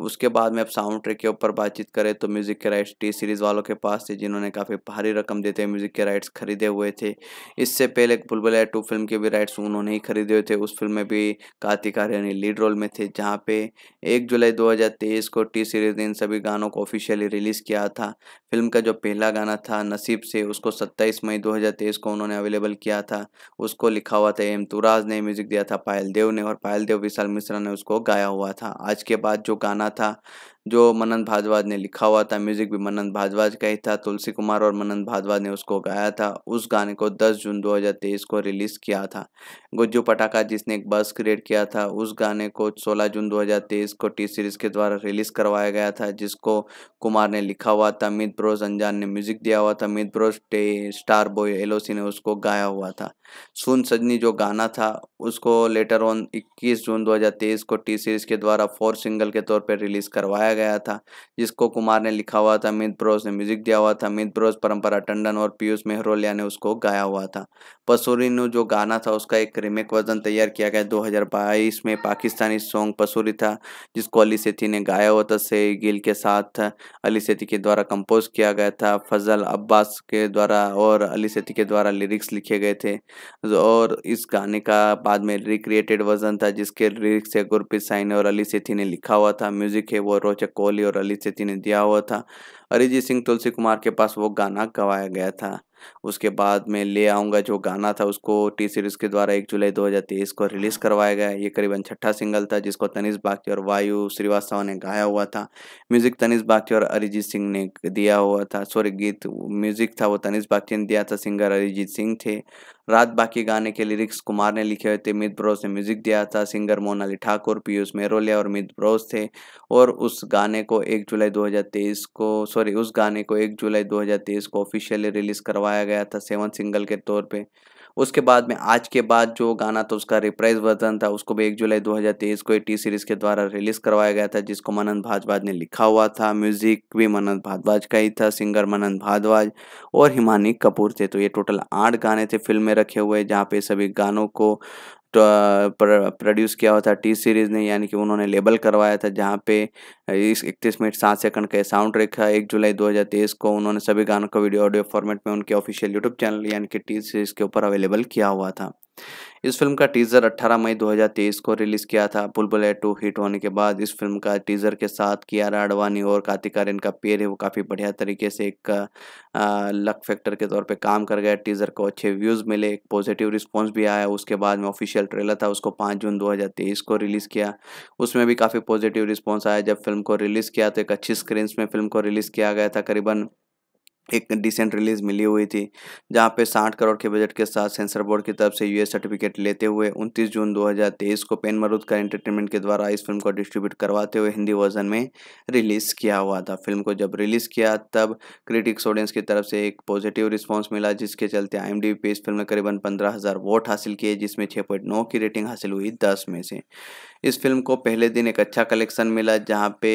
उसके बाद में अब साउंड ट्रैक के ऊपर बातचीत करें तो म्यूज़िक के राइट्स टी सीरीज़ वालों के पास थे जिन्होंने काफ़ी भारी रकम देते हुए म्यूज़िक के राइट्स खरीदे हुए थे इससे पहले बुलबुल टू फिल्म के भी राइट्स उन्होंने ही खरीदे हुए थे उस फिल्म में भी कार्तिक आर्यन लीड रोल में थे जहाँ पे एक जुलाई दो को टी सीरीज़ ने इन सभी गानों को ऑफिशियली रिलीज़ किया था फिल्म का जो पहला गाना था नसीब से उसको सत्ताईस मई दो को उन्होंने अवेलेबल किया था उसको लिखा हुआ था एम तुराज ने म्यूज़िक दिया था पायल देव ने और पायल देव विशाल मिश्रा ने उसको गाया हुआ था आज के बाद जो जो गाना था जो मनन भारद्वाज ने लिखा हुआ था म्यूजिक भी मनन भारद्वाज का ही था तुलसी कुमार और मनन भारद्वाज ने उसको गाया था उस गाने को 10 जून 2023 को रिलीज किया था गुज्जू पटाखा जिसने एक बस क्रिएट किया था उस गाने को 16 जून 2023 को टी सीरीज के द्वारा रिलीज करवाया गया था जिसको कुमार ने लिखा हुआ था मित ब्रोज अनजान ने म्यूजिक दिया हुआ था मित ब्रोज स्टार बॉय एलोसी ने उसको गाया हुआ था सुन सजनी जो गाना था उसको लेटर ऑन इक्कीस जून दो को टी सीरीज के द्वारा फोर सिंगल के तौर पर रिलीज करवाया गाया गया था जिसको कुमार ने लिखा हुआ था मित ब्रोस ने म्यूजिक दिया हुआ था मित ब्रोस परंपरा टंडन और पीयूष मेहरोलिया ने उसको गाया हुआ था पसूरी नु जो गाना था उसका एक रिमेक वर्जन तैयार किया गया दो में पाकिस्तानी सॉन्ग पसूरी था जिसको अली सेठी ने गाया हुआ था से गिल के साथ अली सेठी के द्वारा कंपोज किया गया था फजल अब्बास के द्वारा और अली सेठी के द्वारा लिरिक्स लिखे गए थे और इस गाने का बाद में रिक्रिएटेड वर्जन था जिसके लिरिक्स है गुरप्रीत साई ने और अली सेठी ने लिखा हुआ था म्यूजिक है वो रोच मुझे कोहली और अली सेती ने दिया हुआ था अरिजीत सिंह तुलसी कुमार के पास वो गाना गवाया गया था उसके बाद में ले आऊँगा जो गाना था उसको टी सीरीज़ के द्वारा एक जुलाई 2023 को रिलीज़ करवाया गया ये करीबन छठा सिंगल था जिसको तनिष बागची और वायु श्रीवास्तव ने गाया हुआ था म्यूज़िक तनिष बागची और अरिजीत सिंह ने दिया हुआ था सॉरी गीत म्यूज़िक था वो तनिष बागची ने दिया था सिंगर अरिजीत सिंह थे रात बाकी गाने के लिरिक्स कुमार ने लिखे हुए थे मित ब्रोस ने म्यूजिक दिया था सिंगर मोनाली ठाकुर पीयूष मेरोलिया और मित ब्रोस थे और उस गाने को एक जुलाई 2023 को सॉरी उस गाने को एक जुलाई 2023 को ऑफिशियली रिलीज़ करवाया गया था सेवन सिंगल के तौर पर उसके बाद में आज के बाद जो गाना था उसका रिप्राइज वर्जन था उसको भी एक जुलाई 2023 को टी सीरीज के द्वारा रिलीज करवाया गया था जिसको मनन भाजवाज ने लिखा हुआ था म्यूजिक भी मनन भारद्वाज का ही था सिंगर मनन भारद्वाज और हिमानी कपूर थे तो ये टोटल आठ गाने थे फिल्म में रखे हुए जहाँ पे सभी गानों को प्रोड्यूस किया हुआ था टी सीरीज़ ने यानी कि उन्होंने लेबल करवाया था जहाँ पे इस इकतीस मिनट सात सेकंड का साउंड ट्रैक था एक जुलाई 2023 को उन्होंने सभी गानों को वीडियो ऑडियो फॉर्मेट में उनके ऑफिशियल यूट्यूब चैनल यानी कि टी सीरीज़ के ऊपर अवेलेबल किया हुआ था इस फिल्म का टीजर 18 मई 2023 को रिलीज किया था बुलबुलेट टू हिट होने के बाद इस फिल्म का टीजर के साथ कियारा आडवाणी और कार्तिक आर्यन का पेयर है वो काफ़ी बढ़िया तरीके से एक लक फैक्टर के तौर पर काम कर गया टीजर को अच्छे व्यूज़ मिले एक पॉजिटिव रिस्पॉन्स भी आया उसके बाद में ऑफिशियल ट्रेलर था उसको पाँच जून दो को रिलीज़ किया उसमें भी काफ़ी पॉजिटिव रिस्पॉन्स आया जब फिल्म को रिलीज़ किया तो एक अच्छी स्क्रीन में फिल्म को रिलीज़ किया गया था करीबन एक डिसेंट रिलीज़ मिली हुई थी जहां पे 60 करोड़ के बजट के साथ सेंसर बोर्ड की तरफ से यूएस सर्टिफिकेट लेते हुए 29 जून 2023 को पेन मरूद का एंटरटेनमेंट के द्वारा इस फिल्म को डिस्ट्रीब्यूट करवाते हुए हिंदी वर्जन में रिलीज़ किया हुआ था फिल्म को जब रिलीज़ किया तब क्रिटिक्स ऑडियंस की तरफ से एक पॉजिटिव रिस्पॉन्स मिला जिसके चलते आई एम पे इस फिल्म ने करीबन पंद्रह वोट हासिल किए जिसमें छः की रेटिंग हासिल हुई दस में से इस फिल्म को पहले दिन एक अच्छा कलेक्शन मिला जहाँ पे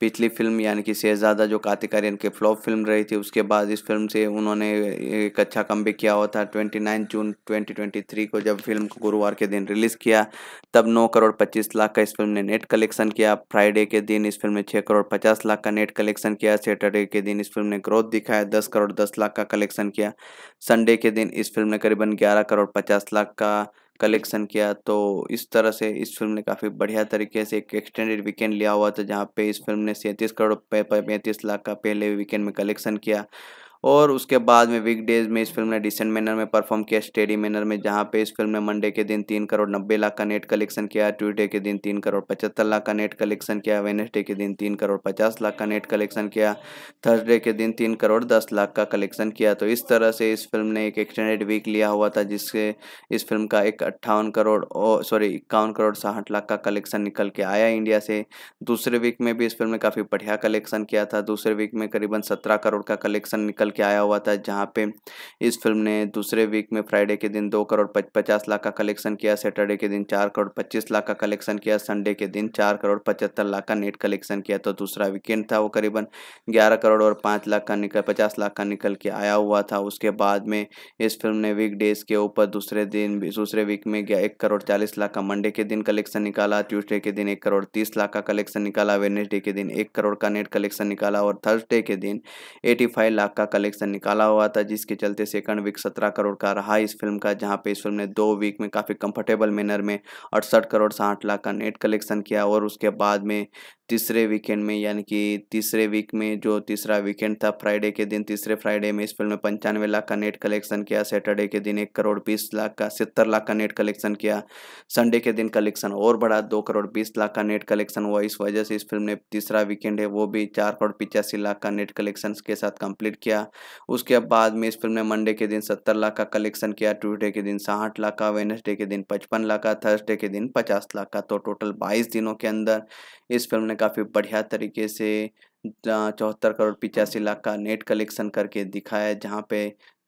पिछली फिल्म यानी कि शहजादा जो कार्तिक आर्यन की फ्लॉप फिल्म रही थी उसके बाद इस फिल्म से उन्होंने एक अच्छा कम किया हुआ था twenty nine June twenty twenty three को जब फिल्म को गुरुवार के दिन रिलीज़ किया तब नौ करोड़ पच्चीस लाख का इस फिल्म ने नेट कलेक्शन किया फ्राइडे के दिन इस फिल्म ने छः करोड़ पचास लाख का नेट कलेक्शन किया सैटरडे के दिन इस फिल्म ने ग्रोथ दिखाया दस करोड़ दस लाख का कलेक्शन किया संडे के दिन इस फिल्म ने करीबन ग्यारह करोड़ पचास लाख का कलेक्शन किया तो इस तरह से इस फिल्म ने काफ़ी बढ़िया तरीके से एक एक्सटेंडेड वीकेंड लिया हुआ था जहाँ पे इस फिल्म ने सैंतीस करोड़ पैंतीस लाख का पहले वीकेंड में कलेक्शन किया और उसके बाद में वीकडेज में इस फिल्म ने डिसेंट मैनर में परफॉर्म किया स्टेडी मैनर में जहां पे इस फिल्म ने मंडे के दिन तीन करोड़ नब्बे लाख का नेट कलेक्शन किया ट्यूजडे के दिन तीन करोड़ पचहत्तर लाख का नेट कलेक्शन किया वेनेसडे के दिन तीन करोड़ पचास लाख का नेट कलेक्शन किया थर्सडे के दिन तीन करोड़ दस लाख का कलेक्शन किया तो इस तरह से इस फिल्म ने एक एक्सटेंडेड वीक लिया हुआ था जिससे इस फिल्म का एक अट्ठावन करोड़ सॉरी इक्यावन करोड़ साठ लाख का कलेक्शन निकल के आया इंडिया से दूसरे वीक में भी इस फिल्म ने काफ़ी बढ़िया कलेक्शन किया था दूसरे वीक में करीबन सत्रह करोड़ का कलेक्शन निकल निकल के आया हुआ था जहाँ पे इस फिल्म ने दूसरे वीक में फ्राइडे के दिन दो करोड़ पच, पचास लाख का कलेक्शन किया सैटरडे के दिन चार करोड़ पच्चीस लाख का कलेक्शन किया संडे के दिन चार करोड़ पचहत्तर लाख का नेट कलेक्शन किया तो दूसरा वीकेंड था वो करीबन ग्यारह करोड़ और पाँच लाख का निकल पचास लाख का निकल के आया हुआ था उसके बाद में इस फिल्म ने वीक डेज के ऊपर दूसरे दिन दूसरे वीक में गया एक करोड़ चालीस लाख का मंडे के दिन कलेक्शन निकाला ट्यूसडे के दिन एक करोड़ तीस लाख का कलेक्शन निकाला वेनेसडे के दिन एक करोड़ का नेट कलेक्शन निकाला और थर्सडे के दिन एटी फाइव लाख का कलेक्शन निकाला हुआ था जिसके चलते सेकंड वीक सत्रह करोड़ का रहा इस फिल्म का जहाँ पे इस फिल्म ने दो वीक में काफ़ी कंफर्टेबल मैनर में अड़सठ करोड़ साठ लाख का नेट कलेक्शन किया और उसके बाद में तीसरे वीकेंड में यानी कि तीसरे वीक में जो तीसरा वीकेंड था फ्राइडे के दिन तीसरे फ्राइडे में इस फिल्म ने पंचानवे लाख का नेट कलेक्शन किया सैटरडे के दिन एक करोड़ बीस लाख का सत्तर लाख का नेट कलेक्शन किया संडे के दिन कलेक्शन और बढ़ा दो करोड़ बीस लाख का नेट कलेक्शन हुआ इस वजह से इस फिल्म ने तीसरा वीकेंड है वो भी चार करोड़ पिचासी लाख का नेट कलेक्शन के साथ कंप्लीट किया उसके बाद में इस फिल्म ने मंडे के दिन सत्तर लाख का कलेक्शन किया ट्यूजडे के दिन साठ लाख का वेनसडे के दिन पचपन लाख का थर्सडे के दिन पचास लाख का तो टोटल बाईस दिनों के अंदर इस फिल्म ने काफ़ी बढ़िया तरीके से चौहत्तर करोड़ पिचासी लाख का नेट कलेक्शन करके दिखाया जहाँ पे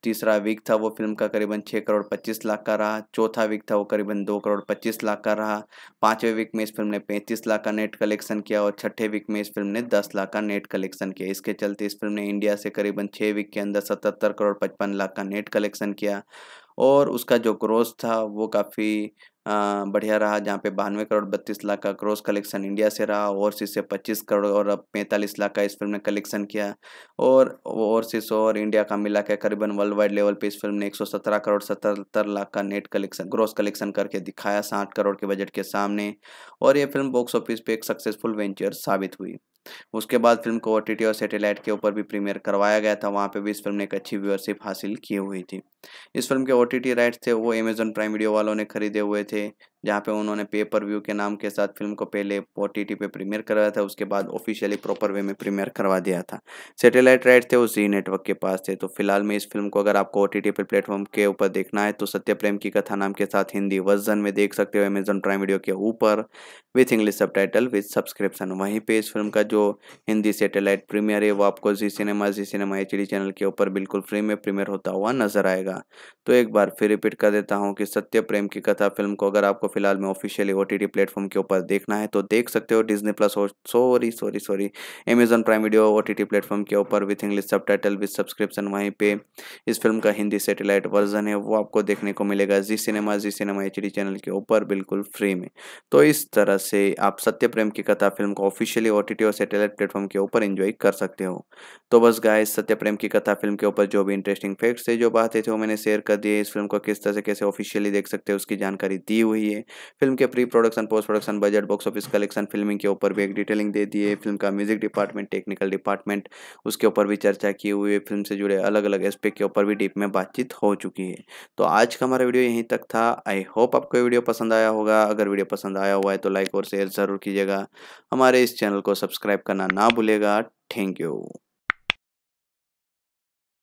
तीसरा वीक था वो फिल्म का करीबन छः करोड़ पच्चीस लाख का रहा चौथा वीक था वो करीबन दो करोड़ पच्चीस लाख का रहा पाँचवें वीक में इस फिल्म ने पैंतीस लाख का नेट कलेक्शन किया और छठे वीक में इस फिल्म ने दस लाख का नेट कलेक्शन किया इसके चलते इस फिल्म ने इंडिया से करीबन छः वीक के अंदर सतहत्तर करोड़ पचपन लाख का नेट कलेक्शन किया और उसका जो ग्रोथ था वो काफ़ी बढ़िया रहा जहाँ पे बानवे करोड़ बत्तीस लाख का क्रॉस कलेक्शन इंडिया से रहा ओवरसीज से पच्चीस करोड़ और अब पैंतालीस लाख का इस फिल्म ने कलेक्शन किया और ओवरसीज और इंडिया का मिला के करीबन वर्ल्ड वाइड लेवल पे इस फिल्म ने एक सौ सत्रह करोड़ सतहत्तर लाख का नेट कलेक्शन क्रॉस कलेक्शन करके दिखाया साठ करोड़ के बजट के सामने और ये फिल्म बॉक्स ऑफिस पे एक सक्सेसफुल वेंचर साबित हुई उसके बाद फिल्म को ओ और सैटेलाइट के ऊपर भी प्रीमियर करवाया गया था वहाँ पे भी इस फिल्म ने एक अच्छी व्यूअरशिप हासिल की हुई थी इस फिल्म के ओ राइट्स थे वो अमेजोन प्राइम वीडियो वालों ने खरीदे हुए थे जहाँ पे उन्होंने पे पर व्यू के नाम के साथ फिल्म को पहले ओ पे प्रीमियर करवाया था उसके बाद ऑफिशियली प्रॉपर वे में प्रीमियर करवा दिया था सैटेलाइट राइट थे वो जी नेटवर्क के पास थे तो फिलहाल में इस फिल्म को अगर आपको ओ टी टी प्लेटफॉर्म के ऊपर देखना है तो सत्य प्रेम की कथा नाम के साथ हिंदी वर्जन में देख सकते हो अमेजोन प्राइम वीडियो के ऊपर with English subtitle with subscription वहीं पर इस फिल्म का जो हिंदी सेटेलाइट प्रीमियर है वो आपको Zee cinema Zee cinema H channel के ऊपर बिल्कुल फ्री में प्रीमियर होता हुआ नजर आएगा मिलेगा तो एक बार फिर रिपीट कर देता हूँ कि सत्य प्रेम की कथा फिल्म को अगर आपको फिलहाल में ऑफिशियली ओ टी प्लेटफॉर्म के ऊपर देखना है तो देख सकते हो डिजनी प्लस और sorry sorry sorry Amazon Prime Video O T platform के ऊपर with English subtitle with subscription वहीं पे इस फिल्म का हिंदी सेटेलाइट वर्जन है वो आपको देखने को मिलेगा Zee cinema Zee cinema H channel के ऊपर बिल्कुल फ्री में तो इस तरह से आप सत्य प्रेम की कथा फिल्म को ऑफिशियली ओ और सेटेलाइट प्लेटफॉर्म के ऊपर इंजॉय कर सकते हो तो बस गाय सत्य प्रेम की कथा फिल्म के ऊपर जो भी इंटरेस्टिंग फैक्ट्स थे जो बातें थे मैंने शेयर कर दिए इस फिल्म को किस तरह से कैसे ऑफिशियली देख सकते हैं उसकी जानकारी दी हुई है फिल्म के pre production post production budget box office collection filming के ऊपर भी एक डिटेलिंग दे दिए फिल्म का म्यूजिक डिपार्टमेंट टेक्निकल डिपार्टमेंट उसके ऊपर भी चर्चा की हुई है फिल्म से जुड़े अलग अलग एस्पेक्ट के ऊपर भी डीप में बातचीत हो चुकी है तो आज का हमारा वीडियो यहीं तक था आई होप आपको वीडियो पसंद आया होगा अगर वीडियो पसंद आया हुआ है तो लाइक और शेयर ज़रूर कीजिएगा हमारे इस चैनल को सब्सक्राइब करना ना भूलेगा थैंक यू